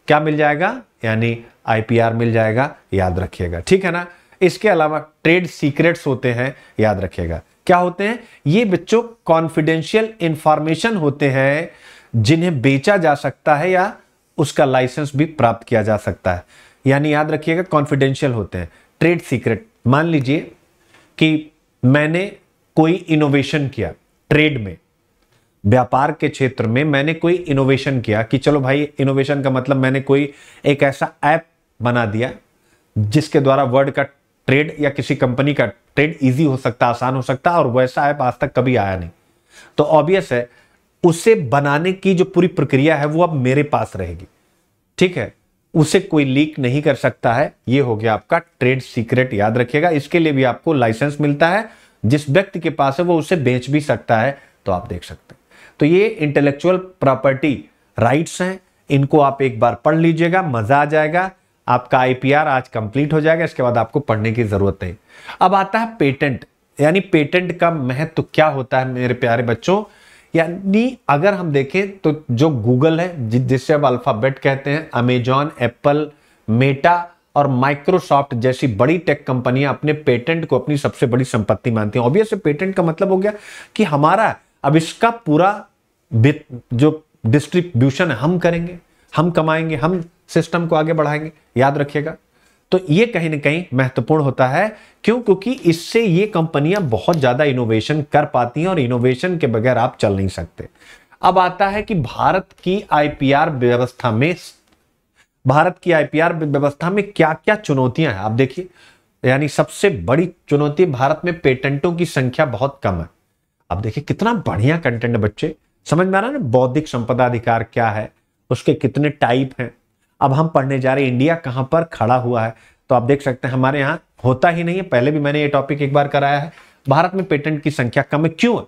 क्या मिल जाएगा यानी आईपीआर मिल जाएगा याद रखिएगा ठीक है ना इसके अलावा ट्रेड सीक्रेट्स होते हैं याद रखिएगा क्या होते हैं ये बच्चों कॉन्फिडेंशियल इंफॉर्मेशन होते हैं जिन्हें बेचा जा सकता है या उसका लाइसेंस भी प्राप्त किया जा सकता है यानी याद रखिएगा कॉन्फिडेंशियल होते हैं ट्रेड सीक्रेट मान लीजिए कि मैंने कोई इनोवेशन किया ट्रेड में व्यापार के क्षेत्र में मैंने कोई इनोवेशन किया कि चलो भाई इनोवेशन का मतलब मैंने कोई एक ऐसा ऐप बना दिया जिसके द्वारा वर्ड का ट्रेड या किसी कंपनी का ट्रेड इजी हो सकता आसान हो सकता और वैसा ऐप आज तक कभी आया नहीं तो ऑब्वियस है उसे बनाने की जो पूरी प्रक्रिया है वो अब मेरे पास रहेगी ठीक है उसे कोई लीक नहीं कर सकता है ये हो गया आपका ट्रेड सीक्रेट याद रखिएगा इसके लिए भी आपको लाइसेंस मिलता है जिस व्यक्ति के पास है वो उसे बेच भी सकता है तो आप देख सकते हैं तो ये इंटेलेक्चुअल प्रॉपर्टी राइट्स हैं इनको आप एक बार पढ़ लीजिएगा मजा आ जाएगा आपका आईपीआर आज कंप्लीट हो जाएगा इसके बाद आपको पढ़ने की जरूरत नहीं अब आता है पेटेंट यानी पेटेंट का महत्व क्या होता है मेरे प्यारे बच्चों यानी अगर हम देखें तो जो गूगल है जिससे हम अल्फाबेट कहते हैं अमेजॉन एप्पल मेटा और माइक्रोसॉफ्ट जैसी बड़ी टेक कंपनियां अपने पेटेंट को अपनी सबसे बड़ी संपत्ति मानती हैं ऑब्वियस पेटेंट का मतलब हो गया कि हमारा अब इसका पूरा जो डिस्ट्रीब्यूशन हम करेंगे हम कमाएंगे हम सिस्टम को आगे बढ़ाएंगे याद रखिएगा तो ये कहीं ना कहीं महत्वपूर्ण होता है क्यों क्योंकि इससे ये कंपनियां बहुत ज़्यादा इनोवेशन कर पाती हैं और इनोवेशन के बगैर आप चल नहीं सकते अब आता है कि भारत की आईपीआर व्यवस्था में भारत की आईपीआर व्यवस्था में क्या क्या चुनौतियां हैं आप देखिए यानी सबसे बड़ी चुनौती भारत में पेटेंटों की संख्या बहुत कम है अब देखिए कितना बढ़िया कंटेंट है बच्चे समझ में आ रहा है ना बौद्धिक संपदा अधिकार क्या है उसके कितने टाइप हैं अब हम पढ़ने जा रहे हैं इंडिया कहाँ पर खड़ा हुआ है तो आप देख सकते हैं हमारे यहाँ होता ही नहीं है पहले भी मैंने ये टॉपिक एक बार कराया है भारत में पेटेंट की संख्या कम है क्यों है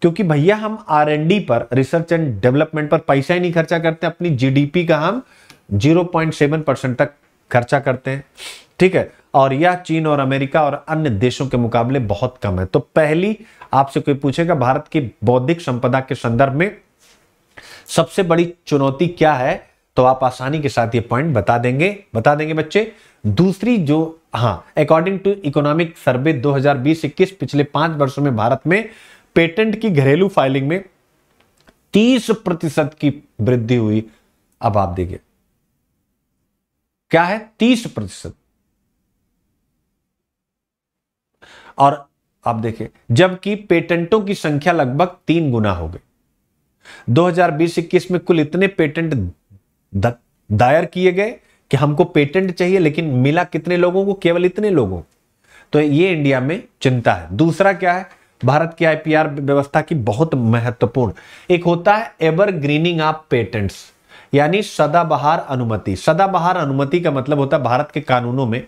क्योंकि भैया हम आर पर रिसर्च एंड डेवलपमेंट पर पैसा ही नहीं खर्चा करते अपनी जीडीपी का हम जीरो परसेंट तक खर्चा करते हैं ठीक है और यह चीन और अमेरिका और अन्य देशों के मुकाबले बहुत कम है तो पहली आपसे कोई पूछेगा भारत की बौद्धिक संपदा के संदर्भ में सबसे बड़ी चुनौती क्या है तो आप आसानी के साथ ये पॉइंट बता देंगे बता देंगे बच्चे दूसरी जो हाँ अकॉर्डिंग टू इकोनॉमिक सर्वे 2020-21 पिछले पांच वर्षों में भारत में पेटेंट की घरेलू फाइलिंग में 30 प्रतिशत की वृद्धि हुई अब आप देखिए क्या है 30 प्रतिशत और आप देखिए जबकि पेटेंटों की संख्या लगभग तीन गुना हो गई 2020-21 में कुल इतने पेटेंट दायर किए गए कि हमको पेटेंट चाहिए लेकिन मिला कितने लोगों को केवल इतने लोगों तो ये इंडिया में चिंता है दूसरा क्या है भारत की आईपीआर व्यवस्था की बहुत महत्वपूर्ण एक होता है एवर ग्रीनिंग ऑफ पेटेंट्स यानी सदाबहार अनुमति सदाबहार अनुमति का मतलब होता है भारत के कानूनों में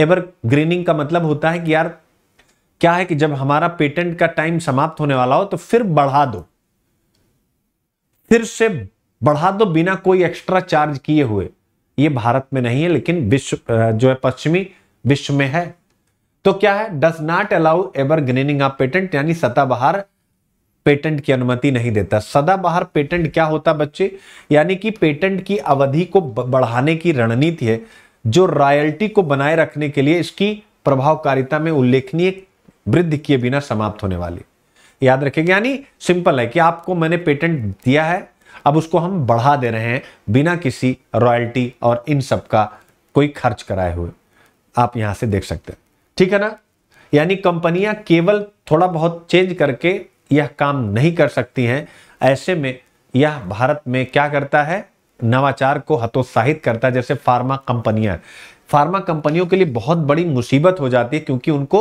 एवर ग्रीनिंग का मतलब होता है कि यार क्या है कि जब हमारा पेटेंट का टाइम समाप्त होने वाला हो तो फिर बढ़ा दो फिर से बढ़ा दो बिना कोई एक्स्ट्रा चार्ज किए हुए ये भारत में नहीं है लेकिन विश्व जो है पश्चिमी विश्व में है तो क्या है does not allow evergreening of patent यानी सदाबहार पेटेंट की अनुमति नहीं देता सदाबहार पेटेंट क्या होता बच्चे यानी कि पेटेंट की अवधि को बढ़ाने की रणनीति है जो रॉयल्टी को बनाए रखने के लिए इसकी प्रभावकारिता में उल्लेखनीय वृद्धि किए बिना समाप्त होने वाली याद रखेंगे यानी सिंपल है कि आपको मैंने पेटेंट दिया है अब उसको हम बढ़ा दे रहे हैं बिना किसी रॉयल्टी और इन सब का कोई खर्च कराए हुए आप यहां से देख सकते हैं ठीक है ना यानी कंपनियां केवल थोड़ा बहुत चेंज करके यह काम नहीं कर सकती हैं ऐसे में यह भारत में क्या करता है नवाचार को हतोत्साहित करता है जैसे फार्मा कंपनियां फार्मा कंपनियों के लिए बहुत बड़ी मुसीबत हो जाती है क्योंकि उनको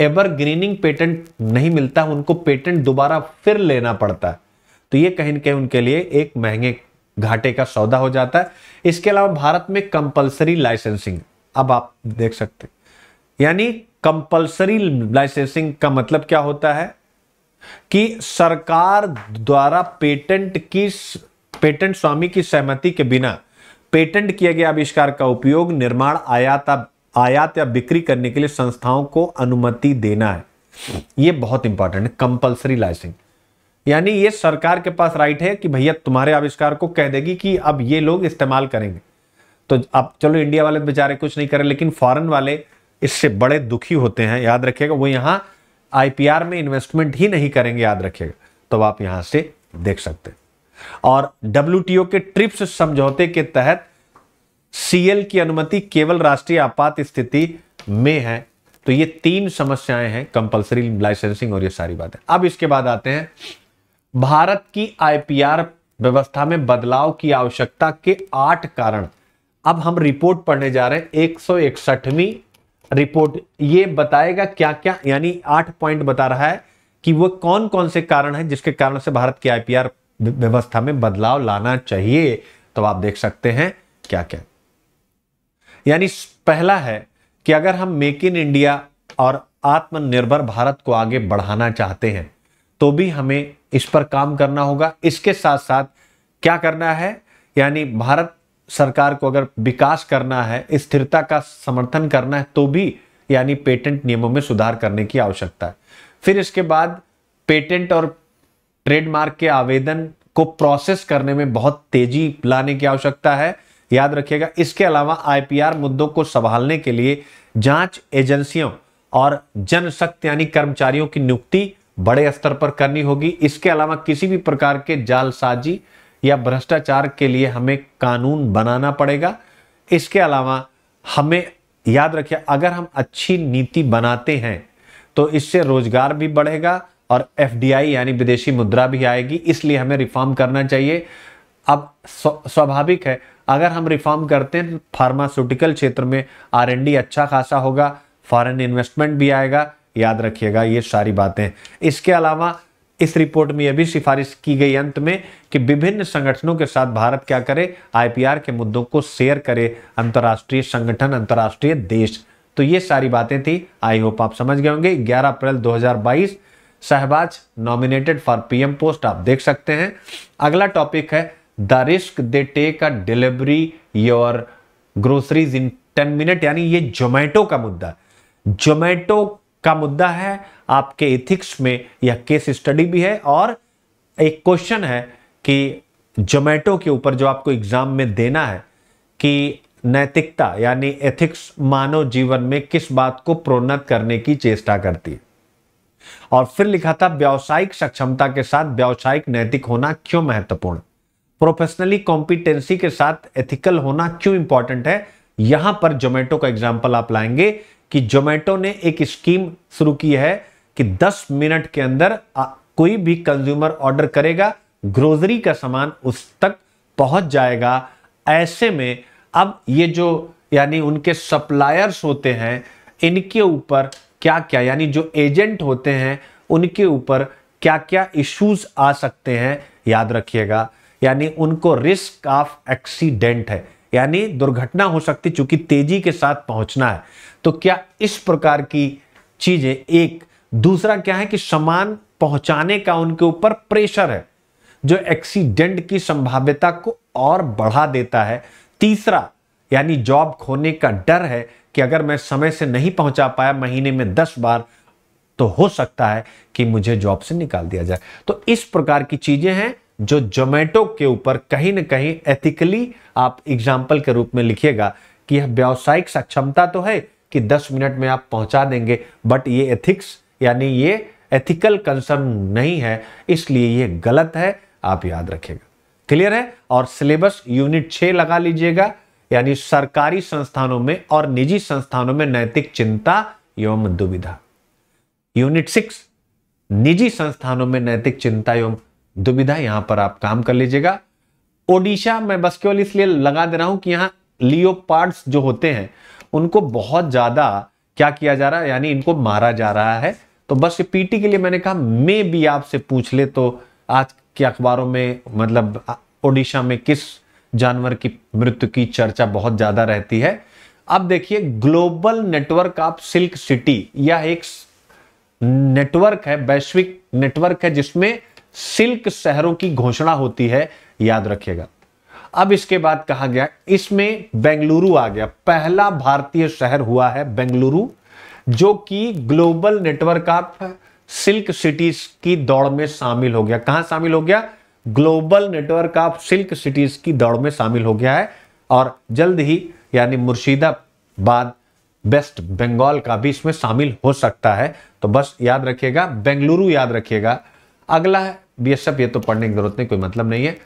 एवरग्रीनिंग पेटेंट नहीं मिलता उनको पेटेंट दोबारा फिर लेना पड़ता है तो ये कहीं ना कहीं उनके लिए एक महंगे घाटे का सौदा हो जाता है इसके अलावा भारत में कंपलसरी लाइसेंसिंग अब आप देख सकते यानी कंपलसरी लाइसेंसिंग का मतलब क्या होता है कि सरकार द्वारा पेटेंट की पेटेंट स्वामी की सहमति के बिना पेटेंट किया गया आविष्कार का उपयोग निर्माण आयात आयात या बिक्री करने के लिए संस्थाओं को अनुमति देना है यह बहुत इंपॉर्टेंट है कंपल्सरी लाइसेंस यानी ये सरकार के पास राइट है कि भैया तुम्हारे आविष्कार को कह देगी कि अब ये लोग इस्तेमाल करेंगे तो अब चलो इंडिया वाले तो बेचारे कुछ नहीं करें लेकिन फॉरेन वाले इससे बड़े दुखी होते हैं याद रखिएगा वो यहाँ आईपीआर में इन्वेस्टमेंट ही नहीं करेंगे याद रखिएगा तो आप यहां से देख सकते और डब्ल्यू के ट्रिप्स समझौते के तहत सीएल की अनुमति केवल राष्ट्रीय आपात स्थिति में है तो ये तीन समस्याएं हैं कंपलसरी लाइसेंसिंग और ये सारी बातें अब इसके बाद आते हैं भारत की आईपीआर व्यवस्था में बदलाव की आवश्यकता के आठ कारण अब हम रिपोर्ट पढ़ने जा रहे हैं एक रिपोर्ट ये बताएगा क्या क्या यानी आठ पॉइंट बता रहा है कि वो कौन कौन से कारण हैं जिसके कारण से भारत की आईपीआर व्यवस्था में बदलाव लाना चाहिए तो आप देख सकते हैं क्या क्या यानी पहला है कि अगर हम मेक इन इंडिया और आत्मनिर्भर भारत को आगे बढ़ाना चाहते हैं तो भी हमें इस पर काम करना होगा इसके साथ साथ क्या करना है यानी भारत सरकार को अगर विकास करना है स्थिरता का समर्थन करना है तो भी यानी पेटेंट नियमों में सुधार करने की आवश्यकता है फिर इसके बाद पेटेंट और ट्रेडमार्क के आवेदन को प्रोसेस करने में बहुत तेजी लाने की आवश्यकता है याद रखिएगा इसके अलावा आईपीआर मुद्दों को संभालने के लिए जांच एजेंसियों और जनशक्त यानी कर्मचारियों की नियुक्ति बड़े स्तर पर करनी होगी इसके अलावा किसी भी प्रकार के जालसाजी या भ्रष्टाचार के लिए हमें कानून बनाना पड़ेगा इसके अलावा हमें याद रखिए अगर हम अच्छी नीति बनाते हैं तो इससे रोजगार भी बढ़ेगा और एफ यानी विदेशी मुद्रा भी आएगी इसलिए हमें रिफॉर्म करना चाहिए अब स्वाभाविक है अगर हम रिफॉर्म करते हैं फार्मास्यूटिकल क्षेत्र में आर अच्छा खासा होगा फॉरेन इन्वेस्टमेंट भी आएगा याद रखिएगा ये सारी बातें इसके अलावा इस रिपोर्ट में यह भी सिफारिश की गई अंत में कि विभिन्न संगठनों के साथ भारत क्या करे आईपीआर के मुद्दों को शेयर करे अंतर्राष्ट्रीय संगठन अंतर्राष्ट्रीय देश तो ये सारी बातें थी आई होप आप समझ गए होंगे 11 अप्रैल 2022 Shahbaz nominated for PM post आप देख सकते हैं अगला टॉपिक है the risk they take a delivery your groceries in ten minute यानी ये जोमेटो का मुद्दा जोमेटो का मुद्दा है आपके इथिक्स में यह केस स्टडी भी है और एक क्वेश्चन है कि जोमेटो के ऊपर जो आपको एग्जाम में देना है कि नैतिकता यानी एथिक्स मानव जीवन में किस बात को प्रोन्नत करने की चेष्टा करती है और फिर लिखा था व्यावसायिक सक्षमता के साथ व्यावसायिक नैतिक होना क्यों महत्वपूर्ण प्रोफेशनली कॉम्पिटेंसी के साथ एथिकल होना क्यों इंपॉर्टेंट है यहां पर जोमेटो का एग्जाम्पल आप लाएंगे कि जोमेटो ने एक स्कीम शुरू की है कि 10 मिनट के अंदर कोई भी कंज्यूमर ऑर्डर करेगा ग्रोजरी का सामान उस तक पहुंच जाएगा ऐसे में अब ये जो यानी उनके सप्लायर्स होते हैं इनके ऊपर क्या क्या यानी जो एजेंट होते हैं उनके ऊपर क्या क्या इश्यूज आ सकते हैं याद रखिएगा यानी उनको रिस्क ऑफ एक्सीडेंट है यानी दुर्घटना हो सकती चूंकि तेजी के साथ पहुंचना है तो क्या इस प्रकार की चीजें एक दूसरा क्या है कि सामान पहुंचाने का उनके ऊपर प्रेशर है जो एक्सीडेंट की संभाव्यता को और बढ़ा देता है तीसरा यानी जॉब खोने का डर है कि अगर मैं समय से नहीं पहुंचा पाया महीने में दस बार तो हो सकता है कि मुझे जॉब से निकाल दिया जाए तो इस प्रकार की चीजें हैं जो जोमेटो के ऊपर कहीं ना कहीं एथिकली आप एग्जाम्पल के रूप में लिखिएगा कि यह व्यावसायिक सक्षमता तो है कि 10 मिनट में आप पहुंचा देंगे बट ये एथिक्स यानी ये एथिकल कंसर्न नहीं है इसलिए ये गलत है आप याद रखेगा क्लियर है और सिलेबस यूनिट छ लगा लीजिएगा यानी सरकारी संस्थानों में और निजी संस्थानों में नैतिक चिंता एवं दुविधा यूनिट सिक्स निजी संस्थानों में नैतिक चिंता एवं दुविधा यहां पर आप काम कर लीजिएगा ओडिशा मैं बस केवल इसलिए लगा दे रहा हूं कि यहाँ लियोपार्ड्स जो होते हैं उनको बहुत ज्यादा क्या किया जा रहा है यानी इनको मारा जा रहा है तो बस ये पीटी के लिए मैंने कहा मे भी आपसे पूछ ले तो आज के अखबारों में मतलब ओडिशा में किस जानवर की मृत्यु की चर्चा बहुत ज्यादा रहती है अब देखिए global network of silk city यह एक नेटवर्क है वैश्विक नेटवर्क है जिसमें सिल्क शहरों की घोषणा होती है याद रखिएगा अब इसके बाद कहा गया इसमें बेंगलुरु आ गया पहला भारतीय शहर हुआ है बेंगलुरु जो कि global network of silk cities की दौड़ में शामिल हो गया कहां शामिल हो गया global network of silk cities की दौड़ में शामिल हो गया है और जल्द ही यानी मुर्शिदाबाद वेस्ट बंगाल का भी इसमें शामिल हो सकता है तो बस याद रखिएगा बेंगलुरु याद रखिएगा अगला है बीएसएफ ये तो पढ़ने की जरूरत नहीं कोई मतलब नहीं है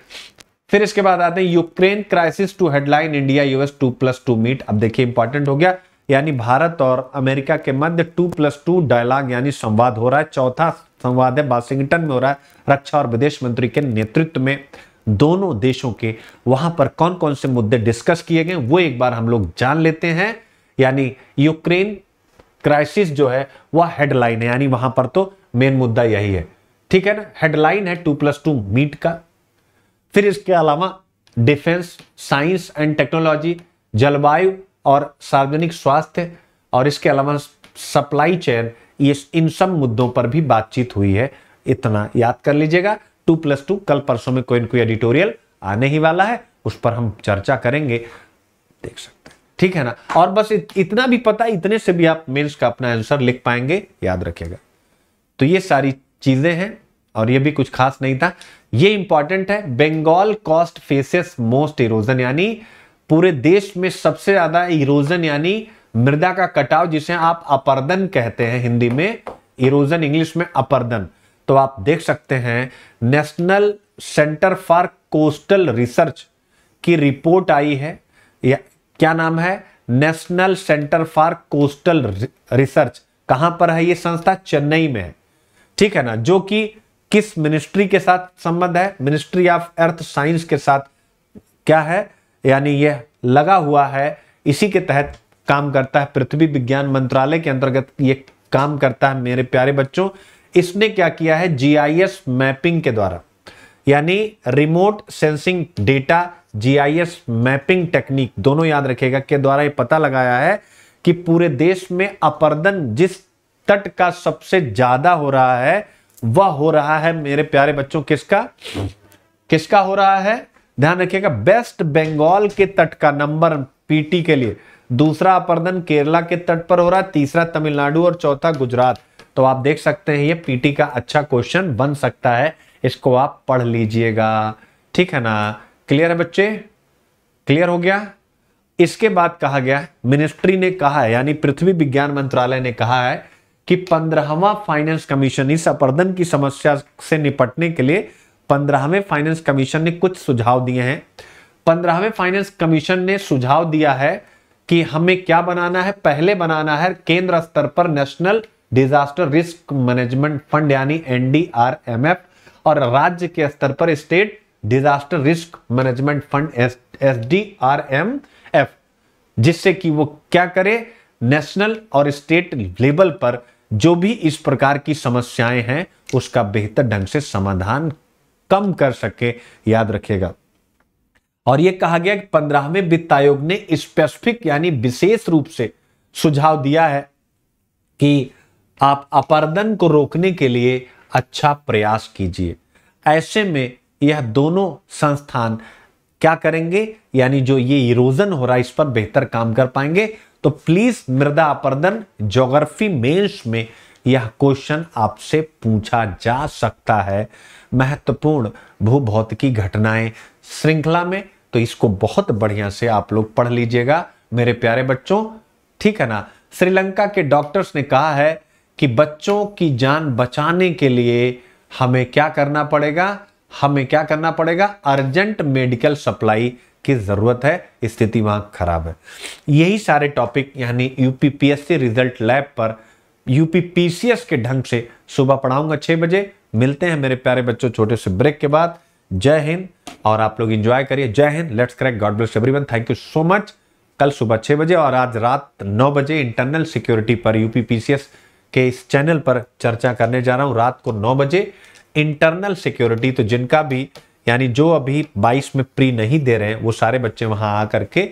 फिर इसके बाद आते हैं Ukraine crisis to headline India US two plus two meet अब देखिए इंपॉर्टेंट हो गया यानी भारत और अमेरिका के मध्य टू प्लस टू डायलॉग यानी संवाद हो रहा है चौथा संवाद है वाशिंगटन में हो रहा है रक्षा और विदेश मंत्री के नेतृत्व में दोनों देशों के वहां पर कौन कौन से मुद्दे डिस्कस किए गए वो एक बार हम लोग जान लेते हैं यानी यूक्रेन क्राइसिस जो है वह हेडलाइन है यानी वहां पर तो मेन मुद्दा यही है ठीक है ना हेडलाइन है टू प्लस टू मीट का फिर इसके अलावा डिफेंस साइंस एंड टेक्नोलॉजी जलवायु और सार्वजनिक स्वास्थ्य और इसके अलावा सप्लाई चेन ये इन सब मुद्दों पर भी बातचीत हुई है इतना याद कर लीजिएगा टू प्लस टू कल परसों में कोई कोई एडिटोरियल आने ही वाला है उस पर हम चर्चा करेंगे देख सकते हैं ठीक है ना और बस इतना भी पता इतने से भी आप मेंस का अपना आंसर लिख पाएंगे याद रखिएगा तो ये सारी चीज़ें हैं और ये भी कुछ खास नहीं था ये इंपॉर्टेंट है Bengal coast faces most erosion यानी पूरे देश में सबसे ज्यादा इरोजन यानी मृदा का कटाव जिसे आप अपर्दन कहते हैं हिंदी में इरोजन इंग्लिश में अपर्दन तो आप देख सकते हैं national centre for coastal research की रिपोर्ट आई है या क्या नाम है national centre for coastal research कहां पर है यह संस्था चेन्नई में है ठीक है ना जो कि किस मिनिस्ट्री के साथ संबंध है मिनिस्ट्री ऑफ अर्थ साइंस के साथ क्या है यानी यह लगा हुआ है इसी के तहत काम करता है पृथ्वी विज्ञान मंत्रालय के अंतर्गत ये काम करता है मेरे प्यारे बच्चों इसने क्या किया है जीआईएस मैपिंग के द्वारा यानी remote sensing data GIS mapping technique दोनों याद रखेगा के द्वारा ये पता लगाया है कि पूरे देश में अपर्दन जिस तट का सबसे ज्यादा हो रहा है वह हो रहा है मेरे प्यारे बच्चों किसका किसका हो रहा है ध्यान रखिएगा बेस्ट बंगाल के तट का नंबर पीटी के लिए दूसरा अपर्दन केरला के तट पर हो रहा है तीसरा तमिलनाडु और चौथा गुजरात तो आप देख सकते हैं ये पीटी का अच्छा क्वेश्चन बन सकता है इसको आप पढ़ लीजिएगा ठीक है ना क्लियर है बच्चे क्लियर हो गया इसके बाद कहा गया मिनिस्ट्री ने कहा है यानी पृथ्वी विज्ञान मंत्रालय ने कहा है कि पंद्रहवा फाइनेंस कमीशन इस अपर्दन की समस्या से निपटने के लिए पंद्रहवें फाइनेंस कमीशन ने कुछ सुझाव दिए हैं पंद्रहवें फाइनेंस कमीशन ने सुझाव दिया है कि हमें क्या बनाना है पहले बनाना है केंद्र स्तर पर national disaster risk management fund यानी एनडीआरएमएफ और राज्य के स्तर पर state disaster risk management fund S D R M F जिससे कि वो क्या करे नेशनल और स्टेट लेवल पर जो भी इस प्रकार की समस्याएं हैं उसका बेहतर ढंग से समाधान कम कर सके याद रखिएगा और यह कहा गया कि पंद्रहवें वित्त आयोग ने स्पेसिफिक यानी विशेष रूप से सुझाव दिया है कि आप अपर्दन को रोकने के लिए अच्छा प्रयास कीजिए ऐसे में यह दोनों संस्थान क्या करेंगे यानी जो ये इरोजन हो रहा है इस पर बेहतर काम कर पाएंगे तो प्लीज मृदा अपर्दन ज्योग्राफी मेंस में यह क्वेश्चन आपसे पूछा जा सकता है महत्वपूर्ण भौतिकी घटनाएं श्रृंखला में तो इसको बहुत बढ़िया से आप लोग पढ़ लीजिएगा मेरे प्यारे बच्चों ठीक है ना श्रीलंका के डॉक्टर्स ने कहा है कि बच्चों की जान बचाने के लिए हमें क्या करना पड़ेगा हमें क्या करना पड़ेगा अर्जेंट मेडिकल सप्लाई की ज़रूरत है स्थिति वहां खराब है यही सारे टॉपिक यानी यूपीपीएससी रिजल्ट लैब पर यूपीपीसीएस के ढंग से सुबह पढ़ाऊंगा छह बजे मिलते हैं मेरे प्यारे बच्चों छोटे से ब्रेक के बाद जय हिंद और आप लोग इंजॉय करिए जय हिंद let's crack god bless everyone thank you so much कल सुबह छह बजे और आज रात नौ बजे इंटरनल सिक्योरिटी पर यूपीपीसीएस के इस चैनल पर चर्चा करने जा रहा हूं रात को नौ बजे इंटरनल सिक्योरिटी तो जिनका भी यानी जो अभी बाईस में प्री नहीं दे रहे हैं वो सारे बच्चे वहां आकर के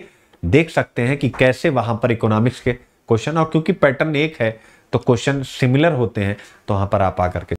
देख सकते हैं कि कैसे वहां पर इकोनॉमिक्स के क्वेश्चन और क्योंकि पैटर्न एक है तो क्वेश्चन सिमिलर होते हैं तो वहां पर आप आकर के